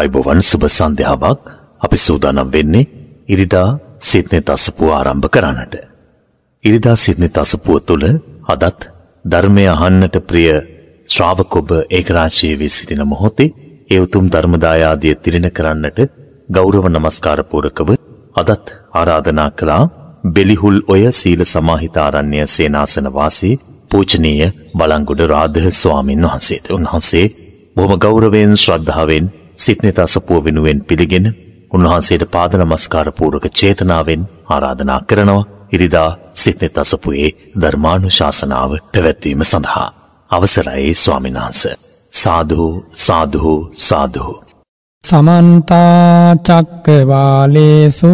අයිබෝවන් සුබ සන්ධ්‍යාවක් අපි සූදානම් වෙන්නේ ඉරිදා සිත්නෙ තසපුව ආරම්භ කරන්නට. ඉරිදා සිත්නෙ තසපුව තුළ අදත් ධර්මය අහන්නට ප්‍රිය ශ්‍රාවක ඔබ ඒකරාශී වී සිටින මොහොතේ ඒ උතුම් ධර්මදායාදිය තිරින කරන්නට ගෞරව නමස්කාර පූරකව අදත් ආරාධනා කළා බෙලිහුල් ඔය සීල සමාහිත ආරණ්‍ය සේනාසන වාසී පූජනීය බලංගොඩ රාධ ස්වාමින් වහන්සේට. උන්වහන්සේ බොහොම ගෞරවයෙන් ශ්‍රද්ධාවෙන් සිත්නතා සපුව වෙනුවෙන් පිළිගෙන උන්වහන්සේට පාද නමස්කාර පූර්වක චේතනාවෙන් ආරාධනා කරනවා ඉරිදා සිත්නතා සපුවේ ධර්මානුශාසනාව පැවැත්වීම සඳහා අවසරයි ස්වාමීන් වහන්සේ සාදු සාදු සාදු සමන්ත චක්කවාලේසු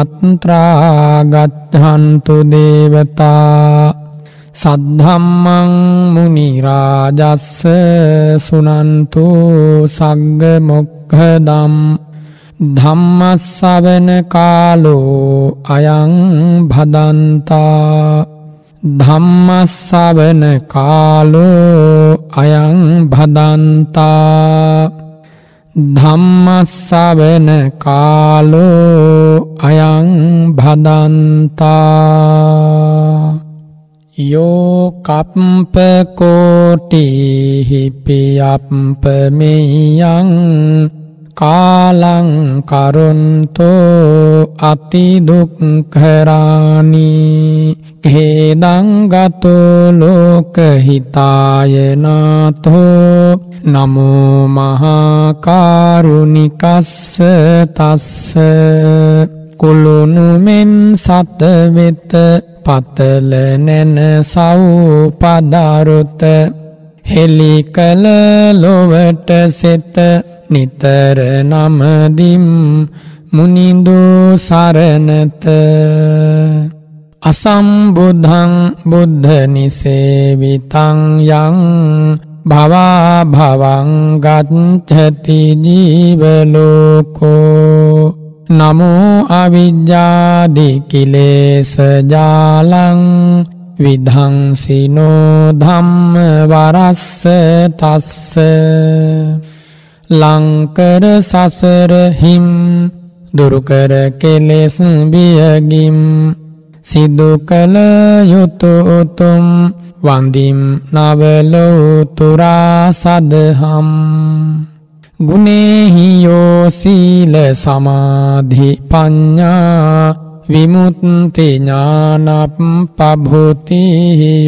අත්‍රා ගච්ඡන්තු දේවතා සද්ධම්මං මුනි රාජස්ස සුනන්තු සග්ග මොක්ඛදම් ධම්මස්සවන කාලෝ අයං භදන්තා ධම්මස්සවන කාලෝ අයං භදන්තා ධම්මස්සවන කාලෝ අයං භදන්තා යෝකප්පකෝටිහිපියප්පමෙයං කාලං කරුන්තෝ අතිදුක්හරානි හෙදංගතෝ ලෝකහිතායනාතෝ නමෝ මහාකාරුණිකස්ස තස්ස කුළුණුමෙන් සතවෙත පතල නැන සව්පදරුත හෙලි කල ලොවට සෙත නිතර නමදිම් මුනිදු සරණත අසම්බුද්ධං බුද්ධ නිසේවිතං යං භවා භවං ගච්ඡති ජීවලෝකෝ නමෝ අවිද්‍යාදිකිලේසජාලං විධංසිනෝ ධම්ම වරස්ස තස්ස ලංකර සසර හිම් දුරුකර කෙලෙස් බියගිම් සිදු කළ යුතු උතුම් වන්දිම් නවලෝ තුරා සදහම් ගුණේහි යෝ සීල සමාධි පඤ්ඤා විමුක්ති ඥානප්පභූති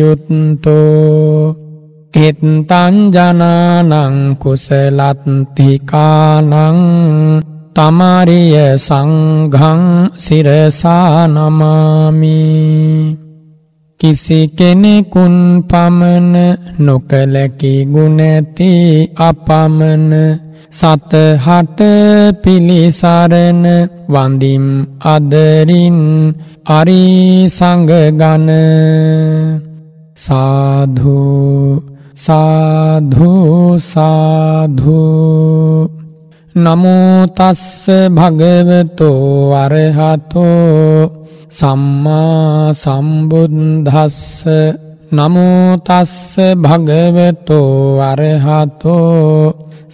යුත්තෝ කිත්තං ජනානං කුසලත්ති කානං තමරිය සංඝං සිරසා නමාමි කිසි කෙනෙකුන් පමන නොකලකි ගුණති අපමණ සතහට පිළිසරණ වඳිම් අදරින් අරි සංගගන සාධු සාධු සාධු නමෝ තස්ස භගවතෝ අරහතෝ සම්මා සම්බුද්දස්ස නමුතස්ස භගවතෝ අරහතෝ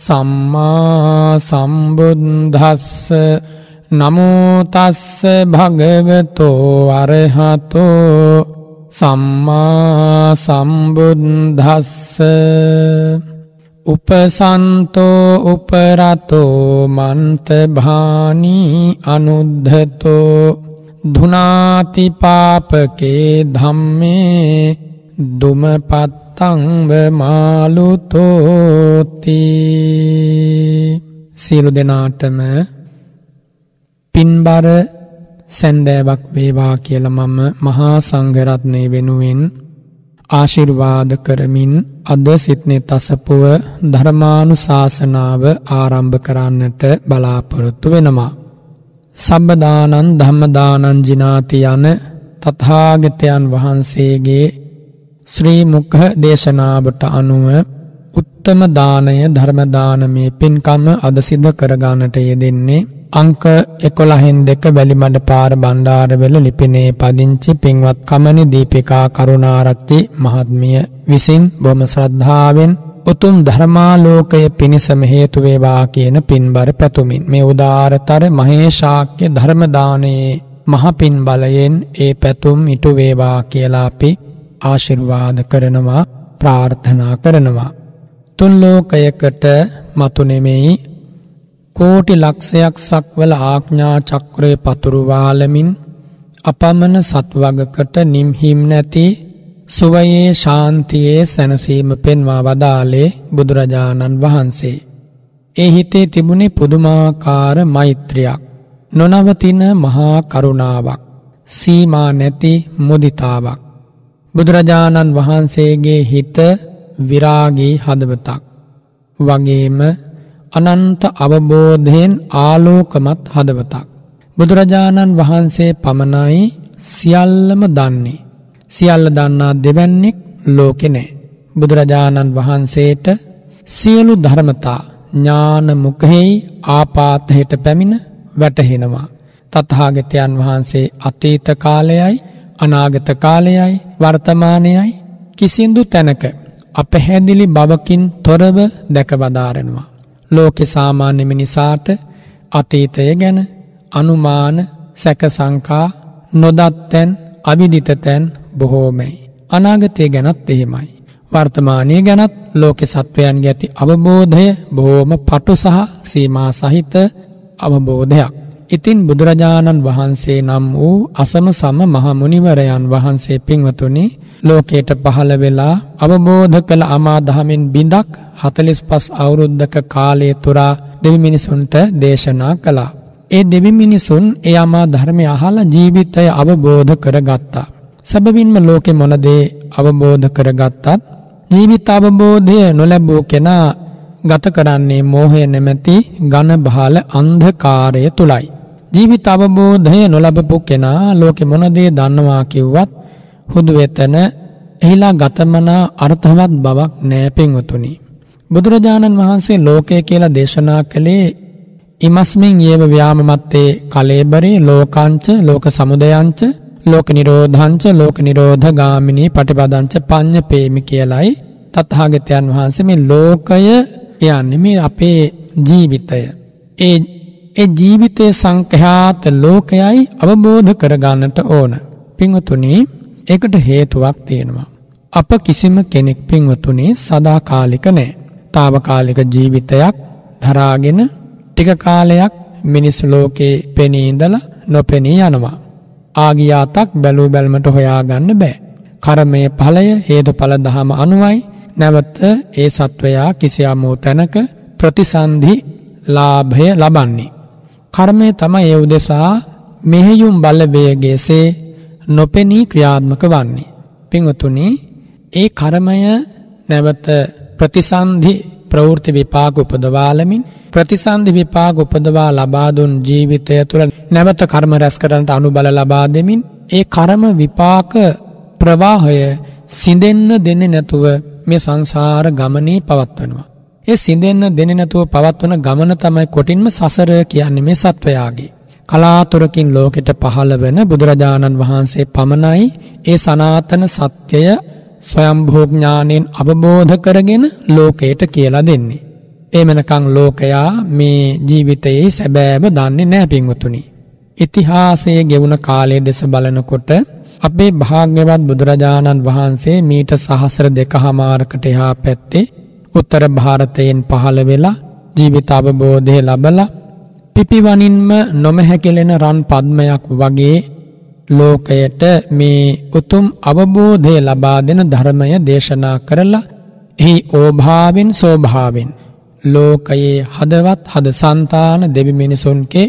සම්මා සම්බුද්ධස්ස නමුතස්ස භගවතෝ අරහතෝ සම්මා සම්බුද්ධස්ස උපසන්තෝ උපරතෝ මන්තභානී අනුද්ධතෝ ධුනාතිපාපකේ ධම්මේ දුමපත්තංව මාලුතෝති සියලු දෙනාටම පින්බර සැන්දෑවක් වේවා කියල මම මහා සංඝරත්නය වෙනුවෙන් ආශිර්වාද කරමින් අද සිත්නේ තසපුව ධර්මානුශාසනාව ආරම්භ කරන්නට බලාපොරොත්තු වෙනවා. සම්බදානන් ධම්මදානං ජිනාති යන තථාගතයන් වහන්සේගේ ශ්‍රී මුඛ දේශනාවට අනුව උත්තම දානය ධර්ම දානමේ පින්කම අද සිද්ධ කර ගන්නට යෙදෙන්නේ අංක 11න් දෙක වැලිමඩ පාර බණ්ඩාරවල ලිපිනේ පදිංචි පින්වත් කමනි දීපිකා කරුණාරච්චි මහත්මිය විසින් බොහොම ශ්‍රද්ධාවෙන් උතුම් ධර්මාලෝකය පිණසම හේතු වේවා කියන පින්බර පැතුමින් මේ උදාරතර මහේශාක්‍ය ධර්ම දානයේ මහ පින් බලයෙන් ඒ පැතුම් ඉටු වේවා කියලා අපි ආශිර්වාද කරනවා ප්‍රාර්ථනා කරනවා. තුන්ලෝකයකට මතුනෙමෙයි කෝටි ලක්ෂයක් සක්වල ආඥා චක්‍රය පතුරුවාලමින් අපමණ සත්වගකට නිම්හිම් නැති සුවයේ ශාන්තියේ සැනසීම පෙන්වා වදාලේ බුදුරජාණන් වහන්සේ. ඒ හිතේ තිබුණේ පුදුමාකාර මෛත්‍රියක් නොනවතින මහා කරුණාවක් සීමා නැති මුදිතාවක් බුදුරජාණන් වහන්සේගේ හිත විරාගී හදවතක්. වගේම අනන්ත අවබෝධයෙන් ආලෝකමත් හදවතක්. බුදුරජාණන් වහන්සේ පමණයි සියල්ලම දන්නේ. සියල්ල දන්නා දෙවැන්නෙක් ලෝකෙ නෑ. බුදුරජාණන් වහන්සේට සියලු ධර්මතා ඥාන මුඛෙහි ආපාතයට පැමිණ වැටහෙනවා. තථාගතයන් වහන්සේ අතීත කාලයයි අනාගත කාලයයි වර්තමානයයි කිසිදු තැනක අපහැදිලි බවකින් තොරව දැකවදාරෙනවා. ලෝකෙ සාමාන්‍ය මිනිසාට අතීතය ගැන අනුමාන සැකසංකා නොදත්තැන් අවිදිතතැන් බොහෝමයි. අනාගතය ගැනත් එහෙමයි. වර්තමානය ගැනත් ලෝකෙ සත්වයන් ගැති අවබෝධය බොහෝම පටු සහ සීමා සහිත අවබෝධයක්. ඉතින් බුදුරජාණන් වහන්සේ නම් වූ අසම සම මහමුනිවරයන් වහන්සේ පින්වතුනි ලෝකයට පහළ වෙලා අවබෝධ කළ අමා දහමින් බිඳක් 45 අවුරුද්දක කාලය තුරා දෙවි මිනිසුන්ට දේශනා කළා. ඒ දෙවි මිනිසුන් ඒ අමා ධර්මය අහලා ජීවිතය අවබෝධ කරගත්තා. සැබවින්ම ලෝකෙ මොන දේ අවබෝධ කරගත්තත් ජීවිත අවබෝධය නොලැබූ කෙනා ගත කරන්නේ මෝහය නැමැති ඝන බහල අන්ධකාරය තුලයි. ජීවිත අවබෝධය නොලබපු කෙනා ලෝකෙ මොන දේ දන්නවා කිව්වත් හුදු වෙතන එහිලා ගතමනා අර්ථවත් බවක් නැහැ පින්වතුනි. බුදුරජාණන් වහන්සේ ලෝකය කියලා දේශනා කළේ ඉමස්මින් යේව ව්‍යාමමත්තේ කලේබරේ ලෝකාංච ලෝක සමුදයංච ලෝක නිරෝධංච ලෝක නිරෝධ ගාමිනී පටිපදංච පඤ්ඤපේමි කියලයි තථාගතයන් වහන්සේ මේ ලෝකය කියන්නේ මේ අපේ ජීවිතය. ඒ ඒ ජීවිතයේ සංඛ්‍යාත ලෝකයයි අවබෝධ කරගන්නට ඕන. පින්වතුනි, ඒකට හේතුවක් තියෙනවා. අප කිසිම කෙනෙක් පින්වතුනි සදාකාලික නැහැ. తాවකාලික ජීවිතයක් දරාගෙන ටික කාලයක් මිනිස් ලෝකේ පෙනී ඉඳලා නොපෙනී යනවා. ආගියාතක් බැලූ බැල්මට හොයාගන්න බෑ. කර්මය ඵලය හේතුඵල ධහම අනුවයි නැවත ඒ සත්වයා කිසියම් වූ තැනක ප්‍රතිසන්දි ලාභය ලබන්නේ. කර්මය තමයි ඒ උදෙසා මෙහෙයුම් බලවේගයසේ නොපෙනී ක්‍රියාත්මක වන්නේ. පින්වතුනි, ඒ කර්මය නැවත ප්‍රතිසන්ධි ප්‍රවෘත්ති විපාක උපදවාලමින් ප්‍රතිසන්ධි විපාක උපදවා ලබා දුන් ජීවිතය තුළ නැවත කර්ම රැස් කරන්නට අනුබල ලබා දෙමින් ඒ කර්ම විපාක ප්‍රවාහය සිඳෙන්න දෙන්නේ නැතුව මේ සංසාර ගමනේ පවත්වනවා. ඒ සිඳෙන්න දෙන්නේ නැතුව පවත්වන ගමන තමයි කොටින්ම සසර කියන්නේ මේ සත්වයාගේ. කලාතුරකින් ලෝකෙට පහළ වෙන බුදුරජාණන් වහන්සේ පමණයි ඒ සනාතන සත්‍යය ස්වයම්භූ ඥාණයෙන් අවබෝධ කරගෙන ලෝකයට කියලා දෙන්නේ. ඒ වෙනකන් ලෝකයා මේ ජීවිතයේ සැබෑව දන්නේ නැහැ පින්වතුනි. ඉතිහාසයේ ගෙවුන කාලයේ දෙස බලනකොට අපේ භාග්‍යවත් බුදුරජාණන් වහන්සේ මීට සහසර දෙකහමාරකට එහා පැත්තේ උත්තර භාරතයෙන් පහළ වෙලා ජීවිත අවබෝධය ලබලා පිපිවනින්ම නොමහැකෙලෙන රන් පද්මයක් වගේ ලෝකයට මේ උතුම් අවබෝධය ලබා දෙන ධර්මය දේශනා කරලා එහි ඕභාවෙන් සෝභාවෙන් ලෝකයේ හදවත් හද సంతාන දෙවි මිනිසුන්ගේ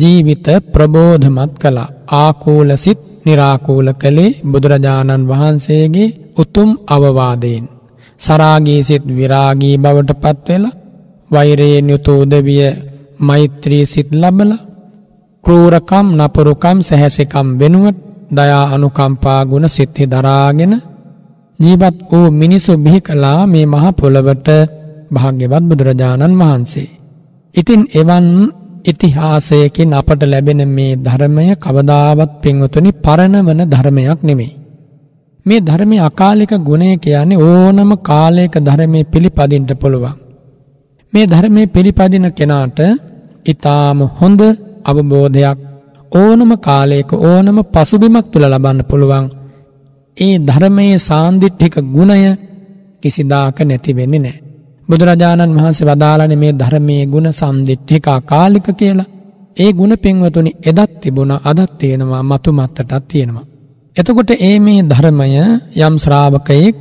ජීවිත ප්‍රබෝධමත් කළා ආකූලසිත निराකූල කළේ බුදුරජාණන් වහන්සේගේ උතුම් අවවාදයෙන් සරාගී සිත් විරාගී බවට පත්වෙලා වෛරයෙන් යුතු උදවිය මෛත්‍රී සිත් ලබල ක්‍රූරකම් නපුරුකම් සැහැසිකම් වෙනුවට දයා අනුකම්පා ගුණ සිත්හි දරාගෙන ජීවත් වූ මිනිසු බිහි කළා මේ මහ පොළවට භාග්‍යවත් බුදුරජාණන් වහන්සේ. ඉතින් එවන් ඉතිහාසයකින් අපට ලැබෙන මේ ධර්මය කවදාවත් පින්වතුනි පරණ වන ධර්මයක් නෙමෙයි. මේ ධර්මයේ අකාලික ගුණය කියන්නේ ඕනම කාලයක ධර්මයේ පිළිපදින්න පුළුවන්. මේ ධර්මයේ පිළිපදින කෙනාට ඊටාම හොඳ අවබෝධයක් ඕනම කාලයක ඕනම පසුබිමක් තුල ලබන්න පුළුවන්. ඒ ධර්මයේ සාන්දිටික ගුණය කිසිදාක නැති වෙන්නේ නැහැ. බුදුරජාණන් වහන්සේ වදාළනේ මේ ධර්මයේ ගුණ සම්දිටික අකාලික කියලා. ඒ ගුණ පින්වතුනි එදත් තිබුණා අදත් තියෙනවා මතු මතටත් තියෙනවා. එතකොට ඒ මේ ධර්මය යම් ශ්‍රාවකයෙක්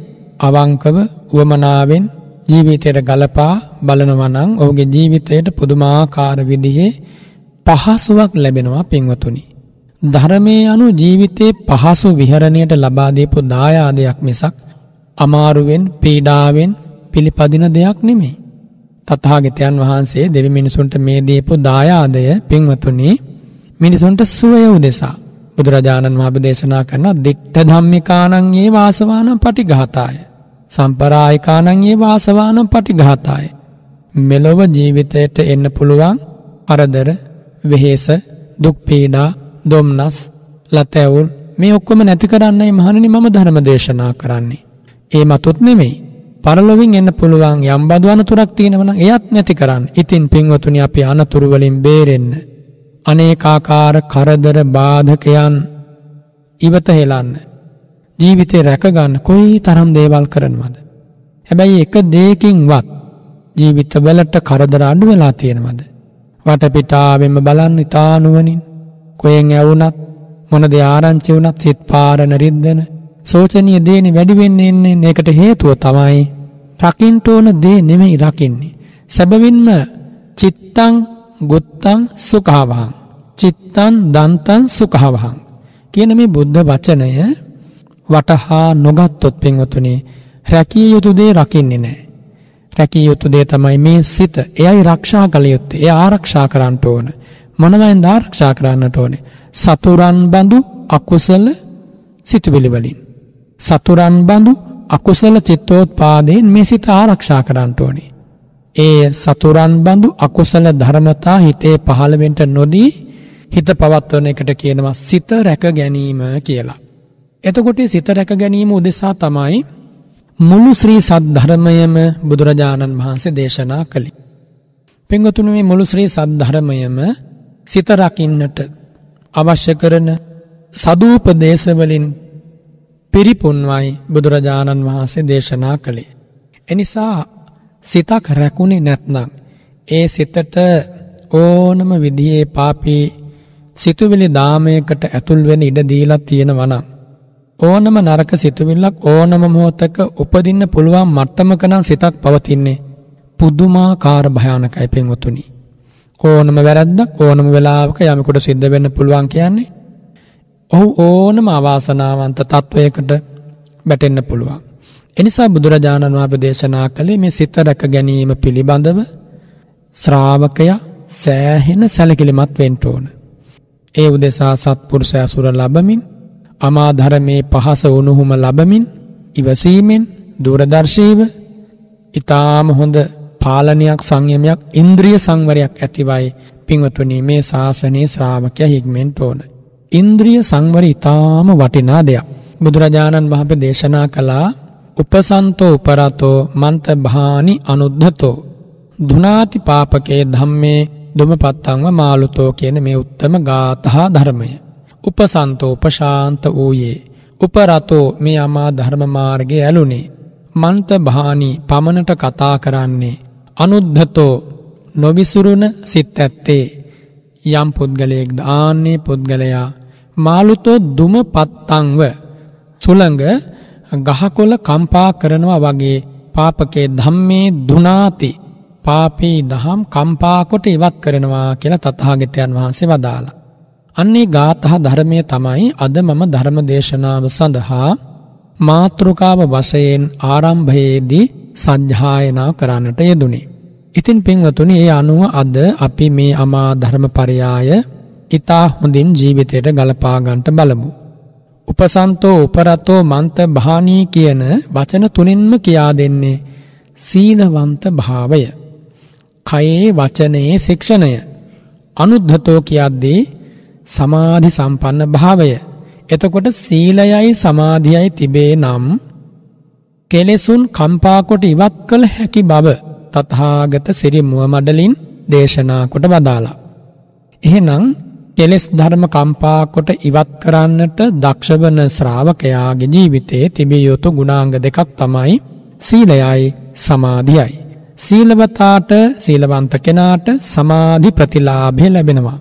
අවංකව වමනාවෙන් ජීවිතයට ගලපා බලනවා නම් ඔහුගේ ජීවිතයට පුදුමාකාර විදිහේ පහසුවක් ලැබෙනවා පින්වතුනි. ධර්මයේ අනු ජීවිතේ පහසු විහරණයට ලබා දීපු දායාදයක් මිසක් අමාරුවෙන් පීඩාවෙන් පිළිපදින දෙයක් නෙමෙයි. තථාගතයන් වහන්සේ දෙවි මිනිසුන්ට මේ දීපු දායාදය පින්වතුනි මිනිසුන්ට සුවය උදෙසා බුදුරජාණන් වහන්සේ දේශනා කරනවා දිට්ඨ ධම්මිකානං ඒ වාසවාන පටිඝාතාය. සම්පරායිකානං ඒ වාසවාන පටිඝාතාය. මෙලොව ජීවිතයට එන්න පුළුවන් අරදර, වෙහෙස, දුක් පීඩා, දුම්නස්, ලතැවුල් මේ ඔක්කොම නැති කරන්නයි මහණනි මම ධර්ම දේශනා කරන්නේ. ඒ මතුත් නෙමෙයි. පරලොවින් එන්න පුළුවන් යම් බඳු අනතුරක් තියෙනවා නම් එයත් නැති කරන්න. ඉතින් පින්වතුනි අපි අනතුරු වලින් බේරෙන්න අනේකාකාර කරදර බාධකයන් ඉවත හෙලන්න ජීවිතේ රැකගන්න කොයි තරම් දේවල් කරනවද හැබැයි එක දෙයකින්වත් ජීවිතවලට කරදර අඩු වෙලා තියෙනවද වටපිටාවෙම බලන්න ඉතානුවනින් කොයෙන් ඇවුනත් මොනද ආරංචි වුණත් සිත් පාරණ රිද්දන සෝචනීය දේනි වැඩි වෙන්න එන්නේ ඒකට හේතුව තමයි රකින්න ඕන දේ නෙමෙයි රකින්නේ සැබවින්ම චිත්තං ගුත්තං සුඛාවහං චිත්තං දන්තං සුඛාවහං කියන මේ බුද්ධ වචනය වටහා නොගත්තොත් පින්වතුනි රැකිය යුතු දේ රකින්නේ නැහැ. රැකිය යුතු දේ තමයි මේ සිත. එයයි ආරක්ෂා කළ යුත්තේ. එය ආරක්ෂා කරන්න ඕන. මොනවෙන්ද ආරක්ෂා කරන්නට ඕනේ? සතුරන් බඳු අකුසල සිතුවිලි වලින්. සතුරන් බඳු අකුසල චිත්තෝත්පාදයෙන් මේ සිත ආරක්ෂා කරන්න ඕනේ. ඒ සතුරන් බඳු අකුසල ධර්මතා හිතේ පහළවෙන්ට නොදී හිත පවත්වන එකට කියනවා සිත රැක ගැනීම කියලා. එතකොට සිත රැක ගැනීම උදෙසා තමයි මුළු ශ්‍රී සද්ධර්මයම බුදුරජාණන් වහන්සේ දේශනා කළේ. පින්වතුනි මේ මුළු ශ්‍රී සද්ධර්මයම සිත රකින්නට අවශ්‍ය කරන සදූපදේශ වලින් පිරිපුන්වයි බුදුරජාණන් වහන්සේ දේශනා කළේ. එනිසා සිතක් රැකුණේ නැත්නම් ඒ සිතට ඕනම විදිහේ පාපී සිතුවිලි දාමයකට ඇතුල් වෙන ඉඩ දීලා තියෙනවා නම් ඕනම නරක සිතුවිල්ලක් ඕනම මොහොතක උපදින්න පුළුවන් මට්ටමක නම් සිතක් පවතින්නේ පුදුමාකාර භයානකයි පින්වතුනි ඕනම වැරද්දක් ඕනම වෙලාවක යමෙකුට සිද්ධ වෙන්න පුළුවන් කියන්නේ ඔහු ඕනම අවාසනාවන්ත තත්වයකට බැටෙන්න පුළුවන් එනිසා බුදුරජාණන් වහන්සේ දේශනා කළේ මේ සිත රැක ගැනීම පිළිබඳව ශ්‍රාවකයා සෑහෙන සැලකිලිමත් වෙන්න ඕන. ඒ උදෙසා සත්පුරුෂ ඇසුර ලැබමින් අමා ධර්මයේ පහස උණුහුම ලැබමින් ඉවසීමෙන් දුරදර්ශීව ඊටාම හොඳ පාලනයක් සංයමයක් ඉන්ද්‍රිය සංවරයක් ඇතිවයි පින්වතුනි මේ ශාසනයේ ශ්‍රාවකයා හික්මෙන්න ඕන. ඉන්ද්‍රිය සංවර ඊටාම වටිනා දෙයක්. බුදුරජාණන් වහන්සේ දේශනා කළා උපසන්තෝ උපරතෝ මන්තභානි අනුද්ධතෝ දුනාති පාපකේ ධම්මේ දුමපත්තංව මාළුතෝ කියන මේ උත්තම ගාතහා ධර්මය උපසන්තෝ උපශාන්ත වූයේ උපරතෝ මේ අමා ධර්ම මාර්ගයේ ඇලුනේ මන්තභානි පමණට කතා කරන්නේ අනුද්ධතෝ නොවිසුරුණ සිත් ඇත්තේ යම් පුද්ගලයෙක් දාන්නේ පුද්ගලයා මාළුතෝ දුම පත්තංව සුළඟ ගහකොළ කම්පා කරනවා වගේ පාපකේ ධම්මේ දුනාති පාපී දහම් කම්පාකොට ඉවත් කරනවා කියලා තථාගතයන් වහන්සේ වදාලා. අන්නේ ගාතහ ධර්මය තමයි අද මම ධර්ම දේශනාව සඳහා මාතෘකාව වශයෙන් ආරම්භයේදී සංජ්ජායනා කරන්නට යෙදුනේ. ඉතින් පින්වතුනි ඒ අනුව අද අපි මේ අමා ධර්ම පරයාය ඊතා හොඳින් ජීවිතයට ගලපා ගන්නට බලමු. උපසන්තෝ උපරතෝ මන්ත භානී කියන වචන තුනෙන්ම කියා දෙන්නේ සීලවන්ත භාවය. කයේ වචනයේ ශික්ෂණය. අනුද්ධතෝ කියද්දී සමාධි සම්පන්න භාවය. එතකොට සීලයයි සමාධියයි තිබේ නම් කෙලෙසුන් කම්පා කොට ඉවත් කළ හැකි බව තථාගත සිරිමුව මඩලින් දේශනා කොට වදාලා. එහෙනම් කෙලෙස් ධර්ම කම්පාකොට ඉවත් කරන්නට දක්ෂවන ශ්‍රාවකයාගේ ජීවිතයේ තිබිය යුතු ගුණාංග දෙකක් තමයි සීලයයි සමාධියයි. සීලවතාට සීලවන්ත කෙනාට සමාධි ප්‍රතිලාභය ලැබෙනවා.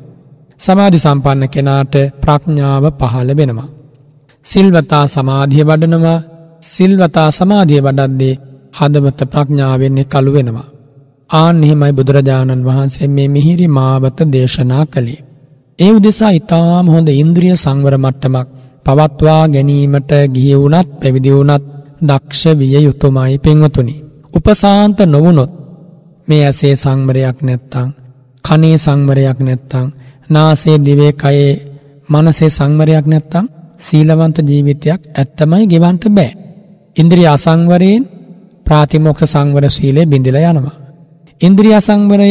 සමාධි සම්පන්න කෙනාට ප්‍රඥාව පහළ වෙනවා. සිල්වතා සමාධිය වඩනවා සිල්වතා සමාධිය වඩද්දී හදවත ප්‍රඥාවෙන්නේ කළු වෙනවා. ආන් එහෙමයි බුදුරජාණන් වහන්සේ මේ මිහිරි මාවත දේශනා කළේ. ඒ උදෙසා ඊටාම හොඳ ඉන්ද්‍රිය සංවර මට්ටමක් පවත්වා ගැනීමට ගිය වුණත් පැවිදි වුණත් දක්ෂ විය යුතුයමයි පින්වතුනි. උපසාන්ත නොවුනොත් මේ ඇසේ සංවරයක් නැත්තම් කනේ සංවරයක් නැත්තම් නාසයේ දිවේ කයේ මනසේ සංවරයක් නැත්තම් සීලවන්ත ජීවිතයක් ඇත්තමයි ගෙවන්න බෑ. ඉන්ද්‍රිය අසංවරයෙන් ප්‍රාතිමෝක්ෂ සංවර සීලය බිඳිලා යනවා. ඉන්ද්‍රිය අසංවරය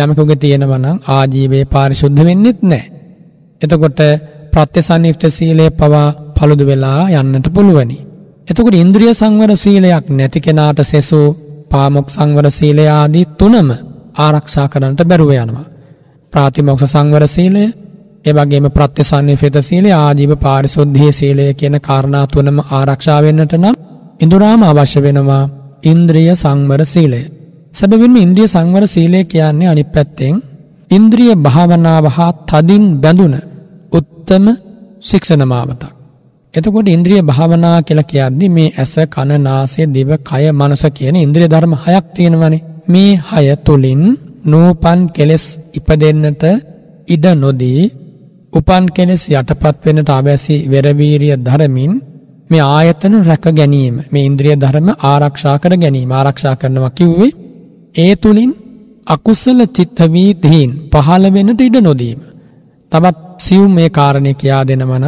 යමෙකුගේ තියෙනවා නම් ආජීවයේ පාරිශුද්ධ වෙන්නෙත් නැහැ. එතකොට ප්‍රත්‍යසන්නිප්ත සීලය පවා paludu වෙලා යන්නට පුළුවනි. එතකොට ඉන්ද්‍රිය සංවර සීලයක් නැති කෙනාට සෙසු පාමොක් සංවර සීලය ආදී තුනම ආරක්ෂා කරන්නට බැරුව යනවා. ප්‍රාතිමොක්ෂ සංවර සීලය, ඒ වගේම ප්‍රත්‍යසන්නිප්ත සීලය, ආජීව පාරිශුද්ධී සීලය කියන කාරණා තුනම ආරක්ෂා වෙන්නට නම් ඉඳුරාම අවශ්‍ය වෙනවා ඉන්ද්‍රිය සංවර සීලය. සැබවින්ම ඉන්ද්‍රිය සංවර සීලය කියන්නේ අනිත් පැත්තෙන් ඉන්ද්‍රිය භාවනාව හා තදින් බැඳුන උත්තම ශික්ෂණ මාවතක්. එතකොට ඉන්ද්‍රිය භාවනා කියලා කියද්දි මේ ඇස කන නාසය දිව කය මනස කියන ඉන්ද්‍රිය ධර්ම හයක් තියෙනවනේ. මේ හය තුලින් නූපන් කෙලෙස් ඉපදෙන්නට ඉඩ නොදී උපන් කෙලෙස් යටපත් වෙන්නට අවැසි වෙරවීරිය ධර්මින් මේ ආයතන රැක ගැනීම මේ ඉන්ද්‍රිය ධර්ම ආරක්ෂා කර ගැනීම ආරක්ෂා කරනවා කිව්වේ ඒ තුළින් අකුසල චිත්තවීතීන් පහළවෙනට ඉඩ නොදීම. තවත් සියුම් මේ කාරණය කියා දෙනමනම්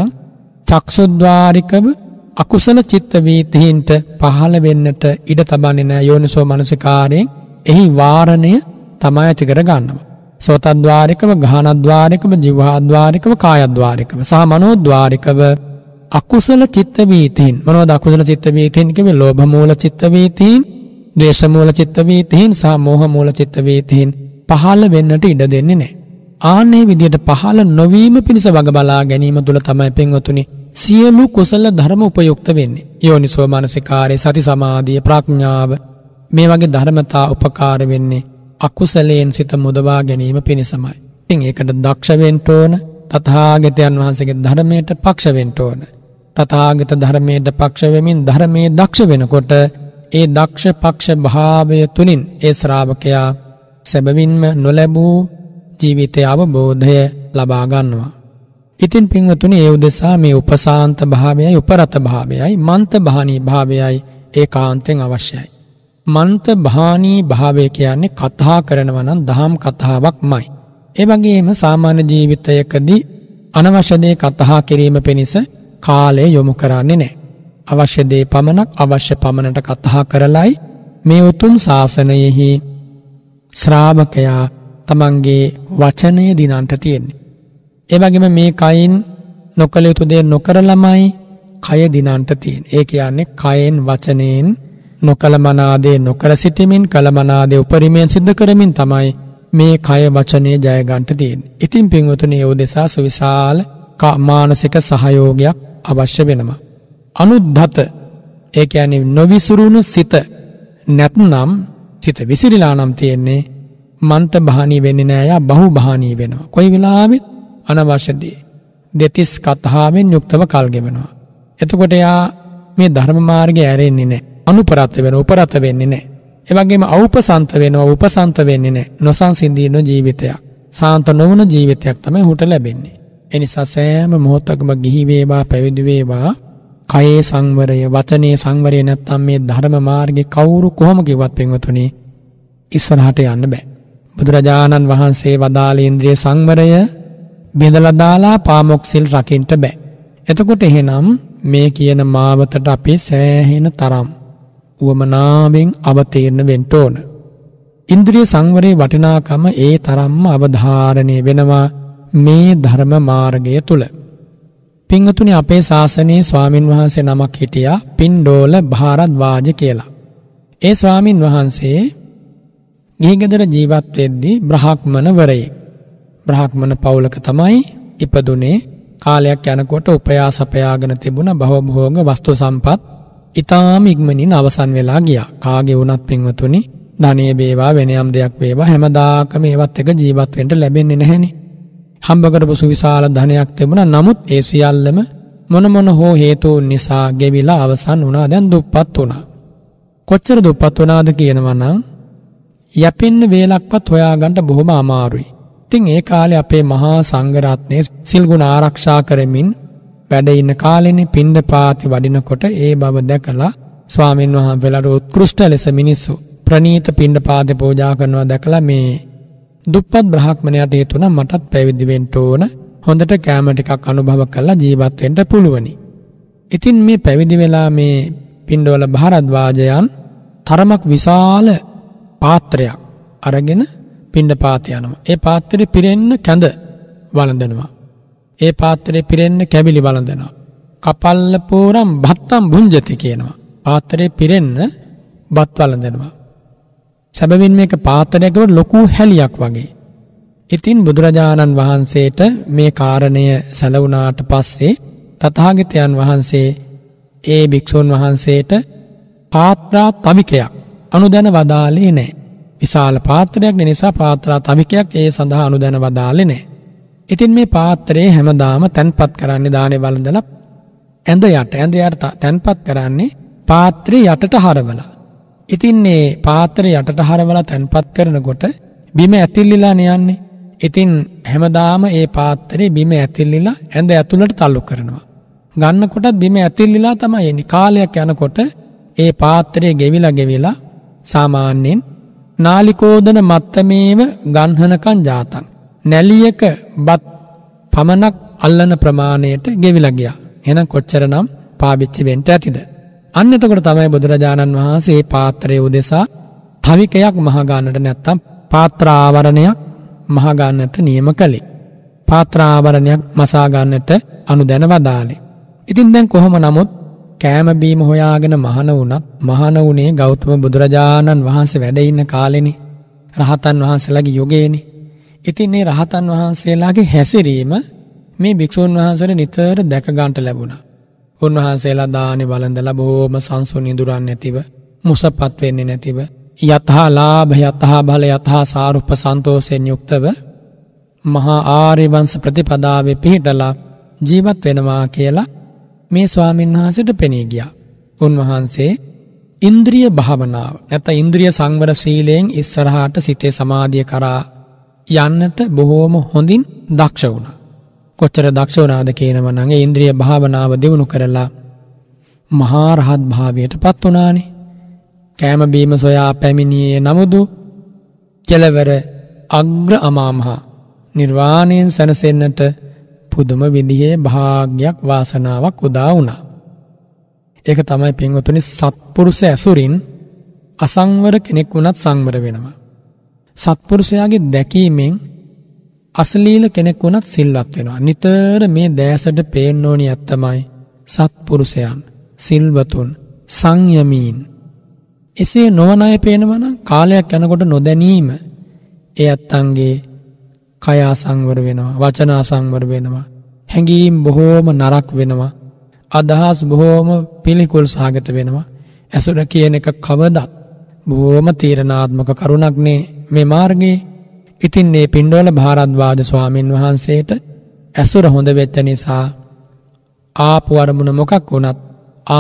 චක්ෂුද්වාරිකව අකුසල චිත්තවීතීන්ට පහළවෙන්නට ඉඩ තබන්නෙන යෝනිසෝ මනසිකාරයෙන් එහි වාරණය තමයි ඇති කරගන්නවා. සෝතද්වාරිකව ගානද්වාරිකව ජිවහාද්වාරිකව කායද්වාරිකව සහ මනෝද්වාරිකව අකුසල චිත්තවීතීන් මනෝද අකුසල චිත්තවීතීන් කිව්වේ ලෝභ මූල චිත්තවීතීන් ද්වේෂ මූල චිත්ත වීතීන් සහ මෝහ මූල චිත්ත වීතීන් පහළ වෙන්නට ඉඩ දෙන්නේ නැහැ. ආන්නේ විදියට පහළ නොවීම පිණිස වග බලා ගැනීම තුළ තමයි පෙන්වතුනි සියලු කුසල ධර්ම උපයුක්ත වෙන්නේ. යෝනිසෝ මානසිකාරේ සති සමාධිය ප්‍රඥාව මේ වගේ ධර්මතා උපකාර වෙන්නේ අකුසලයෙන් සිත මුදවා ගැනීම පිණිසමයි. ඉතින් ඒකට දක්ෂ වෙන්න ඕන තථාගතයන් වහන්සේගේ ධර්මයට පක්ෂ වෙන්න ඕන. තථාගත ධර්මයට පක්ෂ වෙමින් ධර්මයේ දක්ෂ වෙනකොට ඒ දක්ෂ පක්ෂ භාවය තුනින් ඒ ශ්‍රාවකයා සැබවින්ම නොලැබූ ජීවිතය අවබෝධය ලබාගන්නවා. ඉතින් පින්වතුනි ඒ උදෙසා මේ උපසාන්ත භාවයයි උපරත භාවයයි මන්ත භානී භාවයයි ඒ කාන්තෙන් අවශ්‍යයි. මන්ත භානී භාවය කියන්නේ කතා කරනවනම් දහම් කතාවක් මයි. ඒවගේම සාමාන්‍ය ජීවිතයකදී අනවශ්‍යදය කතහා කිරීම පිණිස කාලය යොමු කරන්නේ නෑ. අවශ්‍ය දේ පමණක් අවශ්‍ය පමණට කතා කරලයි මේ උතුම් ශාසනයෙහි ශ්‍රාභකයා තමන්ගේ වචනය දිනන්ට තියෙන්නේ. එවගේම මේ කයින් නොකළ යුතු දේ නොකරලමයි කය දිනන්ට තියෙන. ඒ කියන්නේ කයෙන් වචනයෙන් නොකළ මනාදේ නොකර සිටිමින් කළ මනාදේ උපරිමයෙන් සිද්ධ කරමින් තමයි මේ කය වචනය ජයගන්ට තියෙන්. ඉතින් පින්වතුනි යෝදෙසා සුවිශාල මානසික සහයෝගයක් අවශ්‍ය වෙනවා. අනුද්ධත ඒ කියන්නේ නොවිසුරුණු සිත නැත්නම් සිත විසිරිලා නම් තියෙන්නේ මන්ත භානී වෙන්නේ නෑ යා බහු භානී වෙනවා. කොයි වෙලාවෙත් අනවශ්‍යදී දෙතිස් කතාවෙන් යුක්තව කල් ගෙවනවා. එතකොට යා මේ ධර්ම මාර්ගය ඇරෙන්නේ නෑ. අනුපරත වෙන උපරත වෙන්නේ නෑ. ඒ වගේම අවුපසන්ත වෙනවා උපසන්ත වෙන්නේ නෑ. නොසන්සිඳින ජීවිතයක්. සාන්ත නොවන ජීවිතයක් තමයි හුට ලැබෙන්නේ. එනිසා සෑම මොහොතකම ගිහි වේවා පැවිදි වේවා කයේ සංවරය, වචනේ සංවරය නැත්නම් මේ ධර්ම මාර්ගේ කවුරු කොහොම කිව්වත් පින්වතුනි ඉස්සරහට යන්න බෑ. බුදුරජාණන් වහන්සේ වදාළ ඉන්ද්‍රිය සංවරය බිඳලා දාලා පාමොක්සිල් රකින්න බෑ. එතකොට එහෙනම් මේ කියන මාවතට අපි සෑහෙන තරම් උවමනාවෙන් අවතීර්ණ වෙන්න ඕන. ඉන්ද්‍රිය සංවරයේ වටිනාකම ඒ තරම්ම අවධාරණය වෙනවා මේ ධර්ම මාර්ගය තුල. පින්වතුනි අපේ ශාසනයේ ස්වාමින් වහන්සේ නමක් හිටියා පින්ඩෝල භාරද්වාජ කියලා. ඒ ස්වාමින් වහන්සේ ගිහිගෙදර ජීවත් වෙද්දී බ්‍රහ්මණවරයෙක්. බ්‍රහ්මණ පවුලක තමයි ඉපදුනේ. කාලයක් යනකොට උපයාස අපයාගෙන තිබුණ භවභෝග වස්තු සම්පත් ඊටාම ඉක්මනින් අවසන් වෙලා ගියා. කාගේ වුණත් පින්වතුනි ධනෙ වේවා වෙනයම් දෙයක් වේවා හැමදාකම ඒවත් එක ජීවත් වෙන්න ලැබෙන්නේ නැහෙනේ. හම්බ කරපු සුවිශාල ධනයක් තිබුණා. නමුත් ඒ සියල්ලම මොන මොන හෝ හේතුන් නිසා ගෙවිලා අවසන් වුණා. දැන් දුප්පත් වුණා. කොච්චර දුප්පත් වුණාද කියනවා නම් යැපෙන්න වේලක්වත් හොයාගන්න බොහොම අමාරුයි. ඉතින් ඒ කාලේ අපේ මහා සංඝරත්නය සිල්ගුණ ආරක්ෂා කරමින් වැඩ ඉන්න කාලෙනේ පින්දපාති වඩිනකොට ඒ බව දැකලා ස්වාමින් වහන්සේලාට උත්කෘෂ්ඨ ලෙස මිනිස්සු ප්‍රනීත පින්ඩපාතේ පූජා කරනවා දැකලා මේ දුප්පත් බ්‍රහ්මණයාට හේතුණා මටත් පැවිදි වෙන්න ඕන හොඳට කැම ටිකක් අනුභව කරලා ජීවත් වෙන්න පුළුවනි. ඉතින් මේ පැවිදි වෙලා මේ පින්ඩවල භාරද්වාජයන් තරමක් විශාල පාත්‍රයක් අරගෙන පින්ඩ පාත යනවා. ඒ පාත්‍රේ පිරෙන්න කැඳ වළඳනවා. ඒ පාත්‍රේ පිරෙන්න කැබිලි වළඳනවා. කපල්ල පෝරම් භත්තම් බුංජති කියනවා. පාත්‍රේ පිරෙන්න බත් වළඳනවා. සැබවින් මේක පාත්‍රයකට ලොකු හැලියක් වගේ. ඉතින් බුදුරජාණන් වහන්සේට මේ කාරණය සැලවුණාට පස්සේ තථාගතයන් වහන්සේ ඒ භික්ෂූන් වහන්සේට පාත්‍රා තවිකයක් අනුදැන වදාලේ නෑ. විශාල පාත්‍රයක් නිසා පාත්‍රා තවිකයක් ඒ සඳහා අනුදැන වදාලේ නෑ. ඉතින් මේ පාත්‍රයේ හැමදාම තැන්පත් කරන්නේ දානේ වළඳලා ඇඳ යට ඇඳ යට තැන්පත් කරන්නේ පාත්‍රේ යටට හරවලා. ඉතින් මේ පාත්‍රය යටට හරවලා තැන්පත් කරනකොට බිම ඇතිල්ලිලා නයන්නේ. ඉතින් හැමදාම ඒ පාත්‍රේ බිම ඇතිල්ලිලා ඇඳ ඇතුළට තල්ලු කරනවා. ගන්නකොටත් බිම ඇතිල්ලිලා තමයි එන්නේ. කාලයක් යනකොට ඒ පාත්‍රය ගෙවිලා ගෙවිලා සාමාන්‍යයෙන් නාලිකෝදන මත්තමේව ගන්හනකන් ජාතන්. නැලියක බත් පමණක් අල්ලන ප්‍රමාණයට ගෙවිලා ගියා. එහෙනම් කොච්චරනම් පාවිච්චි වෙන්න ඇතිද? අන්න එතකොට තමයි බුදුරජාණන් වහන්සේ පාත්‍රය උදෙසා තවිකයක් මහගන්නට නැත්තම් පාත්‍රාවරණයක් මහගන්නට නියම කළේ. පාත්‍රාවරණයක් මසාගන්නට අනු දැන වදාලේ. ඉතින් දැන් කොහොම නමුත් කෑමබීම හොයාගෙන මහන වුණත් මහන වුණේ ගෞතම බුදුරජාණන් වහන්සේ වැඩඉන්න කාලෙනි රහතන් වහන්සේලගේ යුගේනි. ඉතින් ඒ රහතන් වහන්සේලාගේ හැසිරීම මේ භික්‍ෂූන් වහන්සට නිතර දැකගන්ට ලැබුණා. උන්වහන්සේලා දානෙ වළඳලා බොහොම සංසුන් ඉඳුරන් නැතිව මුසපත් වෙන්නේ නැතිව යතහා ලාභ යතහා බල යතහා සාරුප්ප සන්තෝෂයෙන් යුක්තව මහා ආර්ය වංශ ප්‍රතිපදාවේ පිහිටලා ජීවත් වෙනවා කියලා මේ ස්වාමීන් වහන්සේට පෙනී ගියා. උන්වහන්සේ ඉන්ද්‍රිය භාවනාව නැත්නම් ඉන්ද්‍රිය සංවර සීලයෙන් ඉස්සරහාට සිතේ සමාධිය කරා යන්නට බොහෝම හොඳින් දක්ෂ වුණා. කොච්චර දක්ෂ වුණාද කියනම නම් ඒ ඉන්ද්‍රිය භාවනාව දිනු කරලා මහා රහත් භාවයටපත් උනානේ. කෑම බීම සොයා පැමිණියේ නමුදු කෙලවර අග්‍ර අමාමහා නිර්වාණයෙන් සැනසෙන්නට පුදුම විදිහේ භාග්යක් වාසනාවක් උදා වුණා. ඒක තමයි පින්වතුනි සත්පුරුෂ ඇසුරින් අසංවර කෙනෙක් වුණත් සංවර වෙනවා. සත්පුරුෂයාගේ දැකීමෙන් අසලීල කෙනෙක් වුණත් සිල්වත් වෙනවා. නිතර මේ දෑසට පේන්න ඕනි ඇත්තමයි සත්පුරුෂයන්, සිල්වතුන්, සංයමීන්. එසේ නොවන අය පේනවා නම් කාලයක් යනකොට නොදැනීම ඒ ඇත්තන්ගේ කය අසංවර වෙනවා, වචන අසංවර වෙනවා, හැඟීම් බොහෝම නරක් වෙනවා, අදහස් බොහෝම පිළිකුල් සහගත වෙනවා. ඇසුර කියන එක කවදත් බොහෝම තීරණාත්මක කරුණක් නේ මේ මාර්ගයේ ඉතින් මේ පින්ඩෝල භාරද්වාජ ස්වාමීන් වහන්සේට ඇසුර හොඳ වෙච්ච නිසා ආපු අරමුණ මොකක් වුණත්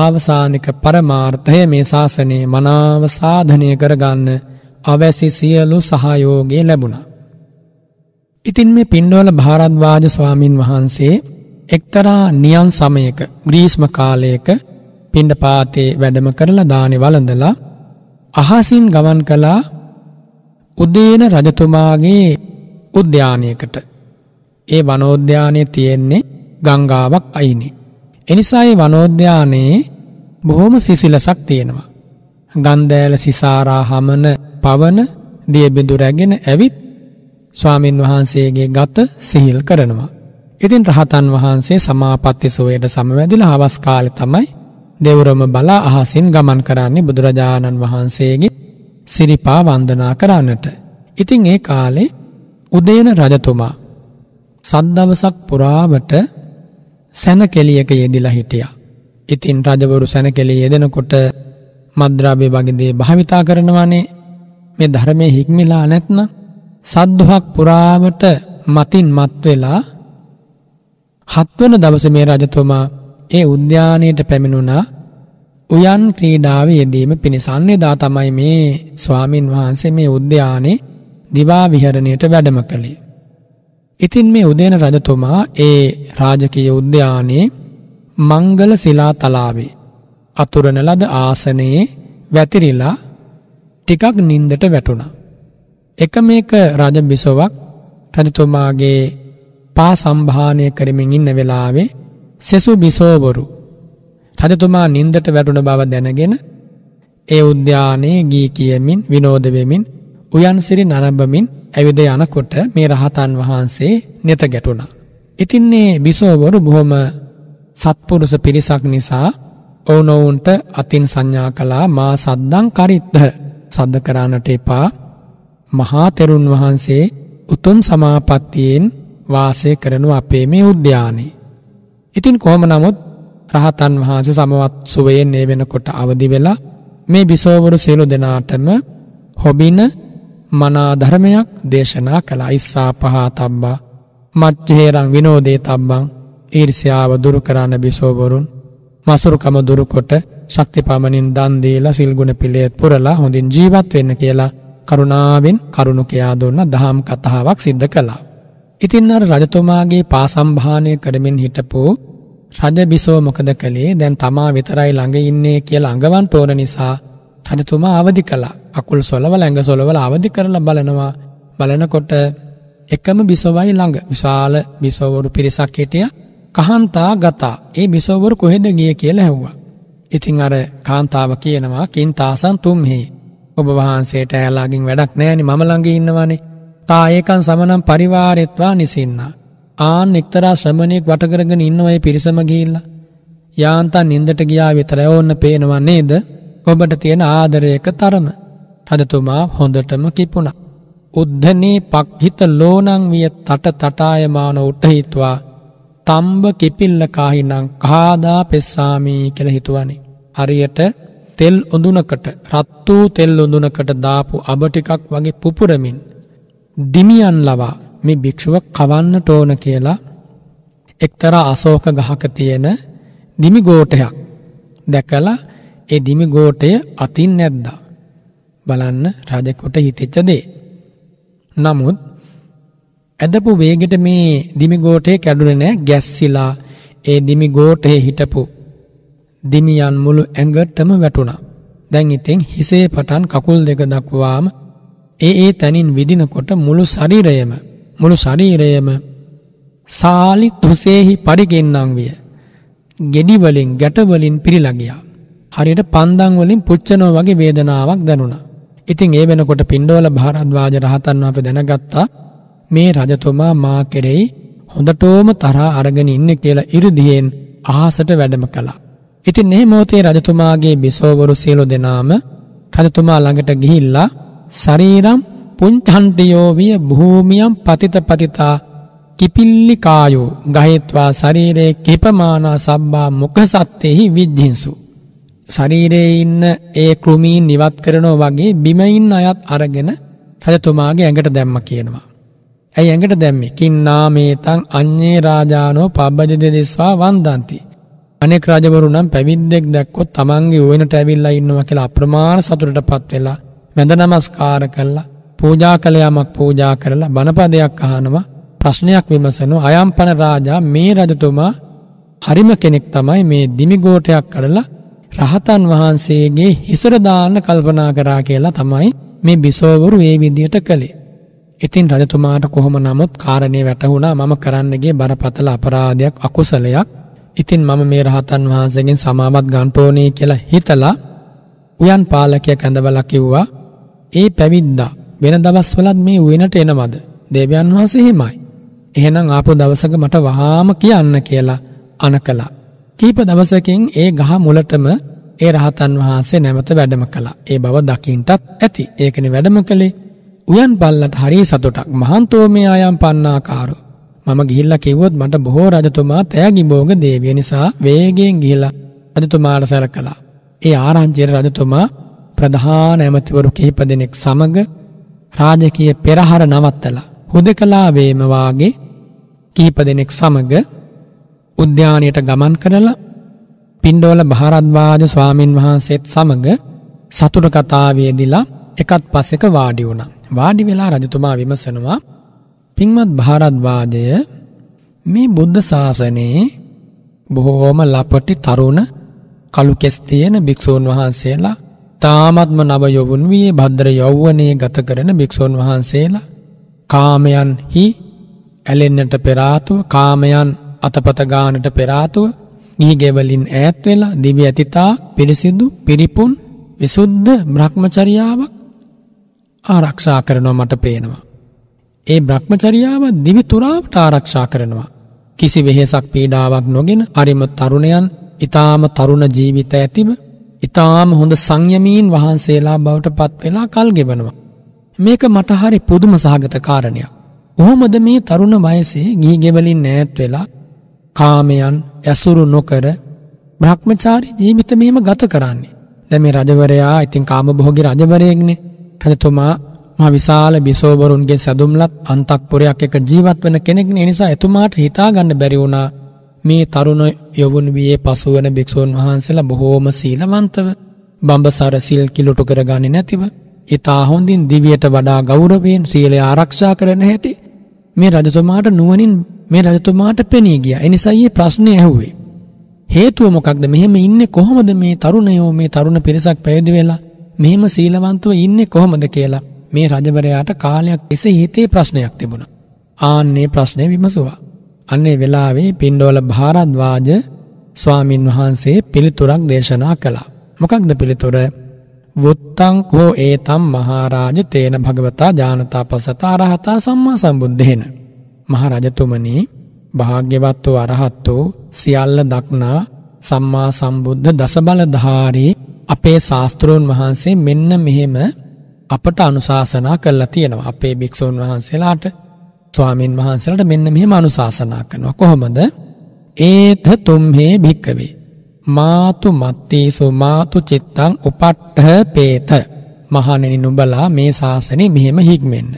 ආවසානික පරමාර්ථය මේ ශාසනයේ මනාව සාධනය කරගන්න අවැසි සියලු සහයෝගය ලැබුණා. ඉතින් මේ පින්ඩෝල භාරද්වාජ ස්වාමින් වහන්සේ එක්තරා නියන් සමයක ග්‍රීස්ම කාලයක පිණ්ඩපාතේ වැඩම කරලා දානි වළඳලා අහසින් ගමන් කළා උදේන රජතුමාගේ උද්‍යානයකට ඒ වනෝද්‍යානය තියෙන්නේ ගංගාවක් අයිනේ. එනිසා ඒ වනෝද්‍යානයේ බොහොම සිසිලසක් තියෙනවා. ගන්දෑල සිසාරා හමන පවන දියබිඳු රැගෙන ඇවිත් ස්වාමින් වහන්සේගේ ගත සිහිල් කරනවා. ඉතින් රහතන් වහන්සේ සමාපත්ති සෝයට සමවැදිලා හවස් කාලේ තමයි දෙවුරම බලා අහසින් ගමන් කරන්නේ බුදුරජාණන් වහන්සේගේ සිරිපා වන්දනා කරන්නට. ඉතින් ඒ කාලේ උදේන රජතුමා සද්දවසක් පුරාවට සැනකෙලියක යෙදිලා හිටියා. ඉතින් රජවරු සැනකෙලි යෙදෙනකොට මද්‍රාභය වගේ දේ භාවිතා කරනවානේ මේ ධර්මයේ හික්මිලා නැත්නම් සද්දොහක් පුරාවට මතින් මත් වෙලා හත්වන දවසේ මේ රජතුමා ඒ උද්‍යානයට පැමිණුණා උයන් ක්‍රීඩාවේ යෙදීම පිණිස අන්නේදා තමයි මේ ස්වාමින් වහන්සේ මේ උද්‍යානයේ දිවා විහරණයට වැඩම කළේ. ඉතින් මේ උදේන රජතුමා ඒ රාජකීය උද්‍යානයේ මංගල ශිලා තලාවේ අතුරන ලද ආසනයේ වැතිරිලා ටිකක් නින්දට වැටුණා. එක මේක රජ බිසොවක් රජතුමාගේ පා සම්භානය කරමින් ඉන්න වෙලාවේ සෙසු බිසෝවරු රජතුමා නින්දට වැටුණ බව දැනගෙන ඒ උද්‍යානයේ ගී කියමින් විනෝද වෙමින් උයන්සිරි නරඹමින් ඇවිද යනකොට මේ රහතන් වහන්සේ නෙත ගැටුණා. ඉතින් මේ බිසෝවරු බොහොම සත්පුරුෂ පිරිසක් නිසා ඔවුනොවුන්ට අතින් සංඥා කළා මා සද්දං කරිද්ද සද්ද කරන්නට එපා මහා තෙරුන් වහන්සේ උතුම් සමාපත්තියෙන් වාසය කරන අපේ මේ උද්‍යානයේ. ඉතින් කොහොම නමුත් රහතන් වහන්සේ සමවත් සුවයෙන් ඒ වෙනකොට අවදි වෙලා මේ බිසෝවරු සියලු දෙනාටම හොබින මනා ධර්මයක් දේශනා කළා. ඉස්සා පහා තබ්බා මච්චේරං විනෝදේ තබ්බං ඊර්ෂ්‍යාව දුරු කරන බිසෝවරුන් මසුරුකම දුරුකොට ශක්තිපමණින් දන් දීලා සිල් ගුණ පිළියෙත් පුරලා හොඳින් ජීවත් වෙන්න කියලා කරුණාවෙන් කරුණු කියා දුන්න දහම් කතාවක් සිද්ධ කළා. ඉතින් අර රජතුමාගේ පාසම්භාණය කරමින් හිටපු රජ බිසෝ මොකද කළේ දැන් තමා විතරයි ළඟ ඉන්නේ කියලා අඟවන් තෝන නිසා රජතුමා අවදි කළා. අකුල් සොලව ළඟ සොලවල අවදි කරලා බලනවා. බලනකොට එකම බිසොවයි ළඟ විශාල බිසෝවරු පිරිසක් හිටියා. කහන්තා ගතා. ඒ බිසෝවරු කොහෙද ගියේ කියලා ඇහුවා. ඉතින් අර කාන්තාව කියනවා කින්තාසන් තුම්හි. ඔබ වහන්සේට ඇලාගින් වැඩක් නැහැ නේ මම ළඟ ඉන්නවනේ. තා ඒකන් සමනම් පරිවාරෙත්වා නිසින්නා. ආන් එක්තරා ශ්‍රමණයෙක් වටකරගෙන ඉන්න ඔය පිරිසම ගිහිල්ලා. යාන්තන් නින්දට ගියා විතරයි ඕන්න පේනවා නේද? ඔබට තියෙන ආදරයක තරම. රජතුමා හොඳටම කිපුණා. උද්ධනේ පක්හිත ලෝනං විය තට තටායමාන උට්ඨහිත්වා තම්බ කිපිල්ල කාහිනම් කහාදා පෙස්සාමි කියලා හිතුවනේ. හරියට තෙල් උඳුනකට රත් වූ තෙල් උඳුනකට දාපු අබ ටිකක් වගේ පුපුරමින් දිමියන් ලවා මේ භික්ෂුව කවන්නට ඕන කියලා එක්තරා අශෝක ගහක තියෙන දිමි ගෝටයක් දැකලා ඒ දිමි ගෝටය අතින් නැද්දා බලන්න රජකොට හිතෙච්ච දේ. නමුත් ඇදපු වේගෙට මේ දිමි ගෝටේ කැඩුනේ නැහැ ගැස්සිලා ඒ දිමි ගෝටේ හිටපු දිමියන් මුළු ඇඟටම වැටුණා. දැන් ඉතින් හිසේ පටන් කකුල් දෙක දක්වාම ඒ ඒ තනින් විදිනකොට මුළු ශරීරයම මුළු ශරීරයම සාලි තුසේහි පරිගෙන්නම් විය. ගෙඩි වලින් ගැට වලින් පිරීලා ගියා. හරියට පන්දන් වලින් පුච්චනවා වගේ වේදනාවක් දැනුණා. ඉතින් ඒ වෙනකොට පින්ඩෝල භාරද්වාජ රහතන් වහන්සේ දැනගත්තා මේ රජතුමා මා කෙරෙහි හොඳටම තරහා අරගෙන ඉන්නේ කියලා 이르දීෙන් අහසට වැඩම කළා. ඉතින් මේ මොහොතේ රජතුමාගේ බිසෝවරු සියලු දෙනාම රජතුමා ළඟට ගිහිල්ලා ශරීරම් පුංචන්ටියෝ විය භූමියම් පතිත පතිතා කිපිල්ලිකායෝ ගහිත්වා ශරීරයේ කිපමානා සබ්බා මුඛසත්තේහි විජ්ජින්සු ශරීරයේ ඉන්න ඒ කෘමීන් ඉවත් කරනවා වගේ බිම ඉන්න අයත් අරගෙන රජතුමාගේ ඇඟට දැම්ම කියනවා. ඇයි ඇඟට දැම්මේ? කින්නාමේතං අඤ්ඤේ රාජානෝ පබ්බජිත දිස්වා වන්දಂತಿ. අනෙක් රජවරු නම් පැවිද්දෙක් දැක්කොත් තමන්ගේ උවෙනට ඇවිල්ලා ඉන්නවා කියලා අප්‍රමාණ සතුටටපත් වෙලා වැඳ නමස්කාර කළා පූජා කළ යමක් පූජා කරලා බණපදයක් අහනවා ප්‍රශ්නයක් විමසනු අයම්පන රාජා මේ රජතුමා හරිම කෙනෙක් තමයි මේ දිමිගෝටයක් කරලා රහතන් වහන්සේගේ හිසරදාන්න කල්පනා කරා කියලා තමයි මේ බිසෝවරු ඒ විදියට කළේ. ඉතින් රජතුමාට කොහොම නමුත් කාරණය වැටහුණා මම කරන්නගේ බරපතල අපරාධයක් අකුසලයක් ඉතින් මම මේ රහතන් වහන්සේගෙන් සමාවත් ගන්ටෝනී කියලා හිතලා උයන් පාලකය කැඳවල කිව්වා ඒ පැවිද්දා වෙන දවස්වලත් මේ උයනට එනවද? දේවයන් වහන්සේ හිමයි. එහෙනම් ආපු දවසක මට වහාම කියන්න කියලා අනකලා. කීප දවසකින් ඒ ගහ මුලටම ඒ රහතන් වහන්සේ නැවත වැඩම කළා. ඒ බව දකින්ටත් ඇති. ඒකනේ වැඩම කළේ. උයන් පල්ලට හරිය සතුටක්. මහන්තෝ මේ ආයම් පන්නාකාරෝ. මම ගිහිල්ලා කිව්වොත් මට බොහෝ රජතුමා තෑගිඹෝග දේවිය නිසා වේගයෙන් ගිහිලා රජතුමාට සැලකලා. ඒ ආරංචියේ රජතුමා ප්‍රධාන ඇමතිවරු කිහිප දෙනෙක් සමග රාජකය පෙරහර නවත්තල හුද කලාවේමවාගේ කීප දෙනෙක් සමග උද්‍යානයට ගමන් කරලා පින්ඩෝල භාරද්වාජ ස්වාමීන් වහන්සේත් සමඟ සතුට කතාවේදිලා එකත් පස්සෙක වාඩි වුණ. වාඩි වෙලා රජතුමා විමසනවා පින්වත් භාරද්වාජය මේ බුද්ධ ශාසනයේ බොහෝම ලපටි තරුණ කළුකෙස් තියෙන භික්‍ෂූන් වහන්සේලා තාමත්ම නව යොවුන් වී භද්‍ර යෞවනයේ ගත කරන භික්ෂූන් වහන්සේලා කාමයන් හි ඇලෙන්නට පෙරාතුව කාමයන් අතපත ගානට පෙරාතුව ගිහිගෙවලින් ඈත් වෙලා දිව්‍ය අතීතා පිරිසිදු පිරිපුන් විසුද්ධ බ්‍රහ්මචර්යාවක් ආරක්ෂා කරනවා මට පේනවා. ඒ බ්‍රහ්මචර්යාව දිවි තුරාවට ආරක්ෂා කරනවා. කිසි වෙහෙසක් පීඩාවක් නොගෙන අරිම තරුණයන් ඊ타ම තරුණ ජීවිත ඇතිව ඉතාම හොඳ සංයමීන් වහන්සේලා බවට පත් වෙලා කල් ගෙබනවා. මේක මට හරි පුදුම සහගත කාරණයක්. කොහොමද මේ තරුණ වයසේ ගිහි ගෙවලින් නෑත් වෙලා කාමයන් ඇසුරු නොකර බ්‍රහ්මචාරී ජීවිත මෙහෙම ගත කරන්නේ. දැන් මේ රජවරයා ඉතින් කාමභෝගී රජවරයෙක්නේ. රජතුමා මහ විශාල බිසෝවරුන්ගේ සැදුම්ලත් අන්තක්පුරයක් එක ජීවත් වෙන කෙනෙක් නිසා එතුමාට හිතා ගන්න බැරි වුණා මේ තරුණ යොවුන් වියේ පසුවන භික්ෂූන් වහන්සේලා බොහෝම සීලවන්තව බඹසර සිල් කිලුටු කරගන්නේ නැතිව ඊතා හොඳින් දිවියට වඩා ගෞරවයෙන් සීලය ආරක්ෂා කරන හැටි මේ රජතුමාට නුවණින් මේ රජතුමාට පෙනී ගියා. ඒ නිසා මේ ප්‍රශ්නේ ඇහුවේ. හේතුව මොකක්ද? මෙහෙම ඉන්නේ කොහොමද මේ තරුණයෝ මේ තරුණ පිරිසක් පැවිදි වෙලා මෙහෙම සීලවන්තව ඉන්නේ කොහොමද කියලා මේ රජවරයාට කාලයක් තිස්සේ හිතේ ප්‍රශ්නයක් තිබුණා. ආන්නේ ප්‍රශ්නේ විමසුවා. අන්නේ වෙලාවේ පින්ඩෝල භාරද්වාජ ස්වාමින් වහන්සේ පිළිතුරක් දේශනා කළා. මොකක්ද පිළිතුර? වුත්තං කෝ ඒතම් මහරජ තේන භගවතා ඥානතා පසතා රහතා සම්මා සම්බුද්ධේන. මහරජතුමනි භාග්‍යවත් වූ අරහත් වූ සියල්ල දක්නා සම්මා සම්බුද්ධ දසබලධාරී අපේ ශාස්ත්‍රෝන් වහන්සේ මෙන්න මෙහෙම අපට අනුශාසනා කරලා තියෙනවා අපේ භික්ෂූන් වහන්සේලාට ස්වාමීන් වහන්සලට මෙන්න මෙහෙම අනුශාසනා කරනවා කොහොමද ඒත තුම්හේ භික්කවේ මාතු මත්තේසු මාතු චිත්තං උපට්ඨ පේත මහණෙනි නුඹලා මේ ශාසනේ මෙහෙම හික්මෙන්න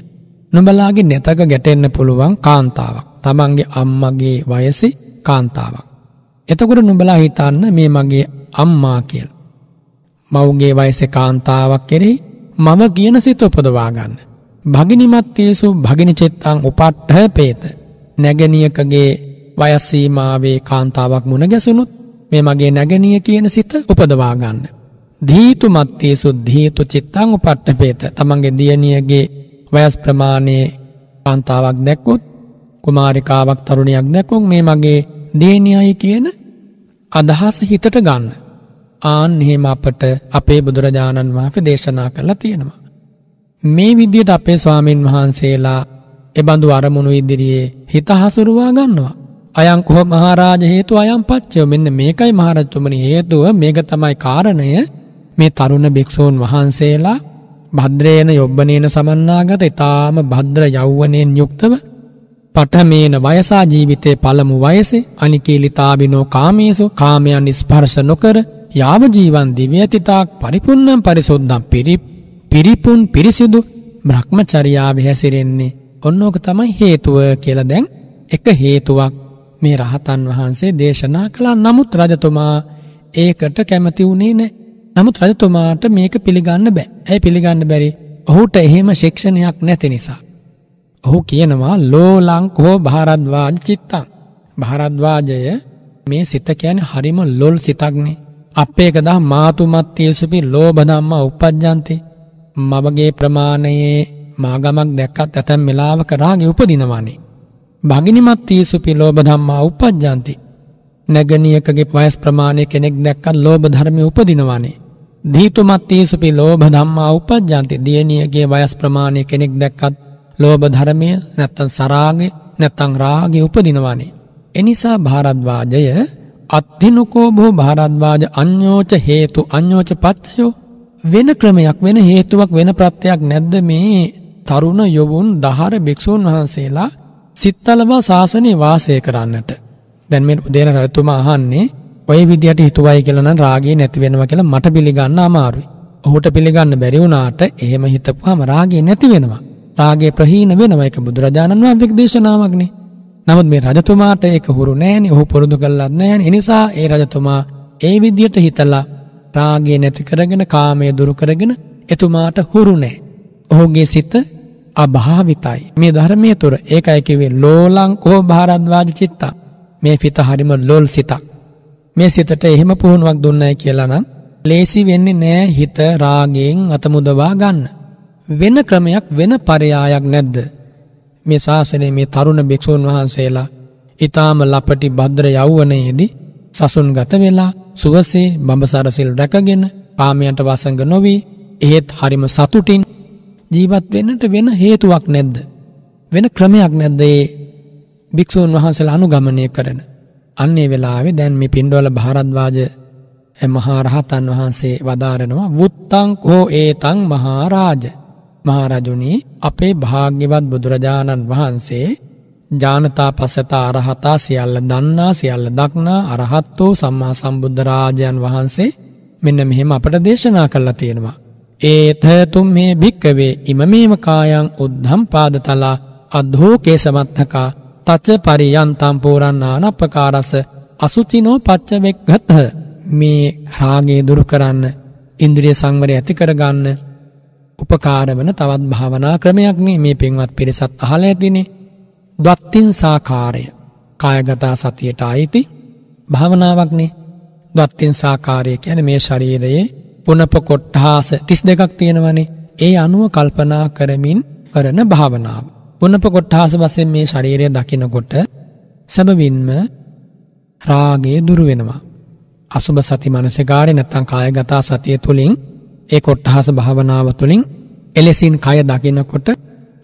නුඹලාගේ නැතක ගැටෙන්න පුළුවන් කාන්තාවක් තමන්ගේ අම්මගේ වයසේ කාන්තාවක් එතකොට නුඹලා හිතන්න මේ මගේ අම්මා කියලා මවගේ වයසේ කාන්තාවක් කෙරෙහි මම කියන සිත උපදවා ගන්න භගිනිමත්තේසු භගිනිචෙත්තං උපට්ඨ පේත. නැගණියකගේ වයස් සීමාවේ කාන්තාවක් මුණ ගැසුණොත් මේ මගේ නැගණිය කියන සිත උපදවා ගන්න. ධීතුමත්තේසු ධීතු චිත්තං උපට්ඨ පේත. තමන්ගේ දියණියගේ වයස් ප්‍රමාණයේ කාන්තාවක් දැක්කොත් කුමාරිකාවක් තරුණියක් දැක්කොත් මේ මගේ දියණියයි කියන අදහස හිතට ගන්න. ආන් එහෙම අපට අපේ බුදුරජාණන් වහන්සේ දේශනා කළා තියෙනවා. මේ විදියට අපේ ස්වාමීන් වහන්සේලා එබඳු අරමුණු ඉදිරියේ හිත හසුරුවා ගන්නවා. අයං කොහ මහරජ හේතු අයම් පච්චය මෙන්න මේකයි මහරජතුමනි හේතුව මේක තමයි කාරණය මේ තරුණ භික්ෂූන් වහන්සේලා භද්‍රේන යොබ්බනේන සමන්නාගත ඊටාම භද්‍ර යෞවනයෙන් යුක්තව පඨමේන වයසා ජීවිතේ පළමු වයසේ අනිකීලිතාබිනෝ කාමේසු කාමයන් ස්පර්ශ නොකර යාව ජීවන් දිව්‍යතිතාක් පරිපූර්ණම් පරිසොද්දම් පිරිප් පිරිපුන් පිරිසිදු බ්‍රහ්මචරියාව හැසිරෙන්නේ ඔන්නෝක තමයි හේතුව කියලා දැන් එක හේතුවක් මේ රහතන් වහන්සේ දේශනා කළා නමුත් රජතුමා ඒකට කැමති වුණේ නෑ. නමුත් රජතුමාට මේක පිළිගන්න බෑ. ඇයි පිළිගන්න බැරි? ඔහුට එහෙම ශික්ෂණයක් නැති නිසා. ඔහු කියනවා ලෝලංකෝ භාරද්වාජ චිත්තං. භාරද්වාජය මේ සිත කියන්නේ හරිම ලොල් සිතක්නේ. අපේකදා මාතුමත් තේසුපි ලෝභ ධම්මා උපජ්ජන්ති මවගේ ප්‍රමාණයේ මාගමක් දැක්කත් ඇතැම් වෙලාවක රාගේ උපදිනවානේ. භගිනිමත් තීසුපි ලෝභ ධම්මා උපජ්ජanti. නැගණියකගේ වයස් ප්‍රමාණය කෙනෙක් දැක්කත් ලෝභ ධර්මය උපදිනවානේ. ධීතුමත් තීසුපි ලෝභ ධම්මා උපජ්ජanti. දියණියගේ වයස් ප්‍රමාණය කෙනෙක් දැක්කත් ලෝභ ධර්මය නැත්තම් සරාගය නැත්තම් රාගය උපදිනවානේ. එනිසා භාරද්වාජය අත්තිනුකෝ බොහෝ භාරද්වාජ අඤ්ඤෝච හේතු අඤ්ඤෝච පච්චයෝ වෙන ක්‍රමයක් වෙන හේතුවක් වෙන ප්‍රත්‍යක් නැද්ද මේ තරුණ යොවුන් දහර භික්ෂූන් වහන්සේලා සිත්තලබා ශාසනය වාසය කරන්නට. දැන් මේ උදේන රජතුමා අහන්නේ ඔය විදිහට හිතුවයි කියලා නම් රාගය නැති වෙනවා කියලා මට පිළිගන්න අමාරුයි. ඔහුට පිළිගන්න බැරි වුණාට එහෙම හිතපුවාම රාගය නැති වෙනවා. රාගය ප්‍රහීන වෙනවා ඒක බුදුරජාණන් වහන්සේගේ දේශනාවක්නේ. නමුත් මේ රජතුමාට ඒක හුරු නැහෙනි. ඔහු පුරුදු කළත් නැහෙනි. ඒ නිසා ඒ රජතුමා ඒ විදිහට හිතලා රාගේ නැති කරගෙන කාමය දුරු කරගෙන එතුමාට හුරු නැහැ. ඔහුගේ සිත අභාවිතයි. මේ ධර්මයේ තුර ඒකයි කිව්වේ ලෝලංකෝ භාරද්වාජ චිත්තා. මේ පිට හරිම ලොල් සිතක්. මේ සිතට එහෙම පුහුණුවක් දුන්නයි කියලා නම් ලේසි වෙන්නේ නෑ හිත රාගයෙන් අතමුදවා ගන්න. වෙන ක්‍රමයක් වෙන පරයායක් නැද්ද? මේ ශාසනයේ මේ තරුණ භික්ෂූන් වහන්සේලා ඊ타ම ලපටි භද්‍ර යෞවනයේදී සසුන්ගත වෙලා සුවසේ බඹසාරසිල් රැකගෙන කාමයන්ට වසංග නොවී ඒත් හරිම සතුටින් ජීවත් වෙන්නට වෙන හේතුවක් නැද්ද. වෙන ක්‍රමයක් නැද්ද ඒ භික්‍ෂූන් වහන්සල අනුගමනය කරන. අන්නේ වෙලාවෙ දැන් මේ පින්ඩෝල භාරද්වාජ මහා රහතන් වහන්සේ වදාරනවා වුත්තං හෝ ඒතං මහාරාජ මහාරජුනි අපේ භාග්‍යවත් බුදුරජාණන් වහන්සේ ජානතා පසතා අරහතා සියල්ල දන්නා සියල්ල දක්නා අරහත් වූ සම්මා සම්බුද්ධරාජයන් වහන්සේ මෙන්න මෙහෙම අපට දේශනා කරලා තියෙනවා. ඒතතුම් මේ භික්කවේ ඉමමේම කායන් උද්ධම් පාදතලා අධෝකේ සමත්හකා තච්ච පරියන්තම් පූරන්නාන අපකාරස අසුතිනෝ පච්චවෙක් ගත්හ මේ රාගේ දුරු කරන්න ඉන්ද්‍රිය සංවරය ඇති කරගන්න උපකාර වන තවත් භාවනා ක්‍රමයක් මේ පින්වත් පිරිසත් අහල ඇතිනේ දත්තිංසාකාරය කායගතා සතියට අයිති භාවනාවක්නේ දත්තිංසාකාරය කියන මේ ශරීරයේ පුනපකොට්ටහාස තිස් දෙකක් තියෙනවනේ ඒ අනුව කල්පනා කරමින් කරන භාවනාව. පුනපකොට්ටහාස වසයෙන් මේ ශරීරය දකිනකොට සැබවින්ම රාගේ දුරුවෙනවා. අසුභ සති මනසකාරය නැත්තං කායගතා සතිය තුළින් ඒ කොට්ටහාස භාවනාව තුළින් එලෙසින් කය දකිනකොට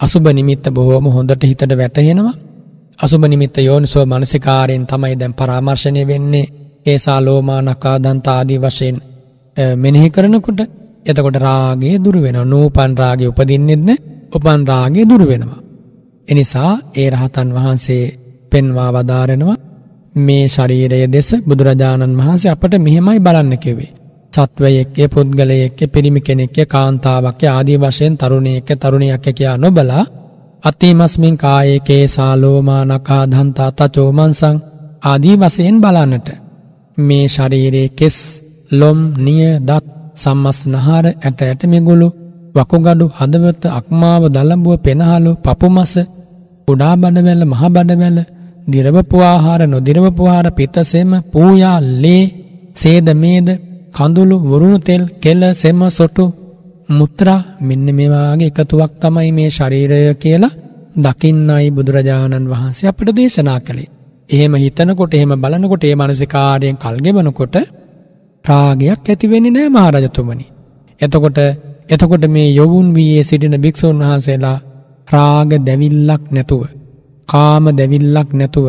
අසුබ නිමිත්ත බොහෝම හොඳට හිතට වැටහෙනවා. අසුබ නිමිත්ත යෝනිසෝ මනසිකාරයෙන් තමයි දැන් පරාමර්ශණය වෙන්නේ ඒසා ලෝමා නකා දන්ත ආදී වශයෙන් මෙනෙහි කරනකොට එතකොට රාගය දුර වෙනවා. නූපන් රාගය උපදින්නෙත් නැ උපන් රාගය දුර වෙනවා. එනිසා ඒ රහතන් වහන්සේ පෙන්වා වදාරනවා මේ ශරීරය දෙස බුදුරජාණන් වහන්සේ අපට මෙහෙමයි බලන්න කිව්වේ. සත්වයෙක්ය පුද්ගලයෙක්ය පිරිමි කෙනෙක්ය කාන්තාවක්්‍ය ආදී වශයෙන් තරුණයෙක්ක තරුණයක්ක කියා නොබලා අතිමස්මින් කායේකේ සාලෝමානකා ධන්තා තචෝමන්සං ආදී වසයෙන් බලන්නට මේ ශරීරයේ කෙස් ලොම් නිය දත් සම්මස් නහාර ඇට ඇට මෙගුලු වකුගඩු හදවත අක්මාව දළඹුව පෙනහලු පපුමස කුඩා බඩවැල මහ බඩවැල දිරවපුආහාර නොදිරවපුආහාර පිතසෙම පූයා ලේ සේද මේද කඳුළු වරුණු තෙල් කෙල සෙම සොටු මුත්‍රා මෙන්න මේවාගේ එකතුවක් තමයි මේ ශරීරය කියලා දකින්නයි බුදුරජාණන් වහන්සේ අපට දේශනා කළේ. එහෙම හිතනකොට එහෙම බලනකොට ඒ මානසිකාරයෙන් කල්ගෙවනකොට රාගයක් ඇති වෙන්නේ නැහැ මහරජතුමනි. එතකොට එතකොට මේ යොවුන් වියේ සිටින භික්ෂුන් වහන්සේලා රාග දැවිල්ලක් නැතුව කාම දැවිල්ලක් නැතුව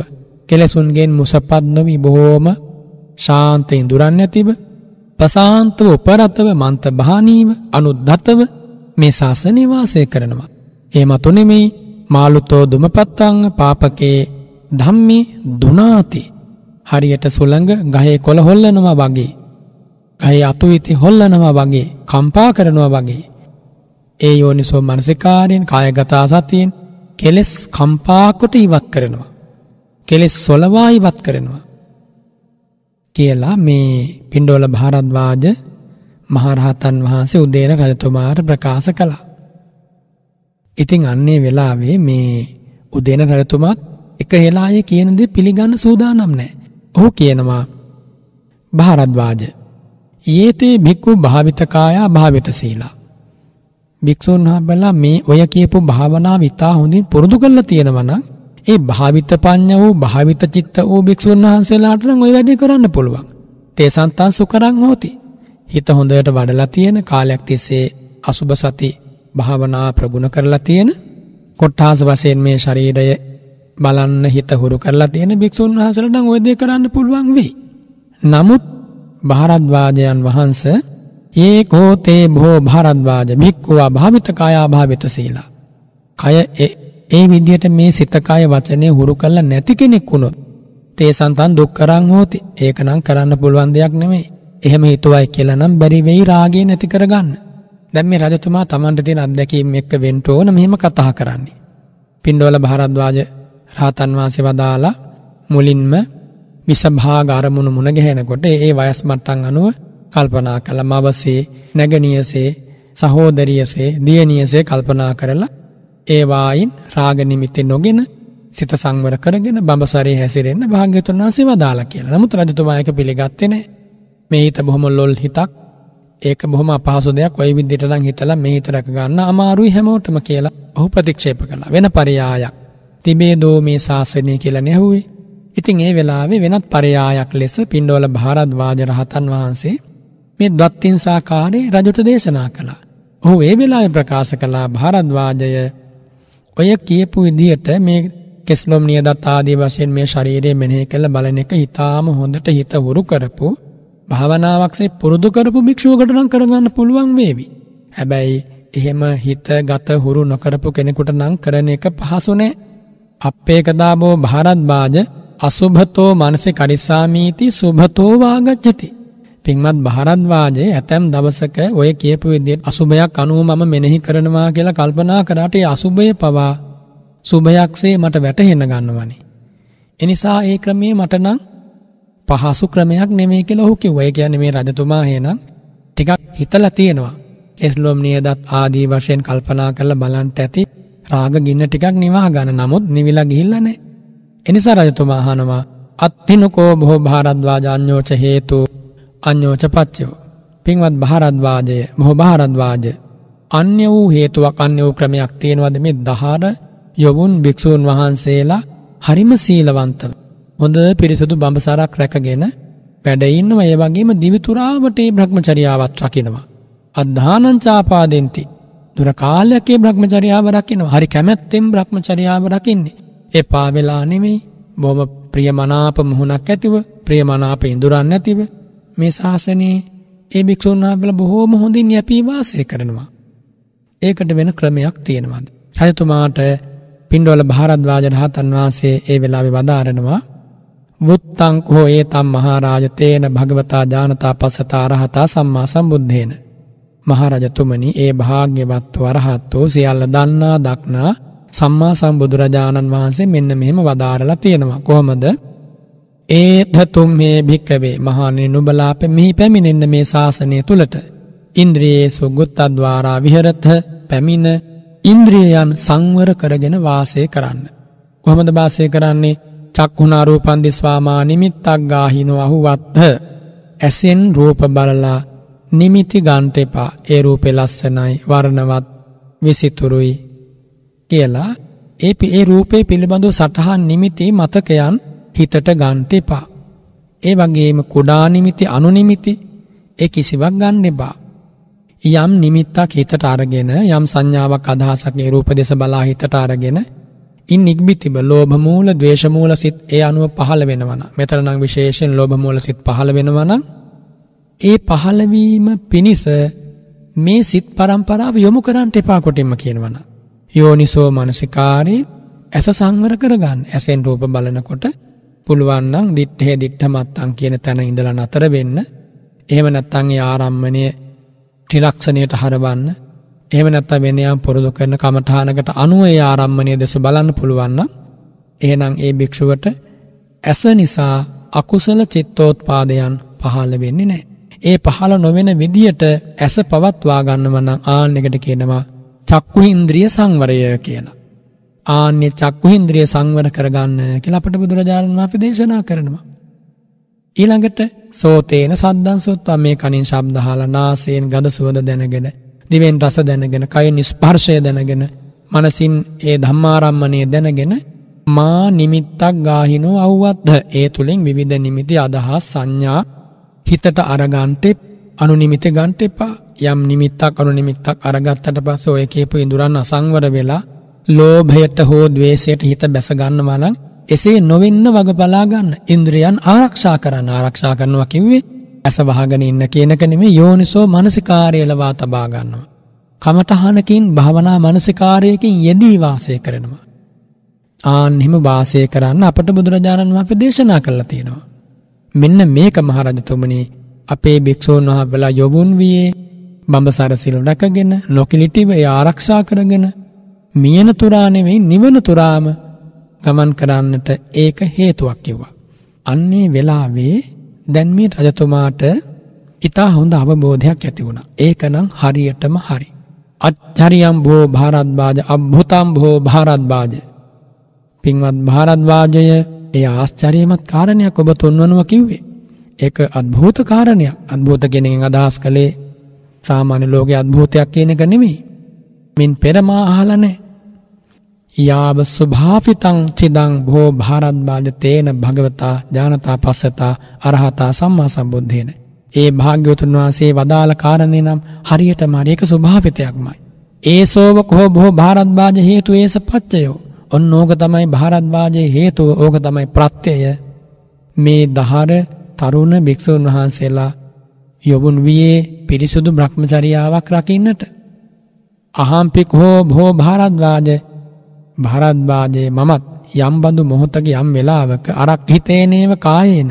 කෙලෙසුන්ගෙන් මුසපත් නොවි බොහෝම ශාන්තයෙන් දුරන් නැතිව ප්‍රසාන්තව උපරතව මන්ත භානීව අනුද්ධතව මේ ශාසනය වාසය කරනවා. ඒ මතුනෙමේ මාළුතෝ දුමපත්තං පාපකේ ධම්මේ දුනාති හරියට සුළඟ ගහේ කොළ හොල්ලනවා වගේ ගහේ අතු ඉති හොල්ලනවා වගේ කම්පා කරනවා වගේ ඒ යෝනිසෝ මනසිකාරයෙන් කායගතා සතියෙන් කෙලෙස් කම්පාකොට ඉවත් කරනවා කෙලෙස් සොලවා ඉවත් කරනවා කියලා මේ පින්ඩෝල භාරද්වාජ මහරහතන් වහන්සේ උදේන රජතුමාට ප්‍රකාශ කළා. ඉතින් අන්නේ වෙලාවේ මේ උදේන රජතුමාත් එක හෙලායේ කියන දේ පිළිගන්න සූදානම් නැහැ. ඔහු කියනවා භාරද්වාජ යේතේ භික්ඛු භාවිතකායා භාවිත සීලා. භික්ෂුන් වහන්සේලා මේ ඔය කියපු භාවනාව ඉතා හොඳින් පුරුදු කරලා තියෙනවා නම් ඒ භාවිත පඤ්ඤ වූ භාවිත චිත්ත වූ භික්ෂුන් වහන්සේලාට නම් ওই වැඩේ කරන්න පුළුවන්. තේසන්තං සුකරං හෝති. හිත හොඳට වඩලා තියෙන කාලයක් තිස්සේ අසුබ සති භාවනා ප්‍රගුණ කරලා තියෙන කොට්ටාස වශයෙන් මේ ශරීරය බලන්න හිත හුරු කරලා තියෙන භික්ෂුන් වහන්සේලාට නම් ওই දේ කරන්න පුළුවන් වෙයි. නමුත් භාරද්වාජයන් වහන්සේ ඒකෝතේ භෝ භාරද්වාජ භික්ඛුවා භාවිත කායා භාවිත සීලා කය ඒ විදිහට මේ සිත කය වචනේ හුරු කරලා නැති කෙනෙක් වුණොත් තේ සන්තන් දුක් කරන් හෝති. ඒක නම් කරන්න පුළුවන් දෙයක් නෙමෙයි. එහෙම හිතුවයි කියලා නම් බැරි වෙයි රාගය නැති කරගන්න. දැන් මේ රජතුමා Tamanට තියෙන අත්දැකීම් එක්ක වෙන්න ඕන මෙහෙම කතා කරන්නේ. පින්ඩෝල භාරද්වාජ රහතන් වහන්සේ වදාලා මුලින්ම විසභාග අරමුණු මුණ ගැහෙනකොට ඒ වයස් මට්ටම් අනුව කල්පනා කළ මවසේ නැගණියසේ සහෝදරියසේ දියණියසේ කල්පනා කරලා ඒවායින් රාගනිමිති නොගෙන සිත සංවර කරගෙන බඹසරේ හැසිරෙන්න්න භාග්‍යතුන් වහන්සේ වදාලා කියලා නමුත් රජතුමායක පිළිගත්තෙන මේ හිත බොහොම ලොල් හිතක් ඒක බොහොම අපහසු දෙයක් ඔය විදිහට නම් හිතලා මේ හිත රැක ගන්න අමාරුයි හැමෝටම කියලා ඔහු ප්‍රතික්ෂේප කළා වෙන පරයායක් තිබේ දෝ මේ ශාසනය කියලා නැහුවේ ඉතින් ඒ වෙලාවේ වෙනත් පරයායක් ලෙස පින්ඩෝල භාරද්වාජ රහතන් වහන්සේ මේ දත්තිංසාකාරේ රජුට දේශනා කළා ඔහු ඒ වෙලාවේ ප්‍රකාශ කළා භාරද්වාජය ඔය කියපු විදිහට මේ කෙස්ලොම් නියදත් ආදී වශයෙන් මේ ශරීරයේ මෙනෙහි කළ බලන එක ඊටාම හොඳට හිත වුරු කරපු භාවනාවක්සේ පුරුදු කරපු භික්ෂුවකට නම් කරගන්න පුළුවන් වේවි. හැබැයි එහෙම හිත ගත හුරු නොකරපු කෙනෙකුට නම් කරන එක පහසු නෑ. අප්පේකදාබෝ භාරද්වාජ අසුභතෝ මනසේ කරිස්සාමීති සුභතෝ වාගච්ඡති. පින්වත් බහරත් වාජේ ඇතැම් දවසක ඔය කියපු විදිහට අසුබයක් අනුව මම මෙනෙහි කරනවා කියලා කල්පනා කරාට ඒ අසුබය පවා සුබයක්සේ මට වැටහෙන්න ගන්නවනේ. එනිසා ඒ ක්‍රමයේ මට නම් පහසු ක්‍රමයක් නෙමෙයි කියලා ඔහු කිව්වා. ඒ කියන්නේ මේ රජතුමා එහෙනම් ටිකක් හිතලා තියෙනවා. එස්ලොම් නියදත් ආදී වශයෙන් කල්පනා කරලා බලන්ට ඇති රාග ගින්න ටිකක් නිවා ගන්න. නමුත් නිවිලා ගිහිල්ලා නැහැ. එනිසා රජතුමා අහනවා අත්තිනකෝ බොහෝ භාරද්වාජාඤ්ඤෝච හේතු අඤ්ඤෝච පච්චයෝ. පින්වත් භාරද්වාජය මොහ භාරද්වාජ අන්‍ය වූ හේතුවක් අන්‍ය වූ ක්‍රමයක් තියෙනවද මේ දහර යොවුන් භික්ෂූන් වහන්සේලා හරිම සීලවන්තව හොඳ පිරිසුදු බඹසාරක් රැකගෙන වැඩ ඉන්නවා ඒ වගේම දිවිතුරාවට ඒ භ්‍රමචරියාවත් රකින්නවා අද්ධානං චාපාදෙන්ති දුර කාලයක ඒ භ්‍රමචරියාව රකින්නවා හරි කැමැත්තෙන් භ්‍රමචරියාව රකින්නේ එපා වෙලා නෙමෙයි බොහොම ප්‍රියමනාප මුහුණක් ඇතිව ප්‍රියමනාප ඉඳුරන් නැතිව මේ ශාසනයේ ඒ භික්ෂුන් වහන්සේලා බොහෝම හොඳින් යැපී වාසය කරනවා. ඒකට වෙන ක්‍රමයක් තියෙනවාද? රජතුමාට පින්ඩවල භාරද්වාජ රහතන් වහන්සේ ඒ වෙලාවේ වදාරනවා වුත්තං කෝ ඒතම් මහරජ තේන භගවතා ජානතා පසතා රහතා සම්මා සම්බුද්ධේන මහරජතුමනි ඒ භාග්‍යවත් වරහත් වූ සියල්ල දන්නා දක්නා සම්මා සම්බුදුරජාණන් වහන්සේ මෙන්න මෙහෙම වදාරලා තියෙනවා කොහොමද ඒහතුම් මේ භික්කවේ මහානේ නුබලාප මෙහි පැමිණෙන්න මේ ශාසනය තුළට ඉන්ද්‍රයේ සුගුත්තද්වාරා විහරත්හ පැමිණ ඉන්ද්‍රියයන් සංවර කරගෙන වාසය කරන්න. කොහොමද වාසය කරන්නේ චක්හුණා රූපන්දිස්වාමා නිමිත්තක් ගාහිනු අහුවත්හ ඇසෙන් රූප බලලා නිමිති ගන්ට එපා ඒ රූපෙ ලස්සනයි වර්ණවත් විසිතුරුයි කියලා ඒ ඒ රූපේ පිළිබඳු සටහන් නිමිති මතකයන් හිතට ගන්ට එපා. ඒ වගේම කුඩානිමිති අනුනිමිති ඒ කිසිවක් ගන්න එබා. යම් නිමිත්තක් හිතට අරගෙන යම් සංඥාවක් අදහසගේ රූප දෙස බලා හිතට අරගෙන ඉන් නික්බිතිබ ලෝභමූල දවේශමූල සිත් ඒ අනුව පහළ වෙනවන මෙතරනම් විශේෂෙන් ලෝභමූල සිත් පහළ වෙනවන ඒ පහළවීම පිණිස මේ සිත් පරම්පරාව යොමු කරන්ට එපා කොටින්ම කියනවන. යෝනිසෝ මනසිකාරී ඇස සංවර කරගන්න ඇසෙන් රූප බලනකොට පුළුවන්නම් දිට්හේ දිට්ටමත්තන් කියන තැන ඉඳල නතර වෙන්න එහෙම නැත්තන්ගේ ආරම්මණය ටිලක්ෂණයට හරවන්න එහෙම නැත්ත වෙනයම් පුරුදු කරන කමටහනකට අනුව ඒ ආරම්මණය දෙස බලන්න පුළුවන්නම් එහෙනම් ඒ භික්‍ෂුවට ඇස නිසා අකුසල චිත්තෝත්පාදයන් පහළ වෙන්නේ නෑ. ඒ පහළ නොවෙන විදියට ඇස පවත්වා ගන්නවනම් ආන්නෙකට කියනවා චක්කු ඉන්ද්‍රිය සංවරය කියලා. ආන්‍ය චක්කුහින්ද්‍රිය සංවර කරගන්න කියලා අපට බුදුරජාණන් වහන්සේ දේශනා කරනවා. ඊළඟට සෝතේන සද්දං සොත්වා මේ කනින් ශබ්ද අහලා නාසයෙන් ගඳ සුවඳ දැනගෙන දිවෙන් රස දැනගෙන කයෙන් ස්පර්ශය දැනගෙන මනසින් ඒ ධම්මාරම්මණය දැනගෙන මා නිමිත්තක් ගාහිනෝ අවවද්ද ඒ තුලින් විවිධ නිමිති අදහස් සංඥා හිතට අරගන්තේ අනුනිමිත ගන්ට එපා යම් නිමිත්තක් අනුනිමිත්තක් අරගත්තට පස්සේ ඔය කියපු ඉඳුරන් අසංවර වෙලා ලෝභයට හෝ දවේශයට හිත බැසගන්නවා නම් එසේ නොවෙන්න වග බලාගන්න ඉන්ද්‍රියන් ආරක්ෂා කරන්න ආරක්ෂා කරනවා කිව්වේ ඇස වහගෙන ඉන්න කියනකනෙම යෝනිසෝ මනසිකාරයලවා තබාගන්නවා. කමටහනකින් භාවනා මනසිකාරයකින් යෙදී වාසය කරනවා. ආන්හිම වාසය කරන්න අපට බුදුරජාණන් වහන්සේ දේශනා කළා තියෙනවා. මෙන්න මේක මහරජතුමනි අපේ භික්ෂූන් වහන්සේලා යොවුන් වියේ බඹසර සිල් රැකගෙන නොකිලිටිව ආරක්ෂා කරගෙන මියන තුරා නෙවෙයි නිවන තුරාම ගමන් කරන්නට ඒක හේතුවක් කිව්වා. අන්නේ වෙලාවේ දැන් මේ රජතුමාට ඉතා හොඳ අවබෝධයක් ඇති වුණා. ඒකනම් හරියටම හරි. අච්චරියම් භෝ භාරද්වාජ අබ්භුතම් භෝ භාරද්වාජ. පින්වත් භාරද්වාජය ඒ ආශ්චර්යමත් කාරණයක් ඔබ තුන්වනුව කිව්වේ. ඒක අද්භූත කාරණයක්. අද්භූත කෙනෙක්ගෙන් අදහස් කළේ සාමාන්‍ය ලෝකයේ අද්භූතයක් කියන එක නෙමෙයි. මින් පෙර මා අහලා නැහැ. යාව ස්වභාවිතං චිදං බෝ භාරද්වාජ තේන භගවතා ජානතා පස්සතා අරහතා සම්මා සම්බුද්ධයන. ඒ භාග්‍යවතුන් වහන්සේ වදාළ කාරණය නම් හරියට මරයක ස්වභාවිතයක්මයි. ඒ සෝව කොහෝ බොහෝ භාරද්වාජ හේතු ඒස පච්චයෝ. ඔන්න ඕක තමයි භාරද්වාජයේ හේතුව ඕක තමයි ප්‍රත්‍යය මේ දහර තරුණ භික්‍ෂූන් වහන්සේලා යොබුන් වයේ පිරිසුදු බ්‍රහ්මචරියාවක් රකින්නට. අහම්පික් හෝ බෝ භාරද්වාජය භාරත්බාජයේ මමත් යම්බඳු මොහොතක යම් වෙලාවක අරක්හිතේනේව කායේන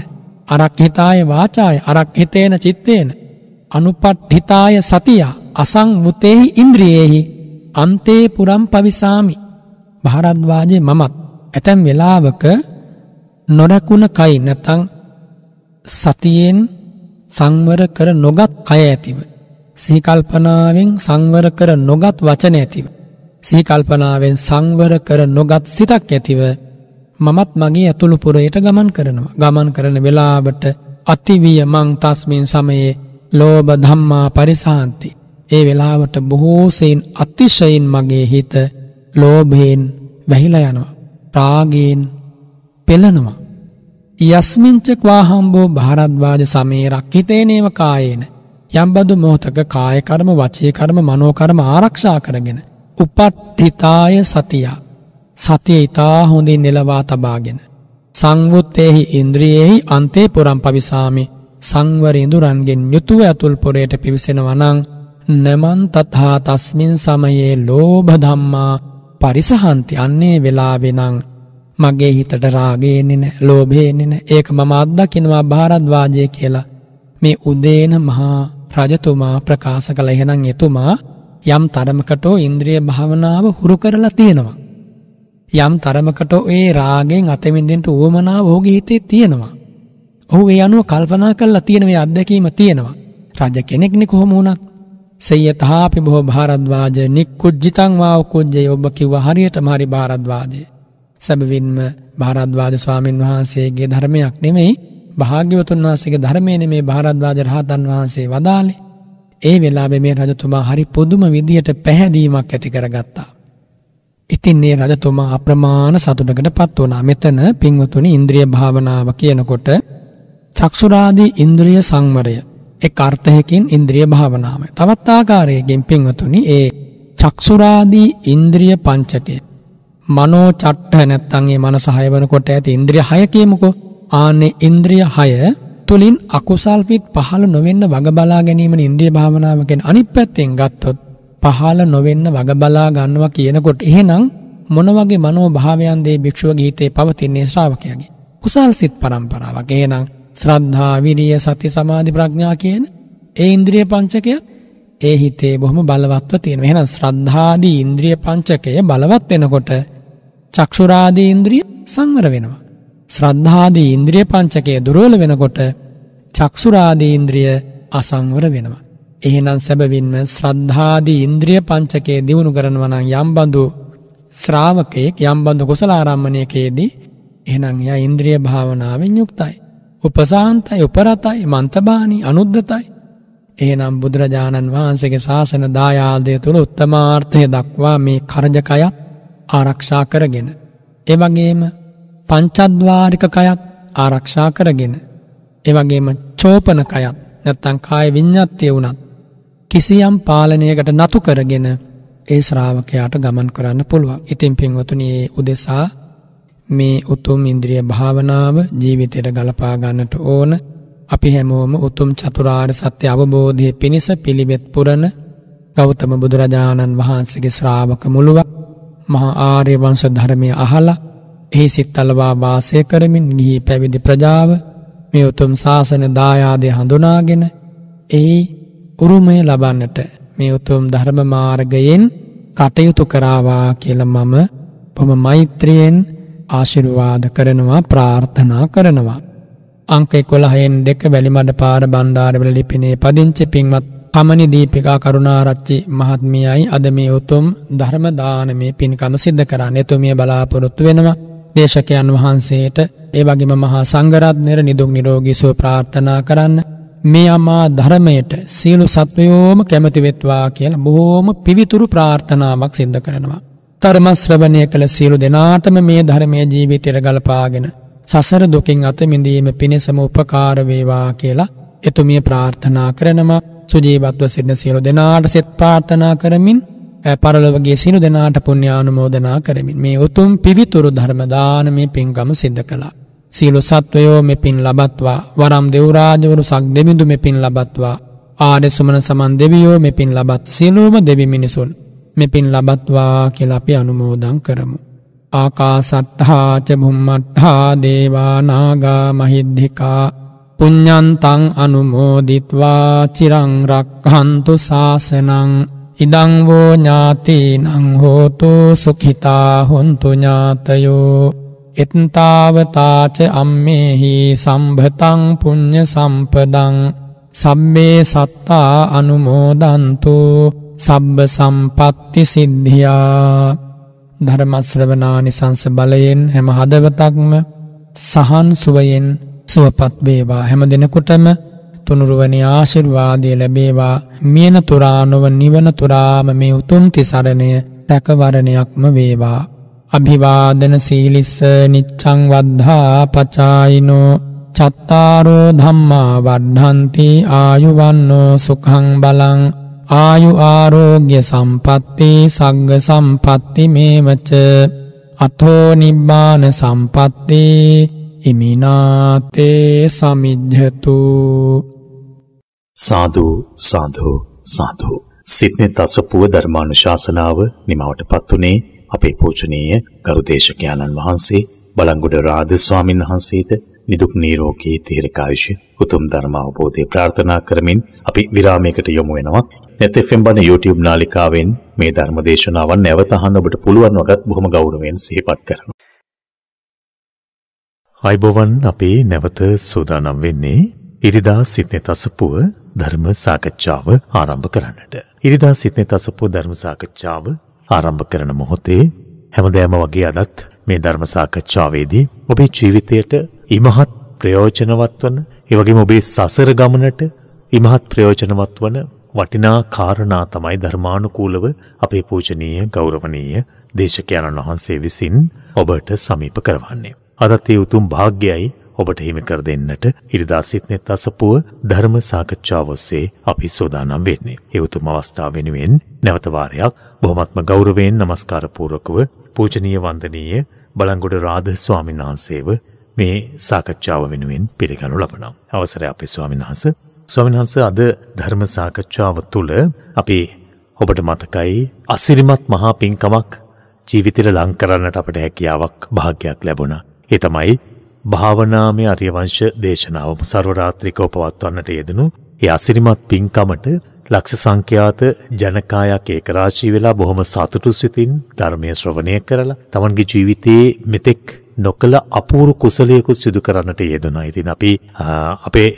අරක්හිතාය වාචාය අරක්හිතේන චිත්තේන අනුපට්ඨිතාය සතියා අසංවුතේහි ඉන්ද්‍රියේහි අන්තේ පුරම් පවිසාමි භාරද්වාජයේ මමත් ඇතැම් වෙලාවක නොරැකුණ කයි නැතං සතියෙන් සංවර කර නොගත් කය ඇතිව සිහිකල්පනාවෙන් සංවර කර නොගත් වචන ඇතිව සීකල්පනාවෙන් සංවර කර නොගත් සිතක් ඇතිව මමත් මගේ ඇතුළු පුරයට ගමන් කරනවා. ගමන් කරන වෙලාවට අතිවිය මං තස්මින් සමයේ ලෝභ ධම්මා පරිසාන්ති. ඒ වෙලාවට බොහෝසෙයින් අතිශයින් මගේ හිත ලෝභයෙන් වැහිලා යනවා. රාගයෙන් පෙළනවා. යස්මින්චක් වාහම්බෝ භාරද්වාජ සමයේ රක්හිතේනේව කායේන. යම්බඳු මොහතක කාය කර්ම වචී කර්ම මනෝ කර්ම ආරක්ෂා කරගෙන උපට්ඨිතාය සතියා සතිය ඉතා හොඳින් නෙලවා තබාගෙන. සංවුත්තයෙහි ඉන්ද්‍රියෙහි අන්තේ පුරම් පවිසාමි සංවරිඳුරන්ගෙන් යුතුව ඇතුල් පොරයට පිවිසෙන වනං නමන් තත්හා තස්මින් සමයේ ලෝබධම්මා පරිසහන්ති අන්නේ වෙලාවෙනං මගේ හිතට රාගේනෙන ලෝභේනෙන ඒක මම අත්දකිනවා භාරද්වාජය කියලා මේ උදේන මහා රජතුමා ප්‍රකාශ කළ එහෙනම් එතුමා යම් තරමකටෝ ඉන්ද්‍රිය භාවනාව හුරු කරලා තියෙනවා. යම් තරමකට ඒ රාගෙන් අතමින්දෙන්ට උවමනාව ඔහුගේ හිතේ තියෙනවා. ඔහු ඒ අනුව කල්පනා කරලා තියෙන මේ අත්දැකීම තියෙනවා. රජ කෙනෙක්නේ කොහොම වුණත් සේයතහාපි බොහෝ භාරද්වාජ නික්කුජ්ජිතං වා උකුජ්ජේ ඔබ කිව්වා හරියටම හරි භාරද්වාජය. සැබවින්ම භාරද්වාජ ස්වාමින් වහන්සේගේ ධර්මයක් නෙමෙයි භාග්‍යවතුන් වහන්සේගේ ධර්මය නෙමේ භාරද්වාජ රහතන් වහන්සේ වදාළේ. ඒ වෙලාවේ මේ රජතුමා හරි පුදුම විදියට පැහැදීමක් ඇති කරගත්තා. ඉතින් මේ රජතුමා අප්‍රමාණ සතුටකටපත් වුණා. මෙතන පින්වතුනි ඉන්ද්‍රිය භාවනාව කියනකොට චක්ෂුරාදී ඉන්ද්‍රිය සංවරය එක් අර්ථයකින් ඉන්ද්‍රිය භාවනාවයි. තවත් ආකාරයකින් පින්වතුනි ඒ චක්ෂුරාදී ඉන්ද්‍රිය පංචකය මනෝ චට්ඨ නැත්තං ඒ මනස හය වෙනකොට ඇති ඉන්ද්‍රිය හය කියමුකෝ. ආනේ ඉන්ද්‍රිය හය තුළින් අකුසල් විත් පහළ නොවෙන්න වග බලා ගැනීම ඉන්ද්‍රිය භාවනාව කියන අනිත් පැත්තෙන් ගත්තොත් පහළ නොවෙන්න වග බලා ගන්නවා කියනකොට එහෙනම් මොන වගේ මනෝභාවයන්ද භික්ෂුව ගීතේ පවතින්නේ ශ්‍රාවකයාගේ කුසල් සිත් පරම්පරාවක්. එහෙනම් ශ්‍රද්ධා, විරිය, සති, සමාධි, ප්‍රඥා කියන ඒ ඉන්ද්‍රිය පංචකය ඒ හිතේ බොහොම බලවත්ව තියෙනවා. එහෙනම් ශ්‍රද්ධාදී ඉන්ද්‍රිය පංචකය බලවත් වෙනකොට චක්ෂුරාදී ඉන්ද්‍රිය සංවර වෙනවා. ශ්‍රද්ධාදී ඉන්ද්‍රිය පංචකය දුර්වල වෙනකොට චක්සුරාදීන්ද්‍රිය අසංවර වෙනවා. එහෙනම් සැබවින්ම ශ්‍රද්ධාදී ඉන්ද්‍රිය පංචකයේ දියුණු කරනවනං යම්බඳු ශ්‍රාවකයෙක් යම්බඳු කුසලාරම්මණයකයේදී එහෙනම් එයා ඉන්ද්‍රිය භාවනාවෙන් යුක්තයි. උපසාන්තයි උපරතයි මන්තබානි අනුද්ධතයි. එහෙනම් බුදුරජාණන් වහන්සේගේ ශාසන දායාදය තුළ උත්තමාර්ථය දක්වා මේ කරජකයත් ආරක්ෂා කරගෙන. එවගේම පංචද්වාරිකකයත් ආරක්ෂා කරගෙන. එවගේම චෝපනකයත් නැත්තං කාය විඤ්ඥත්තය වුණත් කිසියම් පාලනයකට නතු කරගෙන ඒ ශ්‍රාවකයාට ගමන් කරන්න පුළුවන් ඉතින් පින්වතුනයේ උදෙසා මේ උතුම් ඉන්ද්‍රිය භාවනාව ජීවිතයට ගලපාගන්නට ඕන අපි හැමෝම උතුම් චතුරාර් සත්‍ය අවබෝධය පිණිස පිළිබෙත් පුරණ ගෞතම බුදුරජාණන් වහන්සේගේ ශ්‍රාවක මුළුව මහා ආර්යවංශ ධර්මය අහලා එහි සිත් අලවා වාසය කරමින් ගිහි පැවිදි ප්‍රජාව මේ උතුම් ශාසන දායාදය හඳුනාගෙන එහි උරුමය ලබන්නට මේ උතුම් ධර්ම මාර්ගයෙන් කටයුතු කරාවා කියලා මම පොම මෛත්‍රියෙන් ආශිර්වාද කරනවා ප්‍රාර්ථනා කරනවා. අංක 11න් දෙක වැලිමඩ පාර බණ්ඩාරවල ලිපිනේ පදිංචි පින්වත් අමනි දීපිකා කරුණාරච්චි මහත්මියයි අද මේ උතුම් ධර්ම දානමේ පින්කම සිද්ධ කරන්නේ. එතුමිය බලාපොරොත්තු වෙනවා. දේශකයන් වහන්සේට ඒ වගේම මහා සංඝරත්නයට නිදුක් නිරෝගී සුව ප්‍රාර්ථනා කරන්න. මේ අමා ධර්මයට සීලු සත්වයෝම කැමති වෙත්වා කියලා බොහෝම පිවිතුරු ප්‍රාර්ථනාවක් සිද්ධ කරනවා. ධර්ම ශ්‍රවණය කළ සීලු දෙනාටම මේ ධර්මයේ ජීවිතයට ගලපාගෙන සසර දුකින් අත මිදීම පිණිසම උපකාර වේවා කියලා එතුමිය ප්‍රාර්ථනා කරනවා. සුජීවත්ව සිටින සියලු දෙනාට සෙත් ප්‍රාර්ථනා කරමින් පරලොවගේ සිනු දෙනාට පුණ්‍යානුමෝදනා කරමින් මේ උතුම් පිවිතුරු ධර්ම දානමේ පින්කම සිද්ධ කළා. සීල සත්වයෝ මේ පින් ලබත්වා වරම් දෙව්රාජවරු සක් දෙමිඳු මේ පින් ලබත්වා ආර්ය සුමන සමන් දෙවියෝ මේ පින් ලබත් සියලුම දෙවි මිනිසුන් මේ පින් ලබත්වා කියලා අපි අනුමෝදන් කරමු. ආකාසට්ඨා ච භුම්මට්ඨා දේවා නාග මහිද්దికා පුඤ්ඤන්තං අනුමෝදිත්වා චිරං රක්ඛන්තු ශාසනං ඉඩංවෝ ඥාති නංහෝතු සුකිතා හොන්තු ඥාතයෝ එත්තාවතාච අම්මේහි සම්භතං පුඤ්ඤ සම්පදං සම්මේ සත්තා අනුමෝදන්තු සබ්බ සම්පatti සිද්ධියා ධර්ම ශ්‍රවණානිසංස බලයෙන් හැම හදවතක්ම සහන් සුවයෙන් සුවපත් වේවා හැම දිනකොටම තුනුරුවනි ආශිර්වාදය ලැබේවා මියන තුරා නොව නිවන තුරාම මේ උතුම් තිසරණය රැකවරණයක්ම වේවා අභිවාදන සීලිස්ස නිච්චං වද්ධා පචායිනෝ චත්තාරෝ ධම්මා වඩ්ඩන්ති ආයුවන්නෝ සුකං බලං ආයු ආරෝග්‍ය සම්පත්ති සග්ග සම්පත්ති මේවච අතෝ නිබ්බාන සම්පත්ති ඉමිනාතේ සමිජ්ජතු සාදු සාදු සාදු සිට්නේ තසපුව ධර්මානුශාසනාව නිමවටපත් උනේ අපේ පූජනීය ගරුදේශකයන්න් වහන්සේ බලංගොඩ රාද ස්වාමින් වහන්සේට නිදුක් නිරෝගී දීර්ඝායුෂ උතුම් ධර්ම අවබෝධය ප්‍රාර්ථනා කරමින් අපි විරාමයකට යොමු වෙනවා නැත්නම් බණ YouTube නාලිකාවෙන් මේ ධර්ම දේශනාවන් නැවත අහන්න ඔබට පුළුවන් වගත් බොහොම ගෞරවයෙන් සිහිපත් කරනවා අයිබෝවන් අපේ නැවත සූදානම් වෙන්නේ ඉරිදා සිටනේ තසපුව ධර්ම සාකච්ඡාව ආරම්භ කරන්නට. ඉරිදා සිත්නේ තසපෝ ධර්ම සාකච්ඡාව ආරම්භ කරන මොහොතේ හැමදෑම වගේ අදත් මේ ධර්ම සාකච්ඡාවේදී ඔබේ ජීවිතයට ඉමහත් ප්‍රයෝජනවත් වන එවගේම ඔබේ සසර ගමනට ඉමහත් ප්‍රයෝජනවත් වන වටිනා කාරණා තමයි ධර්මානුකූලව අපේ පූජනීය ගෞරවනීය දේශකයන්න් වහන්සේ විසින් ඔබට සමීප කරවන්නේ. අදත් ඒ උතුම් භාග්යයි ඔබට හිමි කර දෙන්නට ඉරිදා සිත්නෙත් අසපුව ධර්ම සාකච්ඡාව ඔස්සේ අපි සෝදානම් වෙන්නේ. ඒ උතුම් අවස්ථාව වෙනුවෙන් නැවත වාරයක් බොහොමත්ම ගෞරවයෙන් নমස්කාර පූර්වකව පූජනීය වන්දනීය බලංගොඩ රාධ ස්වාමීන් වහන්සේව මේ සාකච්ඡාව වෙනුවෙන් පිළිගනු ලබනවා. අවසරය අපේ ස්වාමීන් වහන්සේ. ස්වාමීන් වහන්සේ අද ධර්ම සාකච්ඡාව තුළ අපි ඔබට මතකයි අසිරිමත් මහා පින්කමක් ජීවිතේ ලං කරන්නට අපට හැකියාවක් භාග්යක් ලැබුණා. ඒ තමයි භාවනාමය අරියවංශ දේශනාවම සර්වරාත්‍රිකව පවත්වන්නට යෙදෙනු ඒ අසිරිමත් පින්කමට ලක්ෂ සංඛ්‍යාත ජනකායක් ඒකරාශී වෙලා බොහොම සතුටු සිතින් ධර්මය ශ්‍රවණය කරලා තමන්ගේ ජීවිතයේ මෙතෙක් නොකළ අපූරු කුසලයකුත් සිදු කරන්නට යෙදුණා. ඉතින් අපි අපේ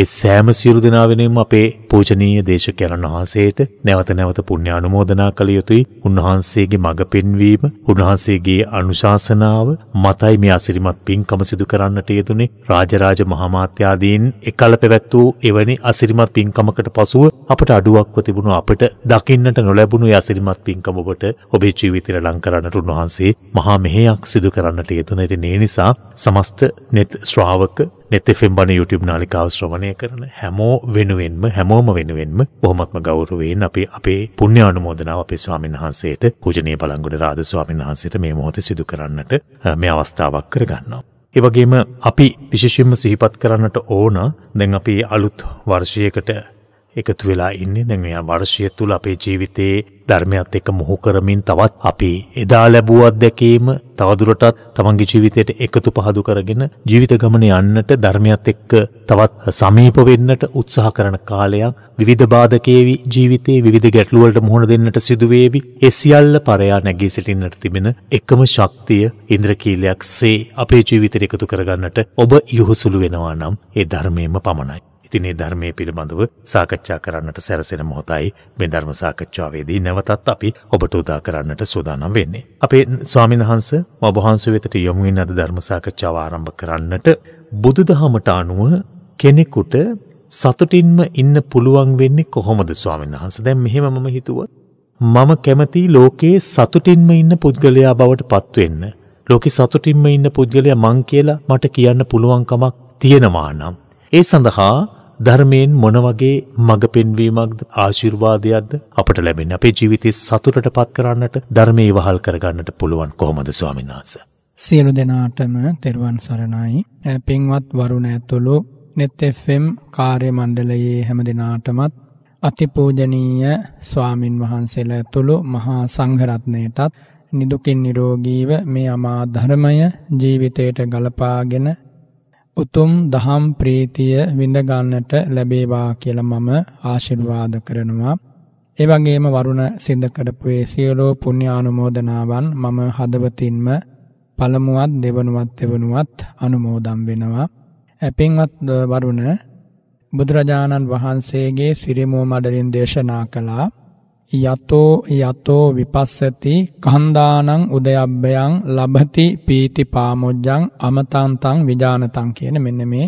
ඒ සෑම සියලු දෙනා වෙනුවෙන්ම අපේ පූජනීය දේශකයන්න් වහන්සේට නැවත නැවත පුණ්‍ය අනුමෝදනා කළ යුතුයි. උන්වහන්සේගේ මඟ පෙන්වීම, උන්වහන්සේගේ අනුශාසනාව මතයි මේ අසිරිමත් පින්කම සිදු කරන්නට යෙදුනේ. රාජරාජ මහාමාත්‍යාදීන් එකල පැවැත් වූ එවැනි අසිරිමත් පින්කමකට පසුව අපට අඩුවක්ව තිබුණු අපට දකින්නට නොලැබුණු අසිරිමත් පින්කම ඔබට ඔබේ ජීවිතය ලං කරන්නට උන්වහන්සේ මහා මෙහෙයක් සිදු කරන්නට යෙදුණා. ඉතින් ඒ නිසා සමස්ත net ශ්‍රාවක නෙත්FM බණ YouTube නාලිකාව ශ්‍රවණය කරන හැමෝ වෙනුවෙන්ම හැමෝම වෙනුවෙන්ම බොහොමත්ම ගෞරවයෙන් අපි අපේ පුණ්‍ය අනුමෝදනාව අපේ ස්වාමීන් වහන්සේට පූජනීය බලංගොඩ රාජ ස්වාමීන් වහන්සේට මේ මොහොතේ සිදු කරන්නට මේ අවස්ථාවක් කරගන්නවා. ඒ වගේම අපි විශේෂයෙන්ම සිහිපත් කරන්නට ඕන දැන් අපි අලුත් වර්ෂයකට එකතු වෙලා ඉන්නේ දැන් මෙයා වර්ෂය තුල අපේ ජීවිතයේ ධර්මයත් එක්ක මොහු කරමින් තවත් අපි එදා ලැබූ අත්දැකීම තවදුරටත් තමන්ගේ ජීවිතයට එකතු පහදු කරගෙන ජීවිත ගමනේ යන්නට ධර්මයත් එක්ක තවත් සමීප වෙන්නට උත්සාහ කරන කාලයක් විවිධ බාධකේවි ජීවිතේ විවිධ ගැටලු වලට මුහුණ දෙන්නට සිදු වේවි ඒ සියල්ල පරයා නැගී සිටින්නට තිබෙන එකම ශක්තිය ඉන්ද්‍රකීලයක්සේ අපේ ජීවිතයට එකතු කරගන්නට ඔබ යොහුසුළු වෙනවා නම් ඒ ධර්මයෙන්ම පමණයි දිනේ ධර්මයේ පිළිබඳව සාකච්ඡා කරන්නට සැරසෙන මොහොතයි මේ ධර්ම සාකච්ඡාවේදී නැවතත් අපි ඔබට උදා කරන්නට සූදානම් වෙන්නේ. අපේ ස්වාමීන් වහන්සේ ඔබ වහන්සේ වෙතට යොමු වෙන අද ධර්ම සාකච්ඡාව ආරම්භ කරන්නට බුදුදහමට අනුව කෙනෙකුට සතුටින්ම ඉන්න පුළුවන් වෙන්නේ කොහොමද ස්වාමීන් වහන්සේ? දැන් මෙහෙම මම හිතුවා මම කැමති ලෝකයේ සතුටින්ම ඉන්න පුද්ගලයා බවට පත්වෙන්න. ලෝකෙ සතුටින්ම ඉන්න පුද්ගලයා මං කියලා මට කියන්න පුළුවන් කමක් තියෙනවා නම් ඒ සඳහා ධර්මයෙන් මොන වගේ මඟ පෙන්වීමක්ද ආශිර්වාදයක්ද අපට ලැබෙන්නේ අපේ ජීවිතේ සතුටට පත් කරන්නට ධර්මයේ වහල් කරගන්නට පුළුවන් කොහොමද ස්වාමීන් වහන්සේ සියලු දෙනාටම තෙරුවන් සරණයි පින්වත් වරුණ ඇතුළු net fm කාර්ය මණ්ඩලයේ හැම දිනාටමත් අතිපූජනීය ස්වාමින් වහන්සේලා ඇතුළු මහා සංඝරත්නයටත් නිදුකින් නිරෝගීව මේ අමා ධර්මය ජීවිතයට ගලපාගෙන උතුම් දහම් ප්‍රීතිය විඳ ගන්නට ලැබේවා කියලා මම ආශිර්වාද කරනවා. ඒ වගේම වරුණ සිඳ කරපු ඒ සියලු පුණ්‍ය ආනුමෝදනාවන් මම හදවතින්ම පළමුවත් දෙවනුවත් තෙවනුවත් අනුමෝදම් වෙනවා. පින්වත් වරුණ බුදුරජාණන් වහන්සේගේ සිරිමෝ මඩලින් දේශනා කළා යතෝ යතෝ විපස්සති කහන්දානං උදයබ්බයං ලබති පීති පාමොජ්ජං අමතාන්තං විජානතං කියන මෙන්න මේ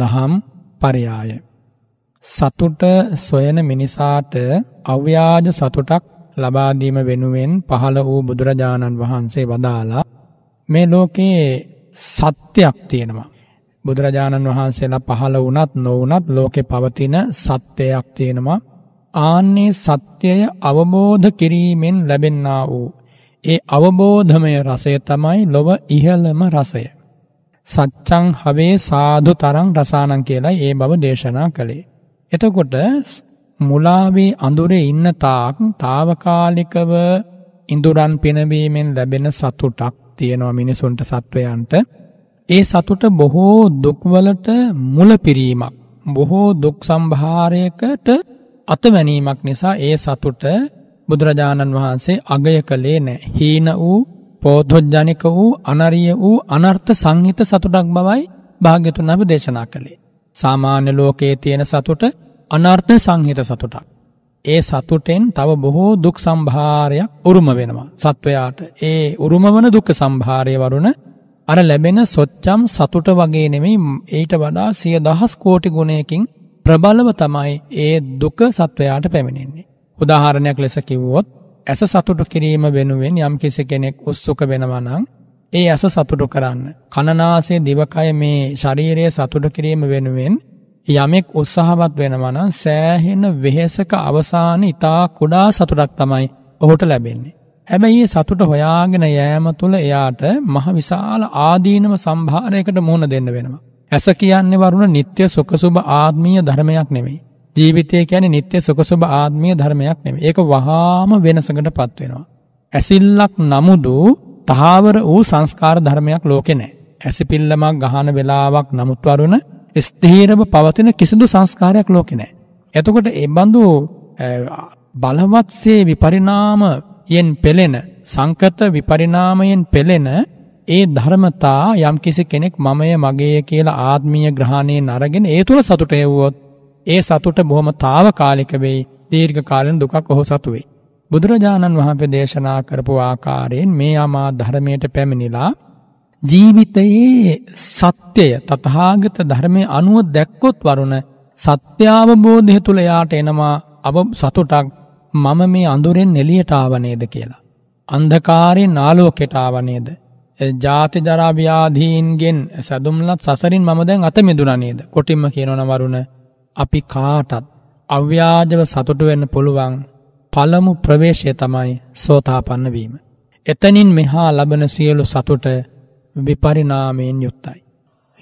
දහම් පරයාය. සතුට සොයන මිනිසාට අව්‍යාජ සතුටක් ලබාදීම වෙනුවෙන් පහළ වූ බුදුරජාණන් වහන්සේ වදාලා මේ ලෝකයේ සත්‍යයක් තියෙනවා. බුදුරජාණන් වහන්සේලා පහළ වුණත් නොවුනත් ලෝකෙ පවතින සත්‍යයක් තියෙනවා ආන්නේ සත්‍යය අවබෝධ කිරීමෙන් ලැබෙන්නා වූ ඒ අවබෝධමය රසය තමයි ලොව ඉහළම රසය. සච්චං හවේ සාදු තරං රසානං කියලා ඒ බව දේශනා කළේ. එතකොට මුලාවේ අඳුරේ ඉන්න තාක් తాවකාලිකව ඉඳුරන් පිනවීමෙන් ලැබෙන සතුටක් තියෙනවා මිනිසුන්ට සත්වයන්ට. ඒ සතුට බොහෝ දුක්වලට මුල පිරීමක්. බොහෝ දුක් සම්භාරයකට අතවැනීමක් නිසා ඒ සතුට බුදුරජාණන් වහන්සේ අගය කළේ නෑ. හීන වූ පෝධොජ්ජනික වූ අනරිය වූ අනර්ථ සංහිත සතුටක් බවයි භාග්‍යතුන් අප දේශනා කළේ. සාමාන්‍ය ලෝකයේ තියෙන සතුට අනර්ථ සංහිත සතුටක්. ඒ සතුටෙන් තව බොහෝ දුක් සම්භාරයක් උරුම වෙනවා සත්වයාට. ඒ උරුම වන දුක් සම්භාරය වරුණ අර ලැබෙන සොච්චම් සතුට වගේ නෙමෙයි ඊට වඩා සිය දහස් කෝටි ගුණයකින් ප්‍රබලව තමයි ඒ දුක සත්වයාට පැමිණෙන්නේ. උදාහරණයක් ලෙස කිව්වොත් ඇස සතුටු කිරීම වෙනුවෙන් යම් කිසි කෙනෙක් උත්සුක වෙනවා නම් ඒ ඇස සතුටු කරන්න. කනනාසේ දිවකය මේ ශරීරය සතුටු කිරීම වෙනුවෙන් යමෙක් උත්සාහවත් වෙනවා නම් සෑහෙන වෙහෙසක අවසාන ඊටා කුඩා සතුටක් තමයි ඔහුට ලැබෙන්නේ. හැබැයි සතුට හොයාගෙන යෑම තුළ එයාට මහ විශාල ආදීනම සම්භාරයකට මුහුණ දෙන්න වෙනවා. ඇස කියන්නේ වරුණ නিত্য සුඛ සුභ ආත්මීය ධර්මයක් නෙමෙයි. ජීවිතය කියන්නේ නিত্য සුඛ සුභ ආත්මීය ධර්මයක් නෙමෙයි. ඒක වහාම වෙනසකටපත් වෙනවා. ඇසිල්ලක් නමුදු තහවර වූ සංස්කාර ධර්මයක් ලෝකේ නැහැ. ඇසිපිල්ලමක් ගහන වෙලාවක් නමුත් වරුණ ස්ථීරව පවතින කිසිදු සංස්කාරයක් ලෝකේ නැහැ. එතකොට ඒ බඳු බලවත්සේ විපරිණාමයෙන් පෙළෙන සංකත විපරිණාමයෙන් පෙළෙන ඒ ධර්මතා යම්කිසි කෙනෙක් මමය මගේය කියලා ආත්මීය ග්‍රහණයෙන් අරගෙන ඒ තුල සතුට හෙව්වොත් ඒ සතුට බොහොම తాවකාලික වෙයි දීර්ඝ කාලෙන දුකක් ඔහු සතු වෙයි. බුදුරජාණන් වහන්සේ දේශනා කරපු ආකාරයෙන් මේ අමා ධර්මයට පැමිණිලා ජීවිතයේ සත්‍යය තථාගත ධර්මයේ අනුව දැක්කොත් වරුණ සත්‍යාවබෝධය තුල යාට එනවා අව සතුටක් මම මේ අඳුරෙන් එළියට ආව නේද කියලා. අන්ධකාරයෙන් ආලෝකයට ආව නේද? ජාති ජරා ව්‍යාධීන්ගෙන් සැදුම්ලත් සසරින් මම දැන් අත මිදුණා නේද? කොටින්ම කියනවනම් වරුණ අපි කාටත් අව්‍යාජව සතුටු වෙන්න පුළුවන් පළමු ප්‍රවේශය තමයි සෝතාපන්න වීම. එතනින් මෙහා ලබන සියලු සතුට විපරිණාමයෙන් යුක්තයි.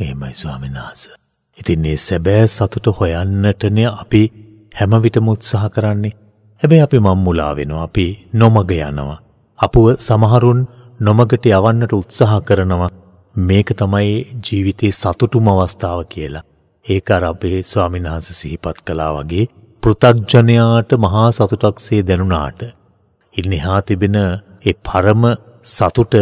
එහෙමයි ස්වාමීන් වහන්සේ. ඉතින් මේ සැබෑ සතුට හොයන්නටනේ අපි හැම විටම උත්සාහ කරන්නේ. හැබැයි අපි මම්මුලා වෙනවා. අපි නොමග යනවා. අපව සමහරුන් නොමගට යවන්නට උත්සාහ කරනවා මේක තමයි ජීවිතයේ සතුටුම අවස්ථාව කියලා. ඒක අර අපේ ස්වාමීන් වහන්සේ සිහිපත් කළා වගේ පෘථග්ජනයාට මහා සතුටක්සේ දැනුණාට ඉන්නහා තිබෙන ඒ පරම සතුට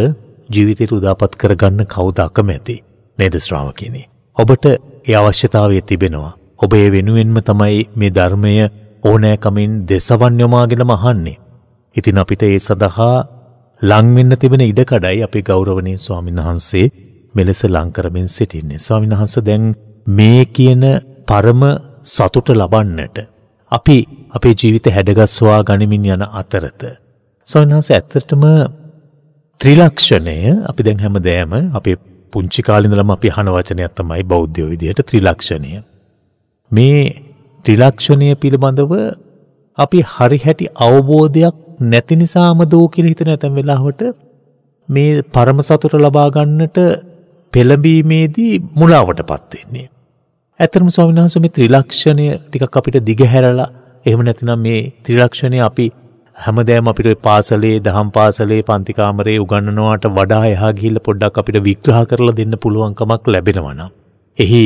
ජීවිතයට උදාපත් කරගන්න කවුද අකමැති නේද ශ්‍රාවකිනේ ඔබට ඒ අවශ්‍යතාවය තිබෙනවා ඔබ ඒ වෙනුවෙන්ම තමයි මේ ධර්මය ඕනෑකමින් දෙසවන් යොමාගෙන මහන්නේ ඉතින් අපිට ඒ සඳහා ලංවෙන්න තිබෙන ඉඩකඩයි අපේ ගෞරවනය ස්වාමින් වහන්සේ මෙලෙස ලංකරමින් සිටින්නේ. ස්වාමින් වහන්ස දැන් මේ කියන පරම සතුට ලබන්නට. අපි අපේ ජීවිත හැඩගස්වා ගනිමින් යන අතරත. ස්වාමින් වහන්ස ඇත්තටම ත්‍රිලක්ෂණය අපි දැන් හැම දෑම අපේ පුංචි කාලිඳලම අපි හන වචනයක් තමයි බෞද්ධයෝ විදිහට ත්‍රිලක්ෂණය. මේ ත්‍රිලක්ෂණය පිළිබඳව අපි හරි හැටි අවබෝධයක් නැති නිසාම දෝ කියලා හිතන ඇතැම් වෙලාවට මේ පරම සතුට ලබා ගන්නට පෙළඹීමේදී මුලාවටපත් වෙන්නේ. ඇත්තටම ස්වාමීන් වහන්සේ මේ ත්‍රිලක්ෂණය ටිකක් අපිට දිගහැරලා එහෙම නැතිනම් මේ ත්‍රිලක්ෂණය අපි හැමදෑම අපිට පාසලේ දහම් පාසලේ පන්ති කාමරේ උගන්වනවාට වඩා එහා ගිහිල්ලා පොඩ්ඩක් අපිට විග්‍රහ කරලා දෙන්න පුළුවන්කමක් ලැබෙනවා නම් එහි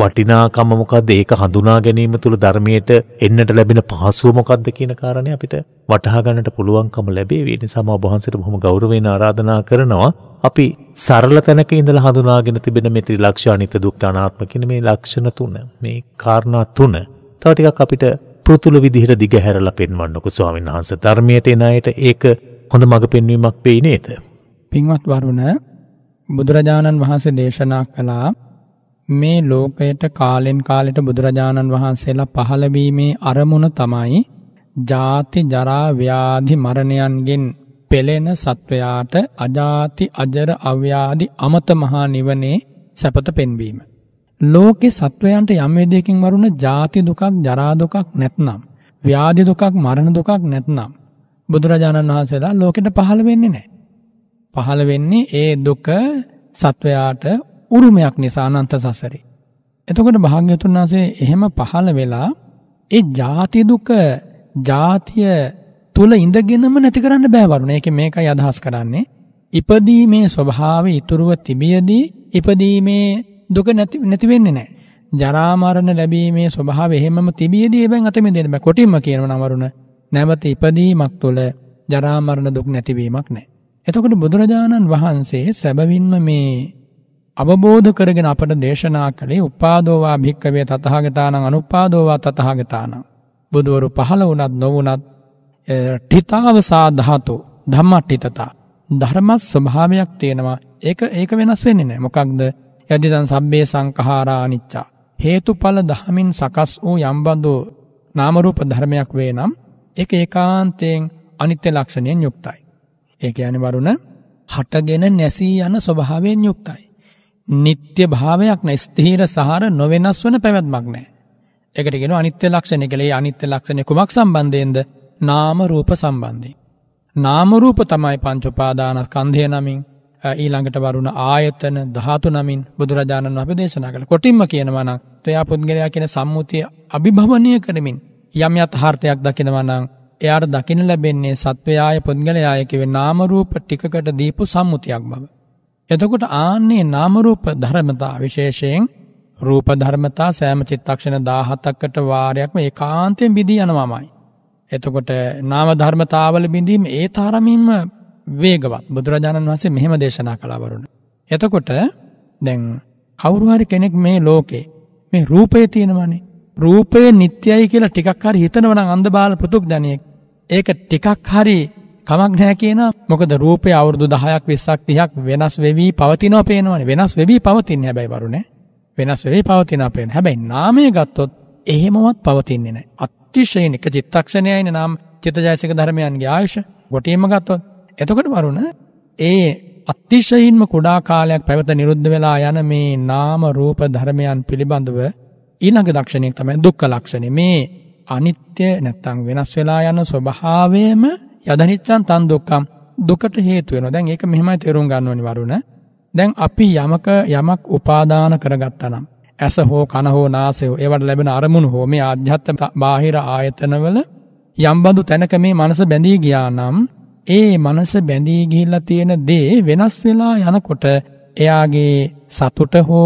වටිනාකම මොකද්ද? ඒක හඳුනා ගැනීම තුළ ධර්මයට එන්නට ලැබෙන පහසුව මොකද්ද කියන කාරණේ අපිට වටහා ගන්නට පුළුවන්කම ලැබේවි. ඒ නිසා මම ඔබ වහන්සේට බොහොම ගෞරවයෙන් ආරාධනා කරනවා. අපි සරල තැනක ඉඳලා හඳුනාගෙන තිබෙන මේ ත්‍රිලක්ෂ්‍ය අනිත්‍ය දුක්ඛ අනාත්ම කියන මේ ලක්ෂණ තුන මේ කාරණා තුන තව ටිකක් අපිට පෘතුල විදිහට දිගහැරලා පෙන්වන්නකෝ ස්වාමීන් වහන්සේ ධර්මයට එන අයට ඒක හොඳ මඟ පෙන්වීමක් වෙයි නේද? පින්වත් වරුණ බුදුරජාණන් වහන්සේ දේශනා කළා මේ ලෝකයට කාලෙන් කාලෙට බුදුරජාණන් වහන්සේලා පහළවීමේ අරමුණ තමයි ජාති ජරා ව්‍යාධි මරණයන්ගෙන් පෙළෙන සත්වයාට අජාති අජර අව්‍යාධි අමත මහා නිවනේ සැපත පෙන්වීම. ලෝකේ සත්වයන්ට යම් වේදයකින් වරුණ ජාති දුකක් ජරා දුකක් නැත්නම් ව්‍යාධි දුකක් මරණ දුකක් නැත්නම් බුදුරජාණන් වහන්සේලා ලෝකෙට පහළ වෙන්නේ නැහැ. පහළ වෙන්නේ ඒ දුක සත්වයාට උරුමයක් නිසා අනන්ත සසරේ. එතකොට භාග්‍යතුන් වහන්සේ එහෙම පහළ වෙලා ඒ ජාති දුක ජාතිය තුල ඉඳගෙනම නැති කරන්න බෑ වරුණ. ඒක මේකයි අදහස් කරන්නේ. ඉපදීමේ ස්වභාවය ඉතුරුව තිබියදී ඉපදීමේ දුක නැති නැති වෙන්නේ නැහැ. ජරා මරණ ලැබීමේ ස්වභාවය එහෙමම තිබියදී එබැන් අත මෙදෙන්න බෑ. කොටින්ම කියනවා නම් වරුණ. නැවත ඉපදීමක් තුළ ජරා මරණ දුක් නැතිවීමක් නැහැ. එතකොට බුදුරජාණන් වහන්සේ සැබවින්ම මේ අවබෝධ කරගෙන අපට දේශනා කළේ උපාදෝවා භික්කවේ තතහාගතානං අනුපාදෝවා තතහාගතානං. බුදුවරු පහළ වුණත් නොවුණත් ටිතාවසා ධාතු ධම්මට්ටිතතා. ධර්මස් ස්වභාවයක් තියෙනවා ඒක ඒක වෙනස් වෙන්නේ නැහැ. මොකක්ද? යදිදන් සබ්බේ සංඛාරා අනිච්චා. හේතුඵල දහමින් සකස් වූ යම්බඳු නාම රූප ධර්මයක් වේ නම් ඒක ඒකාන්තයෙන් අනිත්‍ය ලක්ෂණයෙන් යුක්තයි. ඒ කියන්නේ වරුණ හටගෙන නැසී යන ස්වභාවයෙන් යුක්තයි. නිත්‍ය භාවයක් නෑ ස්ථීර සහර නොවෙනස් වන පැවැත්මක් නෑ. එකටගෙන අනිත්‍ය ලක්ෂණ කළේ අනිත්‍ය ලක්ෂණය කුමක් සම්බන්ධයෙන්ද නාම රූප සම්බන්ධී. නාමරූප තමයි පංචුපාදානස් කන්දය නමින් ඊළඟට වරුණ ආයතන දහතු නමින් බුදුරජාණන් අප දේශනා කළ කොටින්ම කියනවනක් තොයා පුද්ගලයා කියෙන සම්මුතිය අභිභවනය කරමින් යම් අත් හාර්ථයක් දකිනවනං එයාට දකින ලැබෙන්නේ සත්වයාය පුද්ගලයායකිවේ නාමරූප ටිකට දීපු සම්මුතියක් බව. එතකොට ආන්නේ නාම රූප ධර්මතා විශේෂයෙන් රූප ධර්මතා සෑම චිත්තක්ෂණ 17කට වාරයක්ම ඒකාන්තයෙන් බිඳී යනවාමයි. එතකොට නාම ධර්මතාවල බිඳීම ඒ තරමින්ම වේගවත් බුදුරජාණන් වහන්සේ මෙහෙම දේශනා කළා වරුණ. එතකොට දැන් කවුරු හරි කෙනෙක් මේ ලෝකේ මේ රූපය තියෙනවනේ. රූපය නිට්ටයයි කියලා ටිකක් හරි හිතනවනම් අන්ධබාල පෘතුග්ජනියෙක්. ඒක ටිකක් හරි කමක් නැහැ කියනවා. මොකද රූපේ අවුරුදු 10ක් 20ක් 30ක් වෙනස් වෙවි පවතිනවා පේනවනේ. වෙනස් වෙවි පවතින්නේ හැබැයි වරුනේ. වෙනස් වෙවි පවතිනවා පේන. හැබැයි නාමය ගත්තොත් එහෙමවත් පවතින්නේ නැහැ. අතිශයින් එක චිත්තක්ෂණයයිනේ නාම චිත්තජයසික ධර්මයන්ගේ ආයුෂ කොටියෙම ගත්තොත්. එතකොට වරුණ ඒ අතිශයින්ම කුඩා කාලයක් පැවත නිරුද්ධ වෙලා යන මේ නාම රූප ධර්මයන් පිළිබඳව ඊළඟ දක්ෂණය තමයි දුක්ඛ ලක්ෂණය. මේ අනිත්‍ය නැත්තම් වෙනස් වෙලා යන ස්වභාවයම යදනිච්චන් තන් දුක්ඛම් දුකට හේතු වෙනවා. දැන් ඒක මෙහෙමයි තේරුම් ගන්න ඕනි වරුණ. දැන් අපි යමක යමක් උපාදාන කරගත්තා නම් ඇස හෝ කන හෝ නාසය හෝ ඒවට ලැබෙන අරමුණු හෝ මේ ආධ්‍යාත්ම බාහිර ආයතනවල යම්බඳු තැනක මේ මනස බැඳී ගියා නම් ඒ මනස බැඳී ගිහිල්ලා තියෙන දේ වෙනස් වෙලා යනකොට එයාගේ සතුට හෝ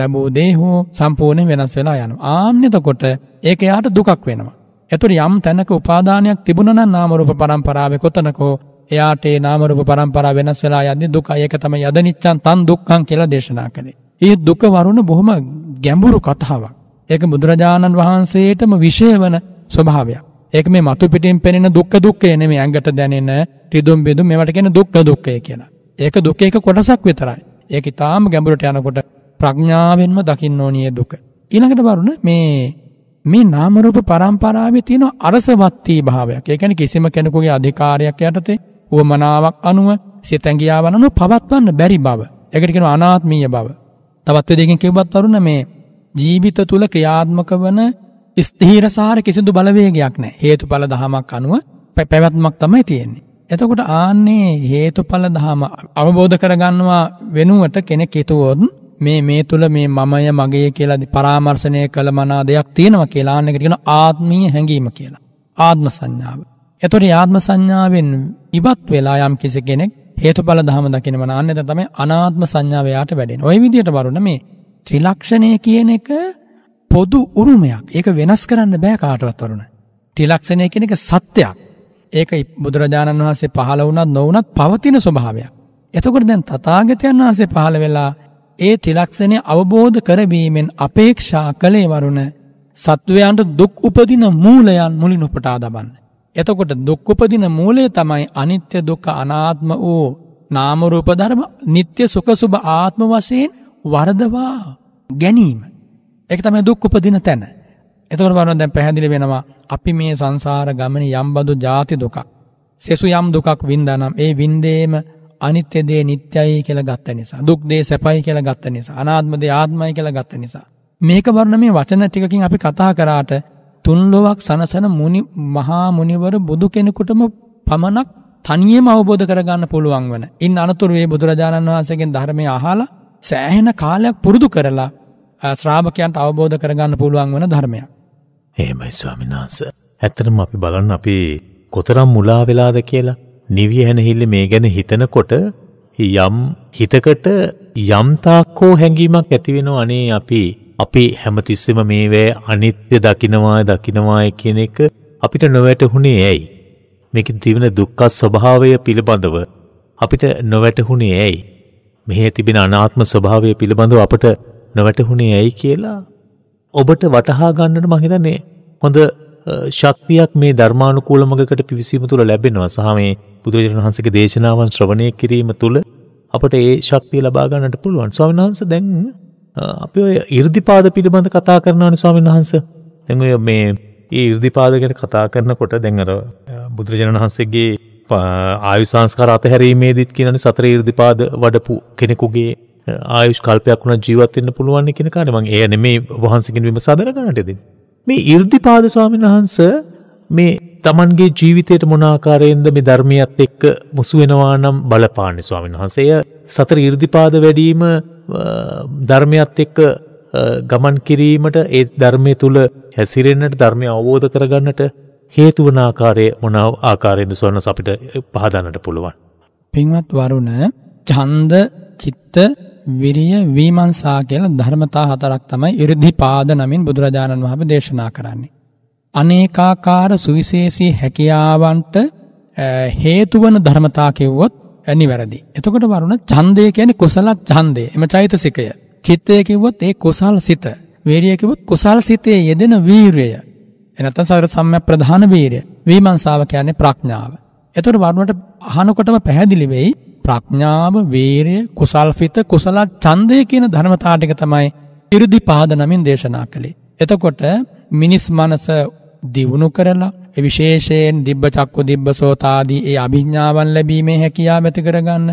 ලැබූ දේ හෝ සම්පූර්ණයෙන් වෙනස් වෙලා යනවා. ආන්නතකොට ඒක එයාට දුකක් වෙනවා. එතුට යම් තැනක උපාදානයක් තිබුණන නාමරූප පරම්පරාව කොතනකෝ එයාට ඒ නාමරූප පරම්පරා වෙනස් වෙලා යද්දි දුක ඒක තමයි යදනිච්ඡන් තන් දුක්ඛං කියලා දේශනා කළේ. ඒ දුක වරුණ බොහොම ගැඹුරු කතාවක්. ඒක බුදුරජාණන් වහන්සේටම විශේෂ වන ස්වභාවයක්. ඒක මේ මතු පිටින් පෙනෙන දුක්ඛ දුක්ඛය නෙමෙයි ඇඟට දැනෙන ත්‍රිදුම් බිදුම් මේවට කියන දුක්ඛ දුක්ඛය කියලා. ඒක දුකේක කොටසක් විතරයි. ඒක ඊටාම ගැඹුරට යනකොට ප්‍රඥාවෙන්ම දකින්න ඕනියේ දුක. ඊළඟට වරුණ මේ මේ නාම රූප පරම්පරාවේ තියෙන අරසවත්ී භාවයක්. ඒ කියන්නේ කිසිම කෙනෙකුගේ අධිකාරයක් යටතේ උවමනාවක් අනුව සිත ඇඟියාවන් අනුව පවත්වන්න බැරි බව. ඒකට කියනවා අනාත්මීය බව. තවත් විදිහකින් කියුවත් වරුණ මේ ජීවිත තුල ක්‍රියාත්මක වන ස්ථීරසාර කිසිදු බලවේගයක් නැහැ. හේතුඵල ධමයක් අනුව පැවැත්මක් තමයි තියෙන්නේ. එතකොට ආන්නේ හේතුඵල ධම අවබෝධ කරගන්නවා වෙනුවට කෙනෙක් හිතුවොත් මේ මේ තුල මේ මමය මගේ කියලා පරාමර්ශනය කළ මනා දෙයක් තියෙනවා කියලා අන්න එකට කියන ආත්මීය හැඟීම කියලා. ආත්ම සංඥාව. එතකොට ආත්ම සංඥාවෙන් ඉවත් වෙලා යම් කිසි කෙනෙක් හේතුඵල ධම දකින්න මන අන්න තමයි අනාත්ම සංඥාව යාට වැඩෙන. ওই විදිහට වරුණ මේ ත්‍රිලක්ෂණය කියන එක පොදු උරුමයක්. ඒක වෙනස් කරන්න බෑ කාටවත් වරුණ. ත්‍රිලක්ෂණය කියන එක සත්‍යයක්. ඒක බුදුරජාණන් වහන්සේ පහළ වුණත් නොවුණත් පවතින ස්වභාවයක්. එතකොට දැන් තථාගතයන් වහන්සේ පහළ වෙලා ඒ ත්‍රිලක්ෂණය අවබෝධ කරවීමෙන් අපේක්ෂා කළේ වරුණ සත්වයන්ට දුක් උපදින මූලයන් මුලින් උපටා දබන්න. එතකොට දුක් උපදින මූලය තමයි අනිත්‍ය දුක්ඛ අනාත්ම වූ නාම රූප ධර්ම නিত্য සුඛ සුභ ආත්ම වශයෙන් වර්ධවා ගැනීම. ඒක තමයි දුක් උපදින තැන. එතකොට බලන්න දැන් පැහැදිලි වෙනවා අපි මේ සංසාර ගමනේ යම්බඳු ಜಾති දුකක්. සෙසු යම් දුකක් වින්දානම් ඒ වින්දේම අනිත්‍ය දේ නිට්ටයයි කියලා ගත්ත නිසා දුක් දේ සැපයි කියලා ගත්ත නිසා අනාත්ම දේ ආත්මයි කියලා ගත්ත නිසා මේක වර්ණ මේ වචන ටිකකින් අපි කතා කරාට තුන් ලොවක් සනසන මුනි මහා මුනිවරු බුදු කෙනෙකුටම පමණක් තනියම අවබෝධ කරගන්න පුළුවන් වෙන. ඉන් අනතුරු මේ බුදුරජාණන් වහන්සේගෙන් ධර්මය අහලා සෑහෙන කාලයක් පුරුදු කරලා ශ්‍රාවකයන්ට අවබෝධ කරගන්න පුළුවන් වෙන ධර්මයක්. එහෙමයි ස්වාමීන් වහන්සේ. ඇත්තටම අපි බලන්න අපි කොතරම් මුලා වෙලාද කියලා නිවිය හැනහිල්ල මේ ගැන හිතනකොට යම් හිතකට යම්තාක්කෝ හැඟීමක් ඇතිවෙන අනේ අපි අපි හැමතිස්සෙම මේවැ අනිත්‍ය දකිනවා දකිනවාය කියන එක අපිට නොවැටහුණේ ඇයි. මේක තිවන දුක්කත් ස්වභාවය පිළිබඳව අපිට නොවැටහුණේ ඇයි. මෙහේ තිබෙන අනාත්ම ස්වභාවය පිළිබඳව අපට නොවැටහුණේ ඇයි කියලා ඔබට වටහා ගන්නට මහිතන්නේ හොඳ ශක්තියක් මේ ධර්මානුකූල මගකට පිවිසීම තුළ ලැබෙනවා සහ මේ බුදුරජාණන් වහන්සේගේ දේශනාවන් ශ්‍රවණය කිරීම තුළ අපට ඒ ශක්තිය ලබා ගන්නට පුළුවන්. ස්වාමීන් වහන්සේ දැන් අපි ඔය 이르දිපාද පිළිබඳ කතා කරනවානේ ස්වාමීන් වහන්සේ. දැන් ඔය මේ ඒ 이르දිපාද ගැන කතා කරනකොට දැන් අර බුදුරජාණන් වහන්සේගේ ආයු සංස්කාර අතහැරීමේදීත් කියනනේ සතර 이르දිපාද වඩපු කෙනෙකුගේ ආයුෂ් කල්පයක් වුණා ජීවත් වෙන්න පුළුවන් කියන කාරණේ මම එය නෙමෙයි වහන්සේගෙන් විමසා දැනගන්නට දෙන්නේ. මේ 이르දිපාද ස්වාමීන් වහන්ස මේ Tamanගේ ජීවිතයට මොන ආකාරයෙන්ද මේ ධර්මියත් එක්ක මුසු වෙනවා නම් බලපාන්නේ ස්වාමීන් වහන්සේය සතර 이르දිපාද වැඩිම ධර්මියත් එක්ක ගමන් කිරීමට ඒ ධර්මයේ තුල හැසිරෙන්නට ධර්මය අවබෝධ කරගන්නට හේතු වන ආකාරය මොන ආකාරයෙන්ද ස්වාමීන් අපිට පහදන්නට පුළුවන් පින්වත් වරුණ ඡන්ද චිත්ත විරිය වීමංසා කියලා ධර්මතා හතරක් තමයි ඉරිධිපාද නමින් බුදුරජාණන් වහන්සේ දේශනා කරන්නේ. අනේකාකාර සුවිශේෂී හැකියාවන්ට හේතු වන ධර්මතා කිව්වොත් නිවැරදි. එතකොට වරුණ ඡන්දය කියන්නේ කුසල ඡන්දය. එම චෛතසිකය. චිත්තය කිව්වොත් ඒ කුසල් සිත. වීරිය කිව්වොත් කුසල් සිතේ යෙදෙන වීරය. එනත්තම් සතර සම්‍යක් ප්‍රධාන වීරය. විමර්ශාව කියන්නේ ප්‍රඥාව. එතකොට වරුණට අහනකොටම පැහැදිලි වෙයි ප්‍රඥාව, වීරය, කුසල්පිත, කුසල ඡන්දය කියන ධර්මතා ටික තමයි 이르දිපාද නමින් දේශනා කළේ. එතකොට මිනිස් මනස දියුණු කරලා විශේෂයෙන් දිබ්බ චක්කු දිබ්බ සෝතාදී ඒ අභිඥාවන් ලැබීමේ හැකියාව ඇති කරගන්න.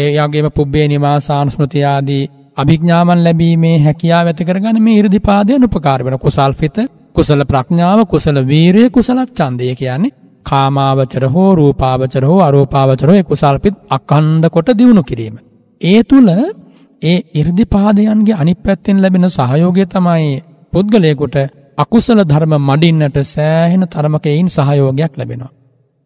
ඒ යගේම පුබ්බේ නිවාසානුස්මෘතිය ආදී අභිඥාවන් ලැබීමේ හැකියාව ඇති කරගන්න මේ 이르දිපාදයෙන් උපකාර වෙන කුසල්පිත, කුසල ප්‍රඥාව, කුසල වීරය, කුසල ඡන්දය කියන්නේ කාමාවචර හෝ රූපාවචර හෝ අරෝපාවචරෝ එකුසල්පිත් අකණ්ඩ කොට දියුණු කිරීම. ඒ තුළ ඒ ඉර්ධිපාදයන්ගේ අනිපැත්තෙන් ලැබෙන සහයෝගය තමයි පුද්ගලයකුට අකුසල ධර්ම මඩින්නට සෑහෙන තරමකයින් සහයෝගයක් ලැබෙනවා.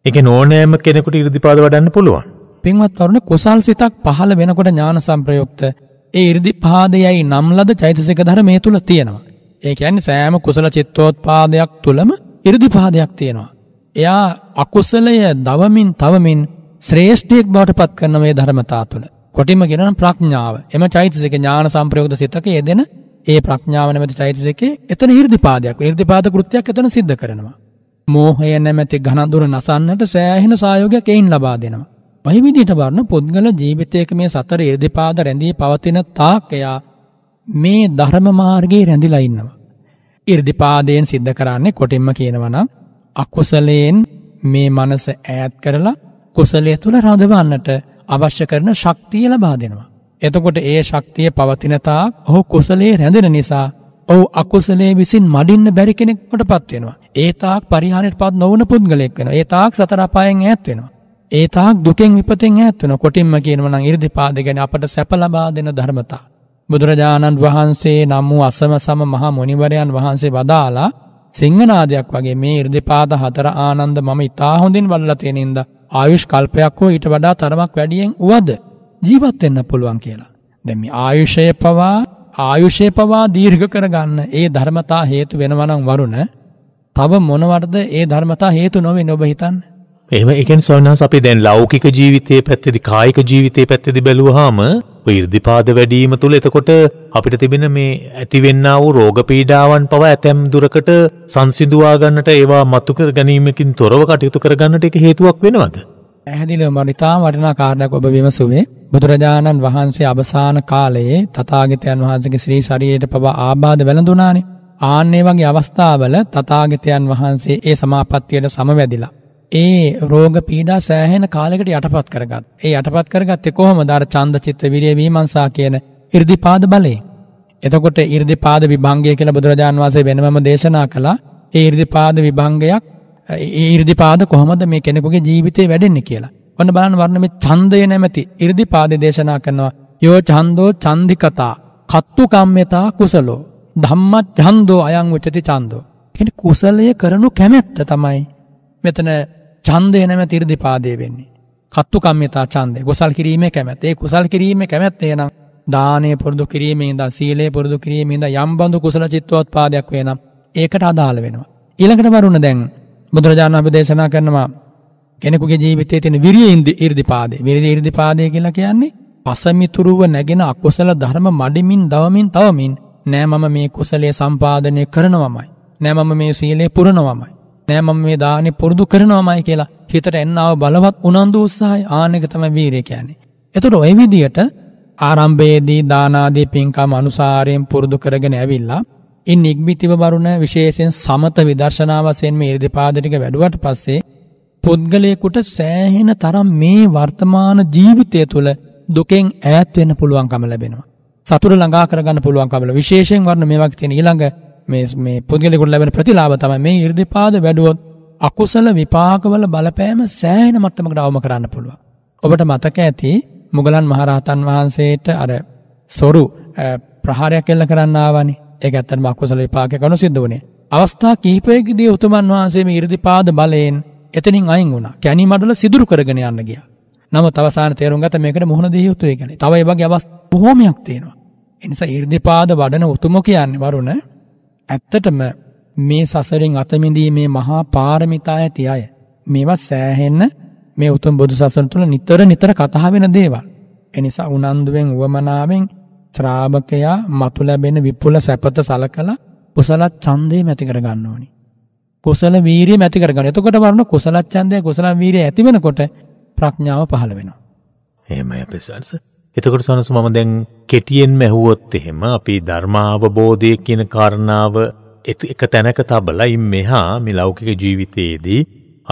එක නෝනෑම කෙනෙකුට ඉර්ධිපාද වඩන්න පුළුවන්. පින්වත් වරුණ කුසල් සිතක් පහළ වෙනකොට ඥාන සම්ප්‍රයුක්ත ඒ ඉර්ධිපාදයයි නම්ලද චෛතසික ධර්මය තුළ තියෙනවා. ඒ කියන්නේ සෑම කුසල චිත්තෝත්පාදයක් තුළම ඉර්ධිපාදයක් තියෙනවා. එයා අකුසලය දවමින් තවමින් ශ්‍රේෂ්ඨයෙක් බවට පත් කරන මේ ධර්මතා තුළ. කොටිම ගෙනන ප්‍රඥාව. එම චෛතසික ඥාන සම්ප්‍රයුක්ත සිතක යෙදෙන ඒ ප්‍රඥාව නැමැති චෛතසිකේ එතන 이르දිපාදයක්. 이르දිපාද කෘත්‍යයක් එතන සිද්ධ කරනවා. මෝහය නැමැති ඝන දුර නසන්නට සෑහෙන සහයෝගයක් එයින් ලබා දෙනවා. වහි විදිහට වර්ණ පුද්ගල ජීවිතයක මේ සතර 이르දිපාද රැඳී පවතින තාක් එයා මේ ධර්ම මාර්ගයේ රැඳිලා ඉන්නවා. 이르දිපාදයෙන් සිද්ධ කරන්නේ කොටින්ම කියනවා නම් අකුසලයෙන් මේ මනස ඈත් කරලා කුසලය තුළ රඳවන්නට අවශ්‍ය කරන ශක්තිය ලබා දෙනවා. එතකොට ඒ ශක්තිය පවතිනතා ඔහු කුසලයේ රැඳෙන නිසා ඔහු අකුසලයේ විසින් මඩින්න බැරි කෙනෙක්වට පත්වෙනවා. ඒ තාක් පරිහානියට පත් නොවන පුද්ගලයෙක් වෙනවා. ඒ තාක් සතර අපායෙන් ඈත් වෙනවා. ඒ තාක් දුකෙන් විපතෙන් ඈත් වෙනවා. කොටින්ම කියනවා නම් 이르දිපාද ගැන අපට සැප ලබා දෙන ධර්මතා. බුදුරජාණන් වහන්සේ නම් වූ අසම සම මහා මුනිවරයන් වහන්සේ වදාලා සිංහනාදයක් වගේ මේ ඉර්දිපාද හතර ආනන්ද මම ඉතා හොඳින් වල්ලා තියෙනින්ද ආයුෂ් කල්පයක් හෝ ඊට වඩා තරමක් වැඩියෙන් වුවද ජීවත් වෙන්න පුළුවන් කියලා. දැන් මේ ආයුෂය පවා ආයුෂය පවා දීර්ඝ කරගන්න ඒ ධර්මතා හේතු වෙනවනම් වරුණ තව මොනවටද ඒ ධර්මතා හේතු නොවෙන්නේ ඔබ හිතන්නේ? එහම එකෙන් සොන්හස් අපි දැන් ලෞකික ජීවිතය පැත්තෙදි කායික ජීවිතය පැත්තෙදි බැලුවහාම ඉර්ධිපාද වැඩීම තුළ එතකොට අපිට තිබෙන මේ ඇතිවෙන්න වූ රෝගපීඩාවන් පව ඇතැම් දුරකට සංසිදුවාගන්නට ඒවා මත්තුකර ගැනීමකින් තොරව කටයුතු කරගන්නට එක හේතුවක් වෙනවද. ඇහැදිල මරිතා වටනා කාරණයක් ඔබ විමසුවේ බුදුරජාණන් වහන්සේ අවසාන කාලයේ තතාගතයන් වහන්සගේ ශ්‍රී ශරීයට පවා ආබාධ වැළඳුනානේ ආන්නේ වගේ අවස්ථාවල තතාගතයන් වහන්සේ ඒ සමාපත්තියට සමවැදිලා ඒ රෝග පීඩා සෑහෙන කාලෙකට යටපත් කරගත්. ඒ යටපත් කරගත්තේ කොහොමද? අර ඡන්ද චිත්ත විරිය වීමංසා කියන 이르දිපාද බලයෙන්. එතකොට 이르දිපාද විභංගය කියලා බුදුරජාන් වහන්සේ වෙනමම දේශනා කළා. ඒ 이르දිපාද විභංගයක් ඒ 이르දිපාද කොහොමද මේ කෙනෙකුගේ ජීවිතේ වැඩෙන්නේ කියලා. ඔන්න බලන්න වර්ණ මේ ඡන්දය නැමැති 이르දිපාදේ දේශනා කරනවා. යෝ ඡන්தோ ඡන්දිකතා කත්තු කම්මතා කුසලෝ ධම්ම ඡන්தோ අයං උච්චති ඡන්தோ. කියන්නේ කුසලය කරනු කැමැත්ත තමයි මෙතන ඡන්දය නැමැති 이르දිපාදේ වෙන්නේ. කත්තුකම්මිතා ඡන්දය. ගොසල් කිරීමේ කැමැත්ත. ඒ කුසල් කිරීමේ කැමැත්ත එනම් දානය පුරුදු කිරීමේ ඉඳන් සීලය පුරුදු කිරීමේ ඉඳන් යම් බඳු කුසල චිත්තෝත්පාදයක් වෙනම් ඒකට අදාළ වෙනවා. ඊළඟට වරුණ දැන් බුදුරජාණන් වහන්සේ දේශනා කරනවා කෙනෙකුගේ ජීවිතයේ තියෙන විරිය 이르දිපාදේ. විරිය 이르දිපාදේ කියලා කියන්නේ පසමිතුරුව නැගෙන අකුසල ධර්ම මඩිමින් දවමින් තවමින් නෑ මම මේ කුසලයේ සම්පාදනය කරනවමයි. නෑ මම මේ සීලය පුරනවමයි. නෑ මම මේ දානේ පුරුදු කරනවාමයි කියලා හිතට එන්නව බලවත් උනන්දු උත්සාහය ආන එක තමයි වීරිය කියන්නේ. එතකොට ওই විදියට ආරම්භයේදී දාන ආදී පින්කම් අනුසාරයෙන් පුරුදු කරගෙන ඇවිල්ලා ඉන් නිග්මිතිව වරුණ විශේෂයෙන් සමත විදර්ශනා වශයෙන් මේ ඉරිදීපාදිටික වැඩුවට පස්සේ පුද්ගලයෙකුට සෑහෙන තරම් මේ වර්තමාන ජීවිතය තුළ දුකෙන් ඈත් වෙන්න පුළුවන්කම ලැබෙනවා. සතුට ළඟා කරගන්න පුළුවන්කම ලැබෙනවා. විශේෂයෙන් වර්ණ මේ වගේ තියෙන ඊළඟ මේ මේ පුද්ගලෙකුට ලැබෙන ප්‍රතිලාභ තමයි මේ 이르දිපාද වැඩුවොත් අකුසල විපාකවල බලපෑම සෑහෙන මට්ටමකට අවම කරන්න පුළුවන්. ඔබට මතක ඇති මුගලන් මහරහතන් වහන්සේට අර සොරු ප්‍රහාරයක් එල්ල කරන්න ආවනේ. ඒක ඇත්තටම අකුසල විපාකයක් අනු සිද්ධ වුණේ. අවස්ථා කිහිපයකදී උතුමන් වහන්සේ මේ 이르දිපාද බලයෙන් එතනින් අයින් වුණා. කැණි මඩල සිදුරු කරගෙන යන්න ගියා. නමුත් අවසාන තේරුම් ගත මේකට මුහුණ දෙය යුතුයි කියලා. තව ඒ වගේ අවස්ථා බොහෝමයක් තියෙනවා. ඒ නිසා 이르දිපාද වඩන උතුම කියන්නේ වරුණ ඇත්තටම මේ සසරෙන් අත මිදීමේ මහා පාරමිතා ඇති අය මේවා සෑහෙන්න මේ උතුම් බුදු සසුන තුළ නිතර නිතර කතා වෙන දේවල්. එනිසා උනන්දුවෙන් උවමනාවෙන් ශ්‍රාවකයා මතු ලැබෙන විපුල සැපත සලකලා කුසල ඡන්දේ ඇති කර ගන්න ඕනි. කුසල වීරිය ඇති කර ගන්න. එතකොට වරණ කුසල ඡන්දය කුසල වීරිය ඇති වෙනකොට ප්‍රඥාව පහළ වෙනවා. එහෙමයි අපේ සල්ස. එතකොට සනස මම දැන් කෙටියෙන් මැහුවොත් එහෙම අපි ධර්මාවබෝධය කියන කාරණාව එක තැනක තබලයි මෙහා මේ ලෞකික ජීවිතයේදී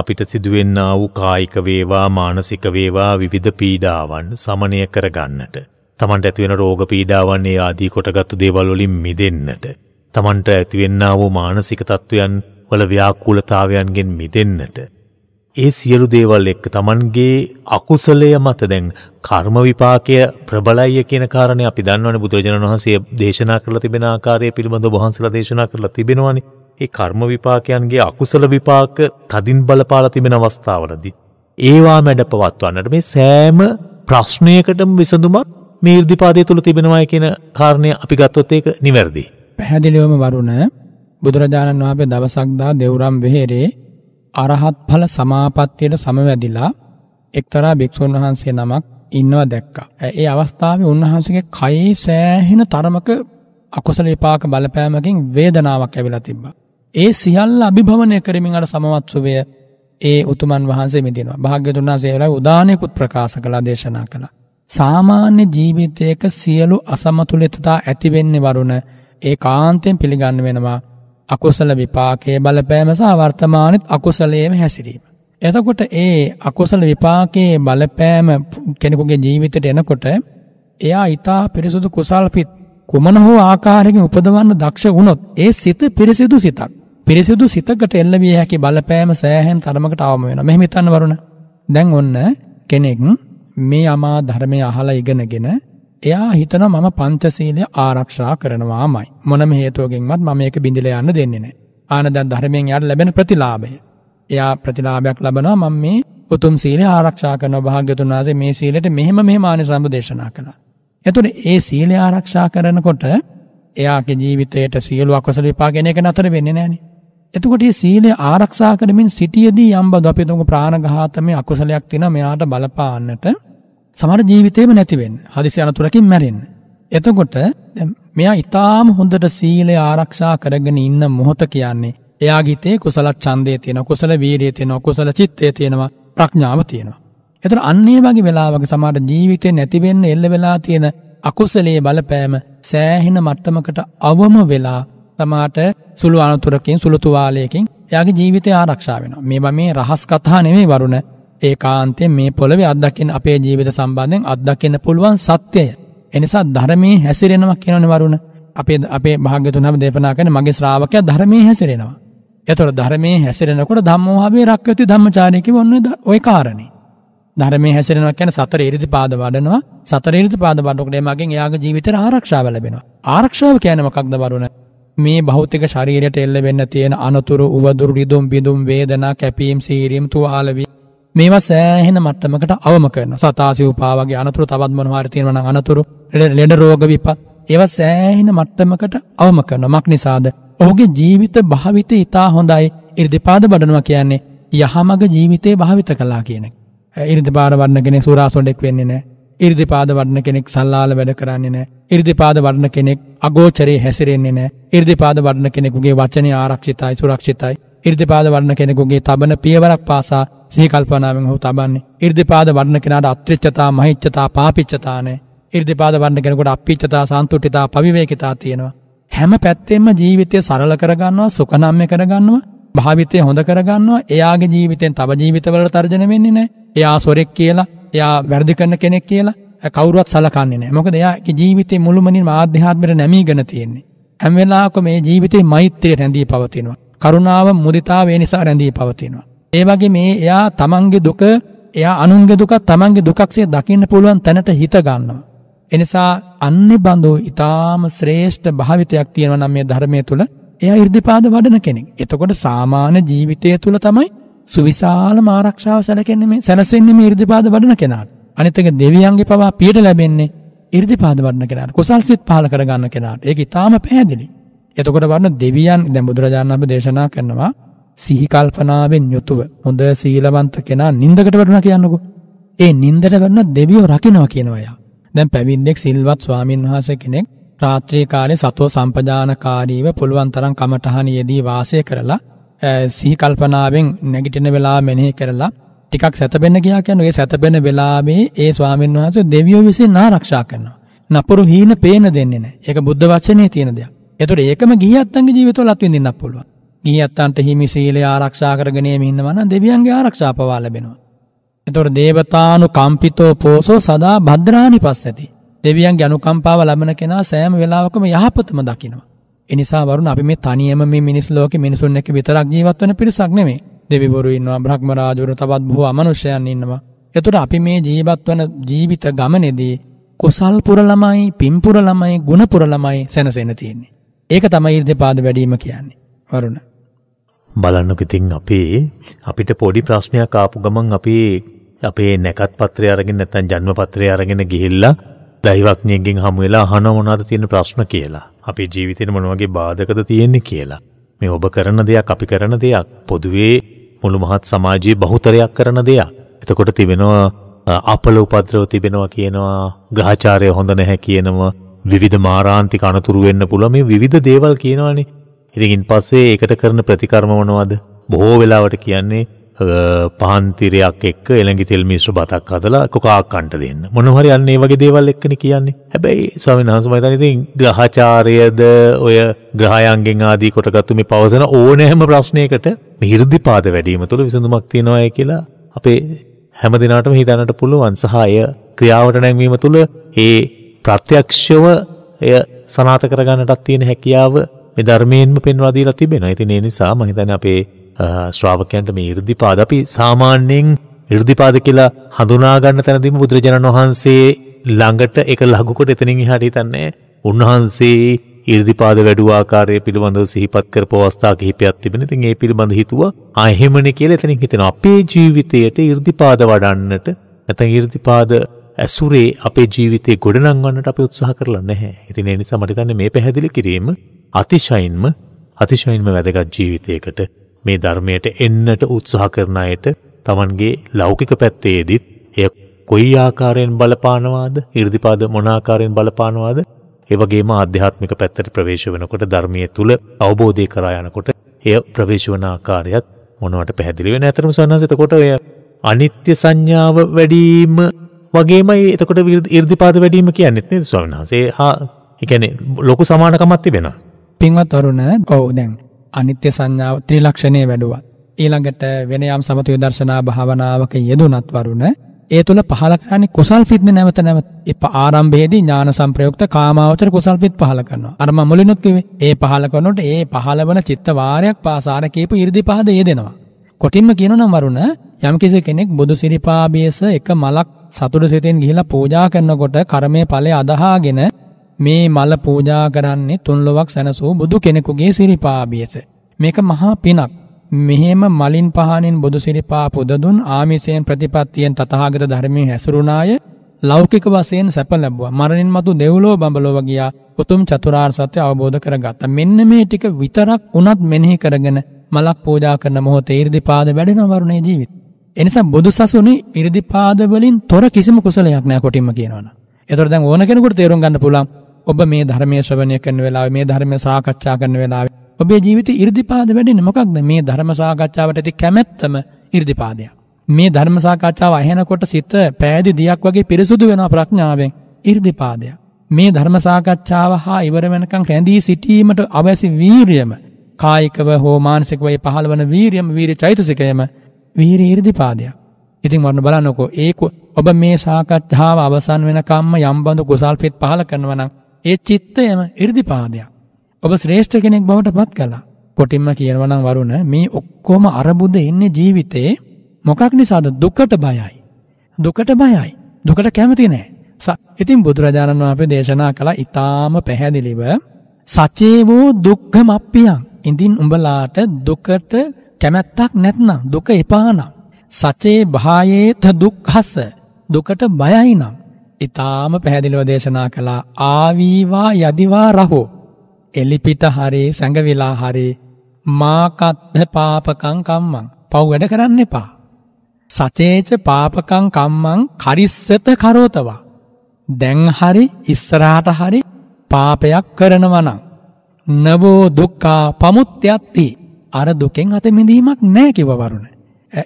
අපිට සිදුවෙන්නා වූ කායික වේවා මානසික වේවා විවිධ පීඩාවන් සමනය කරගන්නට තමන්ට ඇතිවෙන රෝග පීඩාවන් ඒ ආදී කොටගත්තු දේවල් වලින් මිදෙන්නට තමන්ට ඇතිවෙන්නා වූ මානසික තත්වයන් වල ව්‍යාකූලතාවයන්ගෙන් මිදෙන්නට ඒ සියලු දේවල් එක්ක Tamanගේ අකුසලය මත දැන් කර්ම විපාකය ප්‍රබලයි කියන කාරණේ අපි දන්නවනේ බුදුරජාණන් වහන්සේ දේශනා කරලා තිබෙන ආකාරය පිළිබඳව වහන්සලා දේශනා කරලා තිබෙනවානේ. ඒ කර්ම විපාකයන්ගේ අකුසල විපාක තදින් බලපාලා තිබෙන අවස්ථාවලදී ඒවා මැඩ පවත්වන්නට මේ සෑම ප්‍රශ්නයකටම විසඳුමක් මේ ඉර්ධිපාදය තුළ තිබෙනවායි කියන කාරණය අපි ගත්තොත් ඒක නිවැරදි. පැහැදිලිවම වරුණ බුදුරජාණන් වහන්සේ දවසක් දා දෙවුරම් වෙහෙරේ අරහත් ඵල සමාපත්තියට සමවැදිලා එක්තරා භික්ෂුන් වහන්සේ නමක් ඉන්නවා දැක්කා. ඒ අවස්ථාවේ උන්වහන්සේගේ කයේ සෑහෙන තරමක අකුසල විපාක බලපෑමකින් වේදනාවක් ඇවිලා තිබ්බා. ඒ සියල්ල අභිභවනය කරමින් අර සමවත්සුවය ඒ උතුමන් වහන්සේ මෙදිනවා. භාග්‍යවතුන් වහන්සේ වෙලාවේ උදානෙකුත් ප්‍රකාශ කළා දේශනා කළා. සාමාන්‍ය ජීවිතයක සියලු අසමතුලිතතා ඇති වෙන්නේ වරුණ ඒකාන්තයෙන් පිළිගන්න වෙනවා. අකුසල විපාකයේ බලපෑම සහ වර්තමානෙත් අකුසලයේම හැසිරීම. එතකොට ඒ අකුසල විපාකයේ බලපෑම කෙනෙකුගේ ජීවිතයට එනකොට එයා ඊටා පිරිසුදු කුසල් පිට කුමන හෝ ආකාරයකින් උපදවන්න දක්ෂ වුණොත් ඒ සිත පිරිසිදු සිතක්. පිරිසිදු සිතකට එල්ල විය හැකි බලපෑම සෑහෙන තරමකට අවම වෙනවා. මෙහෙම හිතන්න වරුණ. දැන් ඔන්න කෙනෙක් මේ අමා ධර්මය අහලා ඉගෙනගෙන එයා හිතනවා මම පංචශීලය ආරක්ෂා කරනවාමයි. මොනම හේතුවකින්වත් මම මේක බිඳිලා යන්න දෙන්නේ නැහැ. ආනන්ද ධර්මයෙන් යාට ලැබෙන ප්‍රතිලාභය. එයා ප්‍රතිලාභයක් ලබනවා මම මේ උතුම් සීලය ආරක්ෂා කරන භාග්‍යතුන් වහන්සේ මේ සීලෙට මෙහෙම මෙහෙම ආනිසංස දේශනා කළා. එතකොට ඒ සීලය ආරක්ෂා කරනකොට එයාගේ ජීවිතයට සියලු අකුසල විපාක එන එක නතර වෙන්නේ නැහනේ. එතකොට මේ සීලය ආරක්ෂා කරමින් සිටියේදී යම්බදු අපි තුමු ප්‍රාණඝාතමේ අකුසලයක් තියෙනවා මෙයාට බලපාන්නට සමහර ජීවිතේම නැති වෙන්න. හදිසි අනතුරකින් මැරෙන්න. එතකොට මෙයා ඊටාම හොඳට සීලය ආරක්ෂා කරගෙන ඉන්න මොහොත කියන්නේ එයාගිතේ කුසල ඡන්දය තියෙනවා, කුසල වීරිය තියෙනවා, කුසල චිත්තය තියෙනවා, ප්‍රඥාව තියෙනවා. එතන අන්න ඒ වගේ වෙලාවක සමහර ජීවිතේ නැති වෙන්න එල්ල වෙලා තියෙන අකුසලයේ බලපෑම සෑහෙන මට්ටමකට අවම වෙලා තමාට සුළු අනතුරකින් සුළු තුවාලයකින් එයාගේ ජීවිතය ආරක්ෂා වෙනවා. මේවා මේ රහස් කතා නෙමෙයි වරුණ. ඒකාන්තයෙන් මේ පොළවේ අත්දකින්න අපේ ජීවිත සම්බන්ධයෙන් අත්දකින්න පුළුවන් සත්‍යය. එනිසා ධර්මයේ හැසිරෙනවා කියනවනේ වරුණ. අපේ අපේ භාග්‍යතුන් හැම දේශනා කරන මගේ ශ්‍රාවකයා ධර්මයේ හැසිරෙනවා. එතකොට ධර්මයේ හැසිරෙනකොට ධම්මෝහාවේ රක්කති ධම්මචාරය කියන්නේ ওই කාරණේ. ධර්මයේ හැසිරෙනවා කියන්නේ සතර ඉරිදිපාද වඩනවා. සතර ඉරිදිපාද වඩනකොට එයාගෙන් එයාගේ ජීවිතේට ආරක්ෂාව ලැබෙනවා. ආරක්ෂාව කියන්නේ මොකක්ද වරුණ? මේ භෞතික ශරීරයට එල්ල වෙන්න තියෙන අනතුරු, උවදුරු, රිදුම්, බිඳුම්, වේදනා, කැපීම්, සීරීම්, තුවාල වී මේවා සෑහෙන මට්ටමකට අවම කරනවා. සතාසිව්පා වගේ අනතුරු තවත් මොනවා හරි තියෙනවා නම් අනතුරු ලෙඩ රෝග විපත් ඒවා සෑහෙන මට්ටමකට අවම කරනවා. මක් නිසාද? ඔහුගේ ජීවිත භාවිතය ඉතා හොඳයි. 이르දපාද බඩනවා කියන්නේ යහමග ජීවිතේ භාවිත කළා කියන එක. 이르දපාද වඩන කෙනෙක් සූරාසොඩෙක් වෙන්නේ නැහැ. ඉරිදිපාද වඩන කෙනෙක් සල්ලාල වැඩ කරන්නේ නැහැ. ඉරිදිපාද වඩන කෙනෙක් අගෝචරේ හැසිරෙන්නේ නැහැ. ඉරිදිපාද වඩන කෙනෙකුගේ වචනේ ආරක්ෂිතයි සුරක්ෂිතයි. ඉර්ධපාද වඩන කෙනෙකුගේ තබන පියවරක් පාසා සිහි කල්පනාවෙන් ඔහු තබන්නේ. ඉර්ධපාද වඩන කෙනාට අත්‍රිච්ඡතා, මහිච්ඡතා, පාපිච්ඡතා නැහැ. ඉර්ධපාද වඩන කෙනෙකුට අපිච්ඡතා, සන්තුට්ඨිතා, පවිවේකිතා තියෙනවා. හැම පැත්තෙම ජීවිතය සරල කරගන්නවා, සුඛනම්ය කරගන්නවා, භාවිතය හොඳ කරගන්නවා. එයාගේ ජීවිතෙන් තව ජීවිතවල තර්ජන වෙන්නේ නැහැ. එයා සොරෙක් කියලා, එයා වැරදි කරන කෙනෙක් කියලා කවුරුවත් සලකන්නේ නැහැ. මොකද එයාගේ ජීවිතේ මුළුමනින්ම ආධ්‍යාත්මයට නැමීගෙන තියෙන්නේ. හැම වෙලාවකම මේ ජීවිතේ මෛත්‍රිය රැඳී පවතිනවා. කරුණාව මුදිතාව ඒ නිසා රැඳී පවතිනවා. ඒ වගේ මේ එයා තමන්ගේ දුක එයා අනුන්ගේ දුකක් තමන්ගේ දුකක්සේ දකින්න පුළුවන් තැනට හිත ගන්නවා. එනිසා අන්නේ බඳු ඊටාම ශ්‍රේෂ්ඨ භාවිතයක් තියෙනවා නම් මේ ධර්මයේ තුල එයා irdipaද වඩන කෙනෙක්. එතකොට සාමාන්‍ය ජීවිතය තුල තමයි සුවිශාලම ආරක්ෂාව සැලකෙන්නේ මේ සැලසෙන්නේ මේ irdipaද වඩන කෙනාට. අනිත් එක දෙවියන්ගේ පවා පියට ලැබෙන්නේ irdipaද වඩන කෙනාට. කුසල්සිත පහල කරගන්න කෙනාට. ඒක ඊටාම පැහැදිලියි. එතකොට වන්න දෙවියන් දැ බුදුරජාණන් දේශනා කරනවා සිහිකල්පනාවෙන් යුතුව හොඳ සීලවන්ත කෙනා නින්දකට වටන කියන්නකු. ඒ නින්දට වන්න දෙවියෝ රකිනවා කියනවයා. දැන් පැවිද්දෙක් සිල්වත් ස්වාමීන් වහස කෙනෙක් රාත්‍රී කාලේ සතෝ සම්පජානකාරීව පුළුවන් තරම් කමටහනියේදී වාසය කරලා සිහිකල්පනාවෙන් නැගිටින වෙලා මෙනෙහි කරලා ටිකක් සැතපෙන්න ගියා කියන්නේ ඒ සැතපෙන වෙලාවේ ඒ ස්වාමීන් වහන්සේ දෙවියෝ විසින් ආරක්ෂා කරනවා. නපුරු හීන පේන දෙන්නේ නැහැ. ඒක බුද්ධ වචනේ තියෙන දෙයක්. එතකොට ඒකම ගිහියත්තන්ගේ ජීවිතවල අත්විඳින්නත් පුළුවන්. ගිහියත්තන්ට හිමි සීලය ආරක්ෂා කරගෙන යමින්නවා නම් දෙවියන්ගේ ආරක්ෂාව පවා ලැබෙනවා. එතකොට දේවතානු කම්පිතෝ පෝසෝ සදා භද්‍රානි පස්සති. දෙවියන්ගේ අනුකම්පාව ලබන කෙනා සෑම වෙලාවකම යහපතම දකිනවා. එනිසා වරුණ අපි මේ තනියම මේ මිනිස් ලෝකේ මිනිසුන් එක්ක විතරක් ජීවත් වෙන පිරිසක් නෙමෙයි. දෙවිවරු ඉන්නවා, බ්‍රහ්ම රාජවරු, තවත් බොහෝ අමනුෂ්‍යයන් ඉන්නවා. එතකොට අපි මේ ජීවත් වන ජීවිත ගමනේදී කුසල් පුර ළමයි, පින් පුර ළමයි, ගුණ පුර ළමයි සැනසෙන්න තියෙන්නේ. ඒක තමයි ඉර්ධ පාද වැඩීම කියන්නේ වරුණ. බලන්නක ඉතින් අපේ අපිට පොඩි ප්‍රශ්නයක් ආපු ගමන් අපි අපේ නැකත් පත්‍රය අරගෙන නැත්නම් ජන්ම පත්‍රය අරගෙන ගිහිල්ලා දෛවඥයෙන්ගෙන් හමු වෙලා අහන මොනවද තියෙන ප්‍රශ්න කියලා. අපේ ජීවිතේ මොන වගේ බාධකද තියෙන්නේ කියලා. මේ ඔබ කරන දෙයක් අපි කරන දෙයක් පොදුවේ මුළු මහත් සමාජයේ බහුතරයක් කරන දෙයක්. එතකොට තිබෙනවා අපල උපද්‍රව තිබෙනවා කියනවා ග්‍රහචාරය හොඳ නැහැ කියනවා විවිධ මාරාන්තික අනතුරු වෙන්න පුළුවන් මේ විවිධ දේවල් කියනවනේ. ඉතින් පස්සේ ඒකට කරන ප්‍රතිකර්ම මොනවද? බොහෝ වෙලාවට කියන්නේ පහන්තිරයක් එක්ක එළඟි තෙල් මිශ්‍ර බතක් හදලා කොකාක් අන්ට දෙන්න. මොනවා හරි අන්න ඒ වගේ දේවල් එක්කනේ කියන්නේ. හැබැයි ස්වාමීන් වහන්සේ මම හිතන්නේ ඉතින් ග්‍රහචාරයද ඔය ග්‍රහයන්ගෙන් ආදී කොටගත්තු මේ පවසන ඕනෑම ප්‍රශ්නයකට මිහිර්දිපාද වැඩිම තුළ විසඳුමක් තියනවායි කියලා අපේ හැම දිනාටම හිතන්නට පුළුවන් සහ අය ක්‍රියාවට නැංවීම තුළ ඒ ප්‍රත්‍යක්ෂව එය සනාත කරගන්නටත් තියෙන හැකියාව මේ ධර්මයෙන්ම පෙන්වා දීලා තිබෙනවා. ඉතින් ඒ නිසා මම හිතන්නේ අපේ ශ්‍රාවකයන්ට මේ 이르දිපාද අපි සාමාන්‍යයෙන් 이르දිපාද කියලා හඳුනා ගන්න තැනදීම බුදුරජාණන් වහන්සේ ළඟට ඒක ලඝුකොට එතනින් එහාට හිතන්නේ උන්වහන්සේ ඉර්ධිපාද වැඩු ආකාරය පිළිබඳව සිහිපත් කරපු අවස්ථා කිහිපයක් තිබෙන. ඉතින් ඒ පිළිබඳ හිතුවා ආ එහෙමනේ කියලා එතනින් හිතෙනවා. අපේ ජීවිතයට ඉර්ධිපාද වඩන්නට නැත්නම් ඉර්ධිපාද ඇසුරේ අපේ ජීවිතේ ගොඩනංවන්නට අපි උත්සාහ කරලා නැහැ. ඉතින් ඒ නිසා මට හිතන්නේ මේ පැහැදිලි කිරීම අතිශයින්ම අතිශයින්ම වැදගත් ජීවිතයකට මේ ධර්මයට එන්නට උත්සාහ කරන අයට Tamanගේ ලෞකික පැත්තේදීත් එය කොයි ආකාරයෙන් බලපානවාද? 이르දිපාද මොන ආකාරයෙන් බලපානවාද? ඒ වගේම ආධ්‍යාත්මික පැත්තට ප්‍රවේශ වෙනකොට ධර්මයේ තුල අවබෝධය කරා යනකොට එය ප්‍රවේශ වන ආකාරයත් මොනවට පැහැදිලි වෙන. අතරම සන්නස එතකොට ඔය අනිත්‍ය සංඥාව වැඩිම වගේමයි එතකොට ඉර්ධිපාද වැඩීම කියන්නෙත් නේද ස්වාමීන් වහන්සේ හා එකැනෙ ලොකු සමානකමත් තිබෙනවා. පින්වත් වරුණ ඔව් දැන් අනිත්‍ය සංඥාව ත්‍රිලක්ෂණයේ වැඩුවත් ඊළඟට වෙන යම් සමතු විදර්ශනා භාවනාවක යෙදුනත් වරුණ ඒ තුල පහල කරන්නේ කුසල් පිත්න නැවත නැවත එප ආරම්භයේදී ඥාන සංප්‍රයුක්ත කාමාවචර කුසල් පිත් පහල කරනවා අර මම මුලිනුත් කිව්වේ ඒ පහල කරනකොට ඒ පහලවන චිත්ත වාරයක් පාසාර කීප 이르දි පහද යෙදෙනවා කොටින්ම කියනනම් වරුණ යම්කිසි කෙනෙක් බුදු සිරිපාබියස එක මලක් සතුට සිතෙන් ගිහිලා පූජා කරනකොට කර්මයේ ඵලය අදහාගෙන මේ මල පූජා කරන්නේ තුන්ලොවක් සැනසූ බුදු කෙනෙකුගේ සිරිපාබියස. මේක මහා පිනක්. මෙහෙම මලින් පහනින් බුදු සිරිපා පුදදුන් ආමිසයෙන් ප්‍රතිපත්තියෙන් තථාගත ධර්මයේ හැසිරුණාය. ලෞකික වශයෙන් සැප ලැබුවා. මරණින් මතු දෙව්ලෝ බඹලොව ගියා. උතුම් චතුරාර්ය සත්‍ය අවබෝධ කරගත්තා. මෙන්න මේ ටික විතරක් උනත් මෙනෙහි කරගෙන මලක් පූජා කරන මොහොතේ 이르දිපාද වැඩෙනවා වරුණේ ජීවිත. එනිසා බුදුසසුනේ 이르දිපාද වලින් තොර කිසිම කුසලයක් නැහැ කොටින්ම කියනවනම්. ඒතර දැන් ඕන කෙනෙකුට තේරුම් ගන්න පුළුවන් ඔබ මේ ධර්මයේ ශ්‍රවණය කරන වෙලාවේ මේ ධර්මයේ සාකච්ඡා කරන වෙලාවේ ඔබේ ජීවිතේ 이르දිපාද වැඩෙන්නේ මොකක්ද? මේ ධර්ම සාකච්ඡාවට ඇති කැමැත්තම 이르දිපාදයක්. මේ ධර්ම සාකච්ඡාව අහනකොට සිත පෑදි දියක් වගේ පිරිසුදු වෙනවා ප්‍රඥාවෙන් 이르දිපාදයක්. මේ ධර්ම සාකච්ඡාව හා ඉවර වෙනකන් රැඳී සිටීමට අවැසි වීරියම කායිකව හෝ මානසිකව ඒ පහළ වන වීරියම වීරිය චෛතසිකයම වීරිය 이르දිපාදයක්. ඉතින් වරණ බලන්නකෝ ඒක ඔබ මේ සාකච්ඡාව අවසන් වෙනකම්ම යම්බඳු කුසල් පිට පහළ කරනවා නම් ඒ චිත්තයම 이르දිපාදයක්. ඔබ ශ්‍රේෂ්ඨ කෙනෙක් බවට පත් කළා. කොටින්ම කියනවා නම් වරුණ මේ ඔක්කොම අරබුද එන්නේ ජීවිතේ මොකක් නිසාද දුකට බයයි. දුකට බයයි. දුකට කැමති නැහැ. ඉතින් බුදුරජාණන් වහන්සේ දේශනා කළ ඊටාම පැහැදිලිව සචේවෝ දුක්ඛමප්පියං ඉඳින් උඹලාට දුකට කැමැත්තක් නැත්නම් දුක එපා නම් සචේ භායේත දුක්හස දුකට බයයි නම් ඊටාම පැහැදිලිව දේශනා කළා ආවීවා යදිවා රහෝ එලිපිට හරේ සැඟවිලා හරේ මාකත්ථ පාපකං කම්මං පව් වැඩ කරන්න එපා සචේච පාපකං කම්මං කරිස්සත කරෝතවා දැන් හරි ඉස්සරහට හරි පාපයක් කරනවා නම් නවෝ දුක්ඛා පමුත්‍යත්ති අර දුකෙන් අත මිදීමක් නැහැ කිව්ව වරුණ.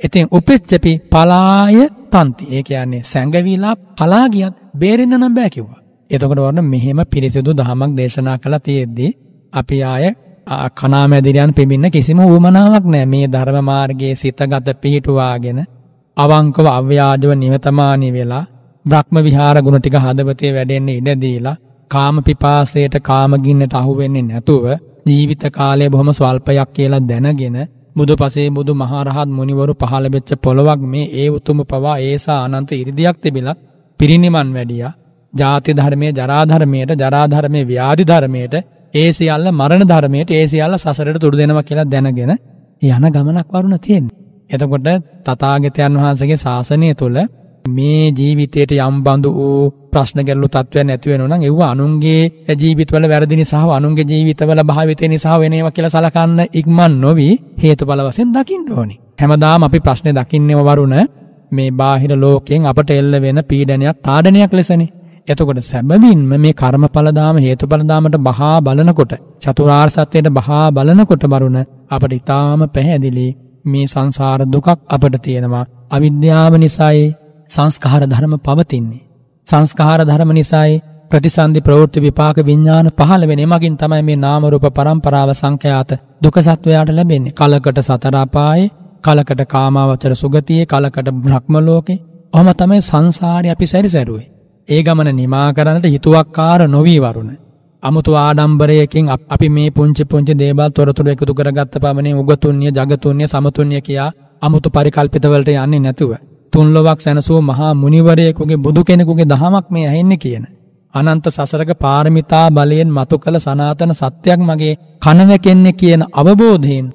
ඉතින් උපෙච්චපි පලාය තන්ති. ඒ කියන්නේ සැඟවිලා පලා ගියත් බේරෙන්න නම් බෑ කිව්වා. එතකොට වරුණ මෙහෙම පිරිසිදු දහමක් දේශනා කළා තියෙද්දී අපි ආය කනාමැදිරියන් පිඹින්න කිසිම උවමනාවක් නැහැ. මේ ධර්ම මාර්ගයේ සිතගත පිහිටුවාගෙන අවංකව අව්‍යාජව නිවතමානී වෙලා බ්‍රහ්ම විහාර ගුණ ටික හදවතේ වැඩෙන්න ඉඩ දීලා කාම පිපාසයට කාමගින්නට අහුවෙන්නේ නැතුව ජීවිත කාලය බොහොම ස්වල්පයක් කියලා දැනගෙන බුදු පසේ බුදු මහරහත් මුනිවරු පහළ වෙච්ච පොළොවක් මේ ඒ උතුම පවා ඒසා අනන්ත ඉරිදියක් තිබිලා පිරිනිවන් වැඩියා. ජාති ධර්මයේ ජරා ධර්මයට ජරා ධර්මයේ ව්‍යාධි ධර්මයට ඒ සියල්ල මරණ ධර්මයට ඒ සියල්ල සසරට තුඩු දෙනවා කියලා දැනගෙන යන ගමනක් වරුණ තියෙන්නේ. එතකොට තථාගතයන් වහන්සේගේ ශාසනය තුල මේ ජීවිතයට යම් බඳු වූ ප්‍රශ්න ගැටලු තත්ත්වයන් ඇති වෙනවා නම් ඒව අනුන්ගේ ජීවිතවල වැරදි නිසා හෝ අනුන්ගේ ජීවිතවල භාවිතය නිසා වෙන ඒවා කියලා සලකන්න ඉක්මන් නොවි හේතුඵල වශයෙන් දකින්න ඕනි. හැමදාම අපි ප්‍රශ්නේ දකින්නේ වරුණ මේ බාහිර ලෝකයෙන් අපට එල්ල වෙන පීඩනයක් තාඩනයක් ලෙසනේ. එතකොට සැබවින්ම මේ කර්මඵල දාම හේතුඵල දාමට බහා බලනකොට චතුරාර්ය සත්‍යයට බහා බලනකොට වරුණ අපට ඊටාම පැහැදිලි මේ සංසාර දුකක් අපට තියෙනවා අවිද්‍යාව නිසායි සංස්කාර ධර්ම පවතින්නේ. සංස්කාර ධර්ම නිසායි ප්‍රතිසන්දි ප්‍රවෘත්ති විපාක විඥාන පහළ වෙන එමගින් තමයි මේ නාම රූප පරම්පරාව සංඛ්‍යාත දුක සත්වයාට ලැබෙන්නේ. කලකට සතර අපායේ, කලකට කාමාවචර සුගතියේ, කලකට භ්‍රම ලෝකේ. ඔහම තමයි සංසාරේ අපි සැරිසරුවේ. ඒ ගමන නිමා කරන්නට හිතුවක්කාර නොවි වරුණ. අමුතු ආඩම්බරයකින් අපි මේ පුංචි පුංචි දේවල් තොරතුරු එකතු කරගත්ත පමණින් උගතුන්‍ය, జగතුන්‍ය, සමතුන්‍ය කියා අමුතු පරිකල්පිතවලට යන්නේ නැතුව තුන් ලොවක් සැනසූ මහා මුනිවරයෙකුගේ බුදු කෙනෙකුගේ දහමක් මේ ඇහෙන්නේ කියන. අනන්ත සසරක පාරමිතා බලයෙන් මතු කළ සනාතන සත්‍යයක් මගේ කනවැකෙන්නේ කියන අවබෝධයෙන්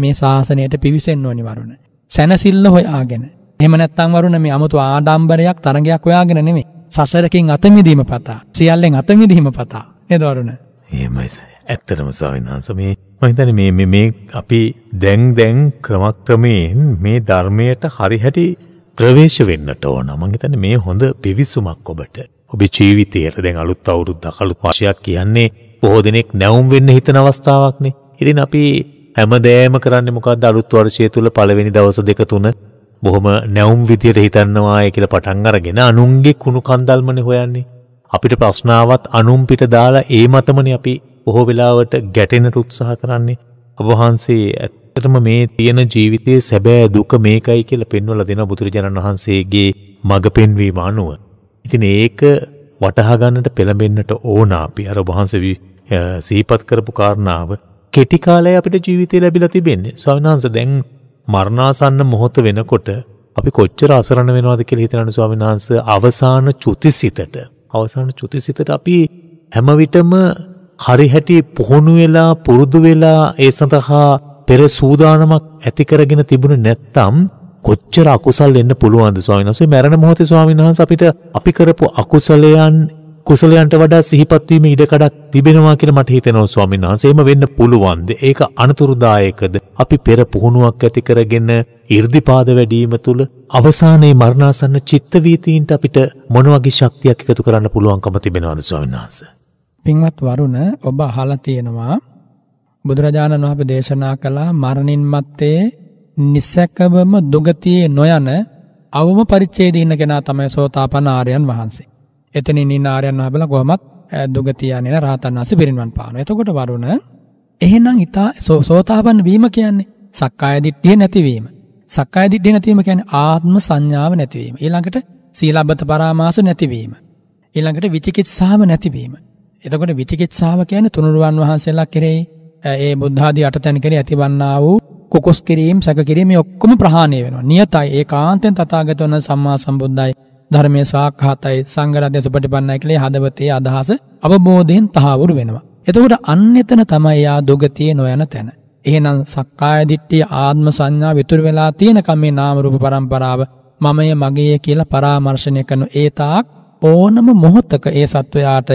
මේ ශාසනයට පිවිසෙන්න ඕනි වරුණ. සැනසෙල්ල හොයාගෙන. එහෙම නැත්නම් වරුණ මේ 아무තු ආඩම්බරයක් තරඟයක් හොයාගෙන නෙමෙයි. සසරකින් අත මිදීම පතා. සියල්ලෙන් අත මිදීම පතා. නේද වරුණ? එහෙමයි. ඇත්තටම ස්වාමීන් වහන්සේ මේ මම හිතන්නේ මේ මේ අපි දැන් දැන් ක්‍රමක්‍රමයෙන් මේ ධර්මයට හරිහැටි ප්‍රවේශ වෙන්නට ඕන. මම හිතන්නේ මේ හොඳ පිවිසුමක් ඔබට. ඔබේ ජීවිතයට දැන් අලුත් අවුරුද්ද අලුත් වසරක් කියන්නේ බොහෝ දිනෙක නැවුම් වෙන්න හිතන අවස්ථාවක්නේ. ඉතින් අපි හැමදේම කරන්නේ මොකද්ද අලුත් වර්ෂය තුල පළවෙනි දවස් දෙක තුන බොහොම නැවුම් විදියට හිතන්නවාය කියලා පටන් අරගෙන අනුන්ගේ කුණු කන්දල්මනේ හොයන්නේ. අපිට ප්‍රශ්නාවත් අනුන් පිට දාලා ඒ මතමනේ අපි බොහෝ වෙලාවට ගැටෙන උත්සාහ කරන්නේ. ඔබ වහන්සේ ඇත්තටම මේ තියෙන ජීවිතයේ සැබෑ දුක මේකයි කියලා පෙන්වලා දෙන බුදුරජාණන් වහන්සේගේ මඟ පෙන්වීම අනුව. ඉතින් ඒක වටහා ගන්නට පෙළඹෙන්නට ඕන අපි අර වහන්සේ සිහිපත් කරපු කාරණාව කෙටි කාලයේ අපිට ජීවිතේ ලැබිලා තිබෙන්නේ. ස්වාමීන් වහන්සේ දැන් මරණාසන්න මොහොත වෙනකොට අපි කොච්චර අසරණ වෙනවද කියලා හිතනවනේ ස්වාමීන් වහන්සේ අවසාන චුතිසිතට. අවසාන චුතිසිතට අපි හැම විටම හරි හැටි පුහුණු වෙලා පුරුදු වෙලා ඒ සඳහා පෙර සූදානමක් ඇතිකරගෙන තිබුණ නැත්තම් කොච්චර අකුසල් එන්න පුළුවන්ද ස්වාමීන් වහන්සේ මරණ මොහොතේ ස්වාමීන් වහන්සේ අපිට අපි කරපු අකුසලයන් කුසලයන්ට වඩා සිහිපත් වීම ඉඩකඩක් තිබෙනවා කියලා මට හිතෙනවා ස්වාමීන් වහන්සේ. එහෙම වෙන්න පුළුවන්ද? ඒක අනතුරුදායකද? අපි පෙර පුහුණුවක් ඇති කරගෙන 이르දිපාද වැඩිම තුල අවසානයේ මරණාසන්න චිත්ත වීතීන්ට අපිට මොන වගේ ශක්තියක් එකතු කරන්න පුළුවන්කම තිබෙනවද ස්වාමීන් වහන්සේ? පින්වත් වරුණ ඔබ අහලා තියෙනවා බුදුරජාණන් වහන්සේ දේශනා කළා මරණින් මත්තේ නිසකවම දුගතියේ නොයන අවම පරිච්ඡේදයේ ඉන්න කෙනා තමයි සෝතාපන්න ආර්යයන් වහන්සේ. එතනින් ඉන්න ආර්යයන් වහන්සේලා කොහොමත් දුගතිය යන්නේ රහතන් වහන්සේ පිරිනිවන් පානවා. එතකොට වරුණ එහෙනම් ඊතා සෝතාපන්න වීම කියන්නේ සක්කාය දිට්ඨිය නැතිවීම. සක්කාය දිට්ඨිය නැතිවීම කියන්නේ ආත්ම සංඥාව නැතිවීම. ඊළඟට සීලබ්බත පරාමාස නැතිවීම. ඊළඟට විචිකිත්සාව නැතිවීම. එතකොට විචිකිත්සාව කියන්නේ තුනුරුවන් වහන්සේලා කෙරෙහි ඒ බුද්ධාදී අටතැන් කෙරේ ඇතිවන්නා වූ කුකුස් කිරීම සැක කිරීම මේ ඔක්කොම ප්‍රහාණය වෙනවා. නියතයි ඒකාන්තෙන් තථාගත වන සම්මා සම්බුද්දයි ධර්මයේ සාක්ඛාතයි සංගරද්ද සුපටිපන්නයි කියලා හදවතේ අදහස අවබෝධයෙන් තහවුරු වෙනවා. එතකොට අන්න එතන තමයි ආ දුගතිය නොයන තැන. එහෙනම් සක්කාය දිට්ඨිය ආත්ම සංඥා විතුරු වෙලා තියෙනකම මේ නාම රූප પરම්පරාව මමය මගේය කියලා පරාමර්ශණය කරන ඒ තාක් ඕනම මොහොතක ඒ සත්වයාට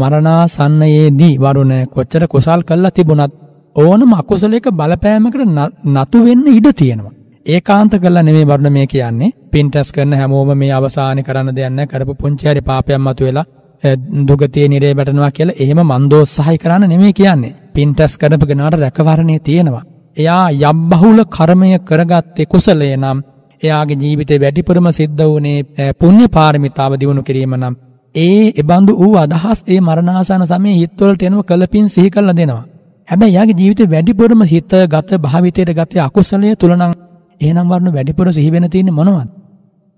මරණාසන්නයේදී වරුණ කොච්චර කුසල් කළා තිබුණත් ඕනම අකුසලයක බලපෑමකට නතු වෙන්න ඉඩ තියෙනවා. ඒකාන්ත කළා නෙමෙයි වරුණ මේ කියන්නේ. පින්ටස් කරන හැමෝම මේ අවසානේ කරන්න දෙයක් නැහැ. කරපු පුංචි හරි පාපයක් මතුවෙලා දුගතියේ නිරේ වැටෙනවා කියලා එහෙම මන්දෝත්සහය කරන්න නෙමෙයි කියන්නේ. පින්ටස් කරපු කෙනාට රැකවරණේ තියෙනවා. එයා යබ්බහුල කර්මය කරගත්තේ කුසලය නම් එයාගේ ජීවිතේ වැඩිපුරම සිද්ධ වුණේ පුණ්‍ය පාරමිතාව දිනු කිරීම නම් ඒ එබඳු වූ අදහස් ඒ මරණාසන සමයේ හිතවලට එනව කලපින් සිහි කරලා දෙනවා. හැබැයි යාගේ ජීවිතේ වැඩිපුරම හිත ගත භාවිතයට ගත අකුසලයේ තුලනම් එහෙනම් වරණ වැඩිපුර සිහි වෙන තියෙන්නේ මොනවද?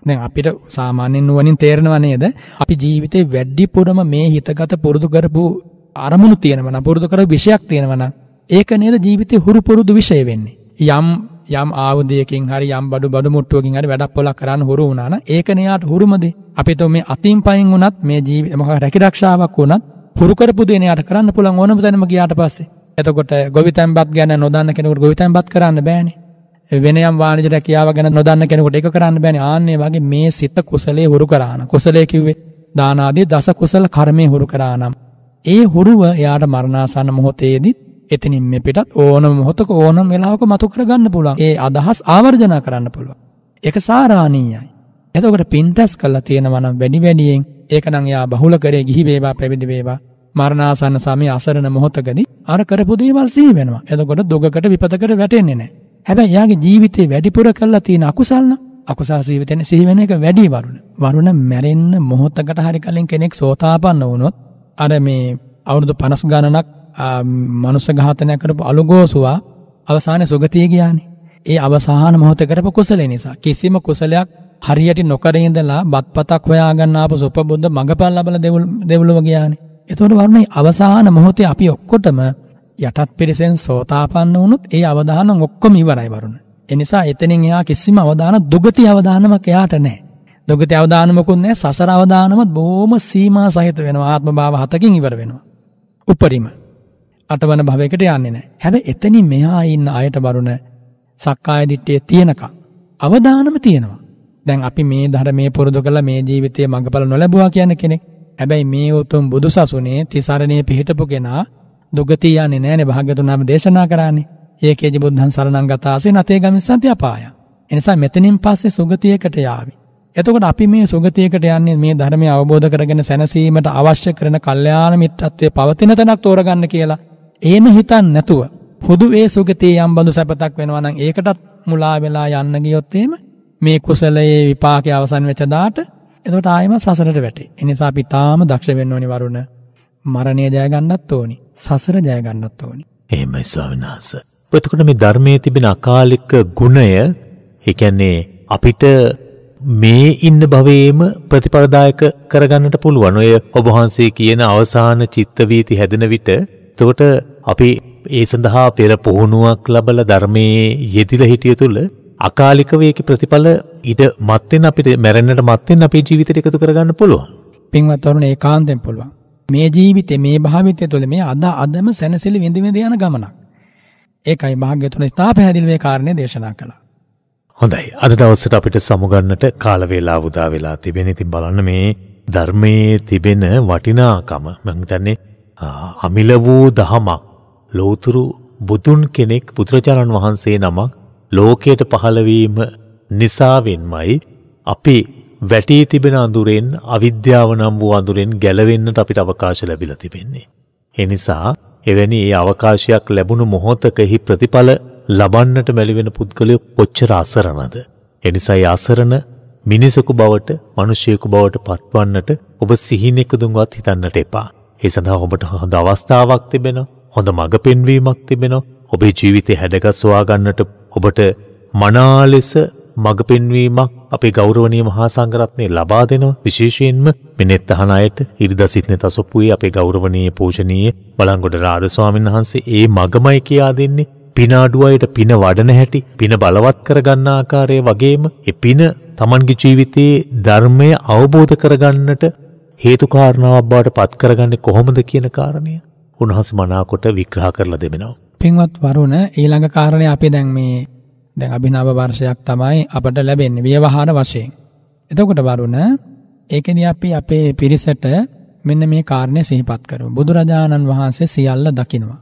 දැන් අපිට සාමාන්‍යයෙන් නුවණින් තේරෙනව නේද? අපි ජීවිතේ වැඩිපුරම මේ හිතගත පුරුදු කරපු අරමුණු තියෙනවා නම් පුරුදු කරපු විෂයක් තියෙනවා නම් ඒක නේද ජීවිතේ හුරු පුරුදු විෂය වෙන්නේ. යම් යම් ආයුධයකින් හරි යම් බඩු බඩු මුට්ටුවකින් හරි වැඩක් පොලක් කරන්න හුරු වුණා නම් ඒක න්යායට හුරුමද අපිට මේ අතින් පයින් වුණත් මේ ජීවිත මොකක් රැකිරක්ෂාවක් වුණත් හුරු කරපු දේ න්යායට කරන්න පුළුවන් ඕනම තැනම ගියාට පස්සේ එතකොට ගොවිතැන්පත් ගැන නොදන්න කෙනෙකුට ගොවිතැන්පත් කරන්න බෑනේ වෙන යම් වාණිජ රැකියාව ගැන නොදන්න කෙනෙකුට ඒක කරන්න බෑනේ ආන්නේ වගේ මේ සිත කුසලයේ හුරු කරාන කුසලයේ කිව්වේ දාන ආදී දස කුසල කර්මයේ හුරු කරානම් ඒ හුරුව එයාට මරණාසන්න මොහොතේදී එතනින් මේ පිටත් ඕනම මොහොතක ඕනම වෙලාවක මතු කරගන්න පුළුවන්. ඒ අදහස් ආවර්ජනා කරන්න පුළුවන්. ඒක සාරාණීයයි. එතකොට පින්ටස් කළා තියෙනවා නම් වැඩි වැඩියෙන් ඒක නම් යා බහුල කරේ ගිහි වේවා පැවිදි වේවා මරණාසන්න සමය අසරණ මොහොතකදී අර කරපු දේවල් සිහි වෙනවා. එතකොට දුගකට විපතකට වැටෙන්නේ නැහැ. හැබැයි යාගේ ජීවිතේ වැඩිපුර කළා තියෙන අකුසල් නම් අකුසල් ජීවිතෙන් සිහි වෙන එක වැඩි වරුණ. වරුණ මැරෙන්න මොහොතකට හරි කලින් කෙනෙක් සෝතාපන්න වුණොත් අර මේ අවුරුදු 50 ගණනක් මනුස්ස ඝාතනය කරපු අලුගෝසුවා අවසානයේ සුගතිය ගියානේ. ඒ අවසාන මොහොත කරපු කුසලේ නිසා කිසිම කුසලයක් හරියට නොකර ඉඳලා බත්පතක් හොයාගන්න ආපු සුපබුද්ධ මඟපල් ලබලා දෙවුලව ගියානේ. ඒතකොට වරුණේ අවසාන මොහොතේ අපි ඔක්කොටම යටත් පිරිසෙන් සෝතාපන්න වුණොත් ඒ අවධානම් ඔක්කොම ඉවරයි වරුණ. ඒ නිසා එතනින් එයා කිසිම අවධාන දුගති අවධානමක් එයාට නැහැ. දුගති අවධානමකුත් නැහැ සසර අවධානමත් බොහොම සීමා සහිත වෙනවා ආත්ම භාව හතකින් ඉවර වෙනවා. උපරිම අටවන භවයකට යන්නේ නැහැ. හැබැයි එතනින් මෙහා ඉන්න අයට බරුණ සක්කාය දිට්ඨිය තියෙනකම් අවදානම තියෙනවා. දැන් අපි මේ ධර්මයේ පුරුදු කළ මේ ජීවිතයේ මඟඵල නොලැබුවා කියන කෙනෙක්. හැබැයි මේ උතුම් බුදුසසුනේ තිසරණේ පිහිටපු කෙනා දුගතිය යන්නේ නැහැනේ භාග්‍යතුන් වහන්සේ දේශනා කරානේ. ඒකේජ බුද්ධං සරණං ගතාසේ නතේ ගමිස්සන්ති අපාය. එනිසා මෙතනින් පස්සේ සුගතියකට යාවි. එතකොට අපි මේ සුගතියකට යන්නේ මේ ධර්මය අවබෝධ කරගෙන සැනසීමට අවශ්‍ය කරන කල්යාණ මිත්‍රත්වයේ පවතින තැනක් තෝරගන්න කියලා. එහෙම හිතන්නේ නැතුව පොදු ඒ සුගතිය යම් බඳු සැපතක් වෙනවා නම් ඒකටත් මුලා වෙලා යන්න ගියොත් එහෙම මේ කුසලයේ විපාකයේ අවසන් වෙච්ච දාට එතකොට ආයෙම සසරට වැටේ. ඒ නිසා අපි තාම දක්ෂ වෙන්න ඕනි වරුණ. මරණය ජය ගන්නත් ඕනි. සසර ජය ගන්නත් ඕනි. එහෙමයි ස්වාමීන් වහන්සේ. එතකොට මේ ධර්මයේ තිබෙන අකාලික ගුණය, ඒ කියන්නේ අපිට මේ ඉන්න භවයේම ප්‍රතිපලදායක කරගන්නට පුළුවන්. ඔය ඔබ වහන්සේ කියන අවසාන චිත්ත වීති හැදෙන විට එතකොට අපි ඒ සඳහා පෙර පුහුණුවක් ලබල ධර්මයේ යෙදිල හිටිය තුළ අකාලිකව ඒක ප්‍රතිඵල ඊට මත්තෙන් අපිට මැරෙන්නට මත්තෙන් අපේ ජීවිතයට එකතු කරගන්න පුළුවන්. පින්වත් වරුණ ඒකාන්තයෙන් පුළුවන්. මේ ජීවිතේ මේ භාවිතය තුළ මේ අද අදම සැනසෙලි විඳ විඳ යන ගමනක්. ඒකයි භාග්‍යතුන් ඉතා පැහැදිලි මේ කාරණේ දේශනා කළා. හොඳයි. අද දවසට අපිට සමුගන්නට කාල වේලාව උදා වෙලා තිබෙන. ඉතින් බලන්න මේ ධර්මයේ තිබෙන වටිනාකම මම හිතන්නේ අමිල වූ දහමක් ලෝතුරු බුදුන් කෙනෙක් බුදුරජාණන් වහන්සේ නමක් ලෝකයට පහළවීම නිසාවෙන්මයි අපි වැටී තිබෙන අඳුරෙන් අවිද්‍යාව නම් වූ අඳුරෙන් ගැලවෙන්නට අපිට අවකාශ ලැබිලා තිබෙන්නේ. එනිසා එවැනි ඒ අවකාශයක් ලැබුණු මොහොතකෙහි ප්‍රතිඵල ලබන්නට මැලිවෙන පුද්ගලයෝ කොච්චර අසරණද. එනිසා අසරණ මිනිසකු බවට මිනිසියෙකු බවට පත්වන්නට ඔබ සිහිනෙකදුන්වත් හිතන්නට එපා. ඒ සඳහා ඔබට හොඳ අවස්ථාවක් තිබෙනවා. හොඳ මඟ පෙන්වීමක් තිබෙනවා. ඔබේ ජීවිතය හැඩගත් සොයාගන්නට ඔබට මනා ලෙස මඟ පෙන්වීමක් අපේ ගෞරවනීය මහා සංඝරත්නය ලබා දෙනවා විශේෂයෙන්ම මෙනෙත් අහන අයට ඉරිදසිත්නේ තසොප්පුවේ අපේ ගෞරවනීය පූජනීය බලංගොඩ රාජ ස්වාමීන් වහන්සේ ඒ මගමයි කියා දෙන්නේ පින අඩුවයට පින වඩන හැටි පින බලවත් කරගන්න ආකාරය වගේම ඒ පින Tamanගේ ජීවිතයේ ධර්මය අවබෝධ කරගන්නට හේතු කාරණාවක් බවට පත් කරගන්නේ කොහොමද කියන කාරණය උන්හස මනාකොට වික්‍රහ කරලා දෙමෙනවා. පින්වත් වරුණ ඊළඟ කාරණය අපි දැන් මේ දැන් අභිනාව වර්ෂයක් තමයි අපට ලැබෙන්නේ ව්‍යවහාර වශයෙන්. එතකොට වරුණ ඒකෙදී අපි අපේ පිරිසට මෙන්න මේ කාරණය සිහිපත් කරමු. බුදුරජාණන් වහන්සේ සියල්ල දකිනවා.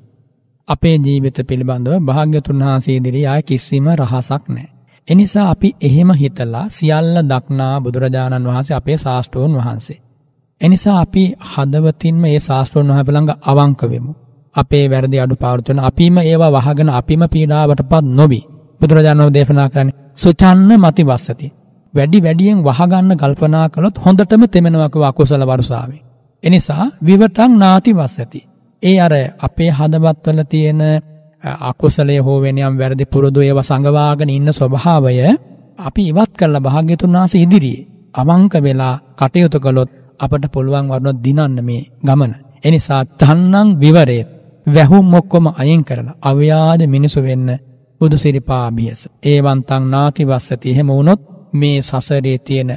අපේ ජීවිත පිළිබඳව භාග්‍යතුන් වහන්සේ ඉදිරියේ ආය කිසිම රහසක් නැහැ. එනිසා අපි එහෙම හිතලා සියල්ල දක්නා බුදුරජාණන් වහන්සේ අපේ ශාස්ත්‍රෝන් වහන්සේ එනිසා අපි හදවතින්ම ඒ ශාස්ත්‍රෝන් වහ පළඟ අවංක වෙමු. අපේ වැරදි අඩු පාර්තවන අපිම ඒවා වහගෙන අපිම පීඩාවට පත් නොබී බුදුරජාණෝ දේශනා කරන්නේ සුචන්න මති වස්සති. වැඩි වැඩියෙන් වහගන්න කල්පනා කළොත් හොඳටම තෙමෙනවකව අකුසල වර්ෂාවේ. එනිසා විවටං නාති වස්සති. ඒ අර අපේ හදවත්වල තියෙන අකුසලයේ හෝ වෙනියම් වැරදි පුරුදු ඒවා සංගවාගෙන ඉන්න ස්වභාවය අපි ඉවත් කරලා භාග්‍යතුන් වහන්සේ ඉදිරියේ අවංක වෙලා කටයුතු කළොත් අපට පුළුවන් වරනොත් දිනන්න මේ ගමන. එනිසා තන්නං විවරේ වැහුම් මොක්කොම අයින් කරලා අව්‍යාජ මිනිසු වෙන්න බුදු සිරිපාභියස. ඒවන්තං නාතිවස්සති එහෙම වුණොත් මේ සසරේ තියෙන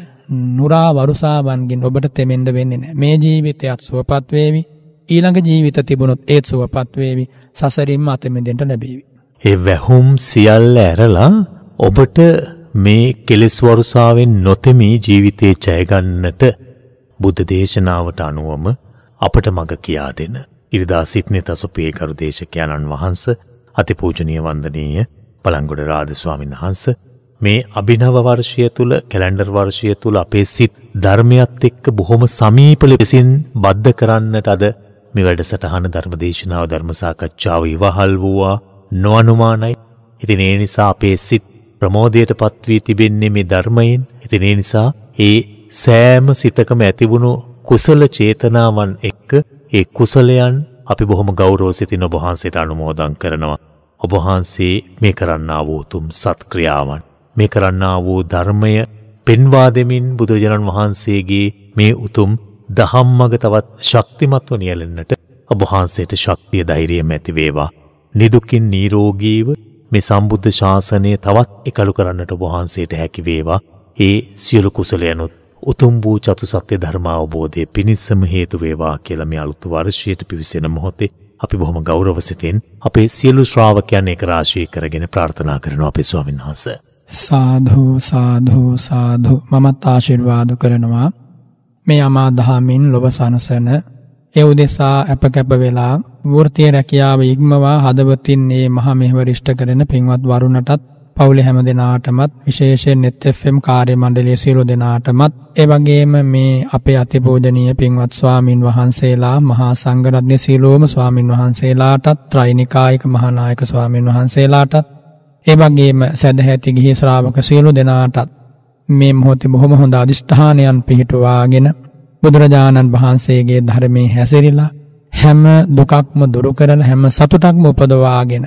නුරා වරුසාවන්ගෙන් ඔබට තෙමෙන්ද වෙන්නේ නැහැ. මේ ජීවිතයත් සුවපත් වේවි. ඊළඟ ජීවිත තිබුණොත් ඒත් සුවපත් වේවි. සසරින්ම අතෙමෙන්දෙන්ට ලැබේවි. ඒ වැහුම් සියල්ල ඇරලා ඔබට මේ කෙලෙස් වරුසාවෙන් නොතෙමී ජීවිතේ ජය ගන්නට බුද්ධ දේශනාවට අනුවම අපට මඟ කියා දෙන ඉරිදා සිත්නේ තසුපේ කරු දේශකයන්න් වහන්ස අතිපූජනීය වන්දනීය බලංගොඩ රාජ ස්වාමීන් වහන්ස මේ අභිනව වර්ෂය තුල කැලෙන්ඩර් වර්ෂය තුල අපේ සිත් ධර්මයත් එක්ක බොහොම සමීප ලෙසින් බද්ධ කරන්නට අද මේ වැඩසටහන ධර්ම දේශනාව ධර්ම සාකච්ඡාව ඉවහල් වූවා නොඅනුමානයි. ඉතින් ඒ නිසා අපේ සිත් ප්‍රමෝදයට පත්වී තිබෙන්නේ මේ ධර්මයෙන්. ඉතින් ඒ නිසා ඒ සෑම සිතකම ඇතිවුණු කුසල චේතනාවන් එක්ක ඒ කුසලයන් අපි බොහොම ගෞරව සිතින් ඔබ වහන්සේට අනුමෝදන් කරනවා. ඔබ වහන්සේ මේ කරන්නා වූ උතුම් සත්ක්‍රියාවන් මේ කරන්නා වූ ධර්මය පෙන්වා දෙමින් බුදුරජාණන් වහන්සේගේ මේ උතුම් දහම්මග තවත් ශක්තිමත්ව නියැලෙන්නට ඔබ වහන්සේට ශක්තිය ධෛර්යම ඇති වේවා. නිදුකින් නිරෝගීව මේ සම්බුද්ධ ශාසනය තවත් එකලු කරන්නට ඔබ වහන්සේට හැකි වේවා. ඒ සියලු කුසලයන්ොත් උතුම් වූ චතුසත්‍ය ධර්මාවබෝධය පිණිසම හේතු වේවා කියලා මේ අලුත් වර්ෂයට පිවිසෙන මොහොතේ අපි බොහොම ගෞරව සිතෙන් අපේ සියලු ශ්‍රාවකයන් එක රාශී කරගෙන ප්‍රාර්ථනා කරනවා අපේ ස්වාමීන් වහන්සේ. සාධු සාධු සාධු මමත් ආශිර්වාද කරනවා මේ අමා දහමින් ලොව සනසන ඒ උදෙසා අප කැප වෙලා වෘත්තීය රැකියාව ඉක්මවා හදවතින් මේ මහා මෙහෙවර ඉෂ්ට කරන පින්වත් වරුණටත් පවුලේ හැම දෙනාටමත් විශේෂයෙන් NetFM කාර්ය මණ්ඩලයේ සියලු දෙනාටමත් ඒ වගේම මේ අපේ අතිපූජනීය පින්වත් ස්වාමින් වහන්සේලා මහා සංඝරත්නයේ සියලුම ස්වාමින් වහන්සේලාටත් ත්‍රිනිකායක මහානායක ස්වාමින් වහන්සේලාටත් ඒ වගේම සදැහැති ගිහි ශ්‍රාවක සියලු දෙනාටත් මේ මොහොතේ බොහොම හොඳ අදිෂ්ඨානයන් පිහිටුවාගෙන බුදුරජාණන් වහන්සේගේ ධර්මයේ හැසිරিলা හැම දුකක්ම දුරු කරන හැම සතුටක්ම උපදවාගෙන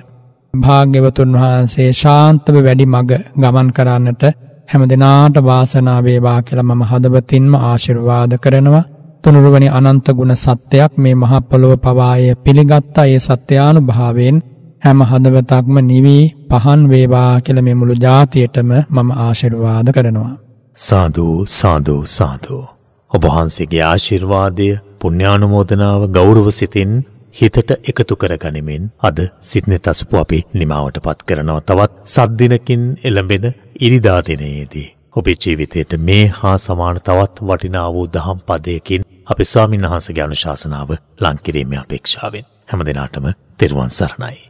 භාග්‍යවතුන් වහන්සේ ශාන්තව වැඩි මග ගමන් කරන්නට හැම දෙනාට වාසනාවේවා කියලා මම හදවතින්ම ආශිර්වාද කරනවා. තුනුරුවනි අනන්ත ගුණ සත්‍යයක් මේ මහ පොළොව පවාය පිළිගත්තා ඒ සත්‍යානුභාවයෙන් හැම හදවතක්ම නිවි පහන් වේවා කියලා මේ මුළු ජාතියටම මම ආශිර්වාද කරනවා. සාදු සාදු සාදු. ඔබ වහන්සේගේ ආශිර්වාදය පුණ්‍යානුමෝදනාව ගෞරව සිතින් හිතට එකතු කරගනිමින් අද සිත්නෙත් අසපු අපි නිමාවට පත් කරනවා තවත් සද්දිනකින් එළඹෙන ඉරිදා දිනයේදී. ඔබේ ජීවිතයට මේ හා සමාන තවත් වටිනා වූ දහම් පදයකින් අපි ස්වාමින් වහන්සගේ අනුශාසනාව ලංකිරීමේ අපේක්ෂාවෙන් හැම දෙනාටම තෙරුවන් සරණයි.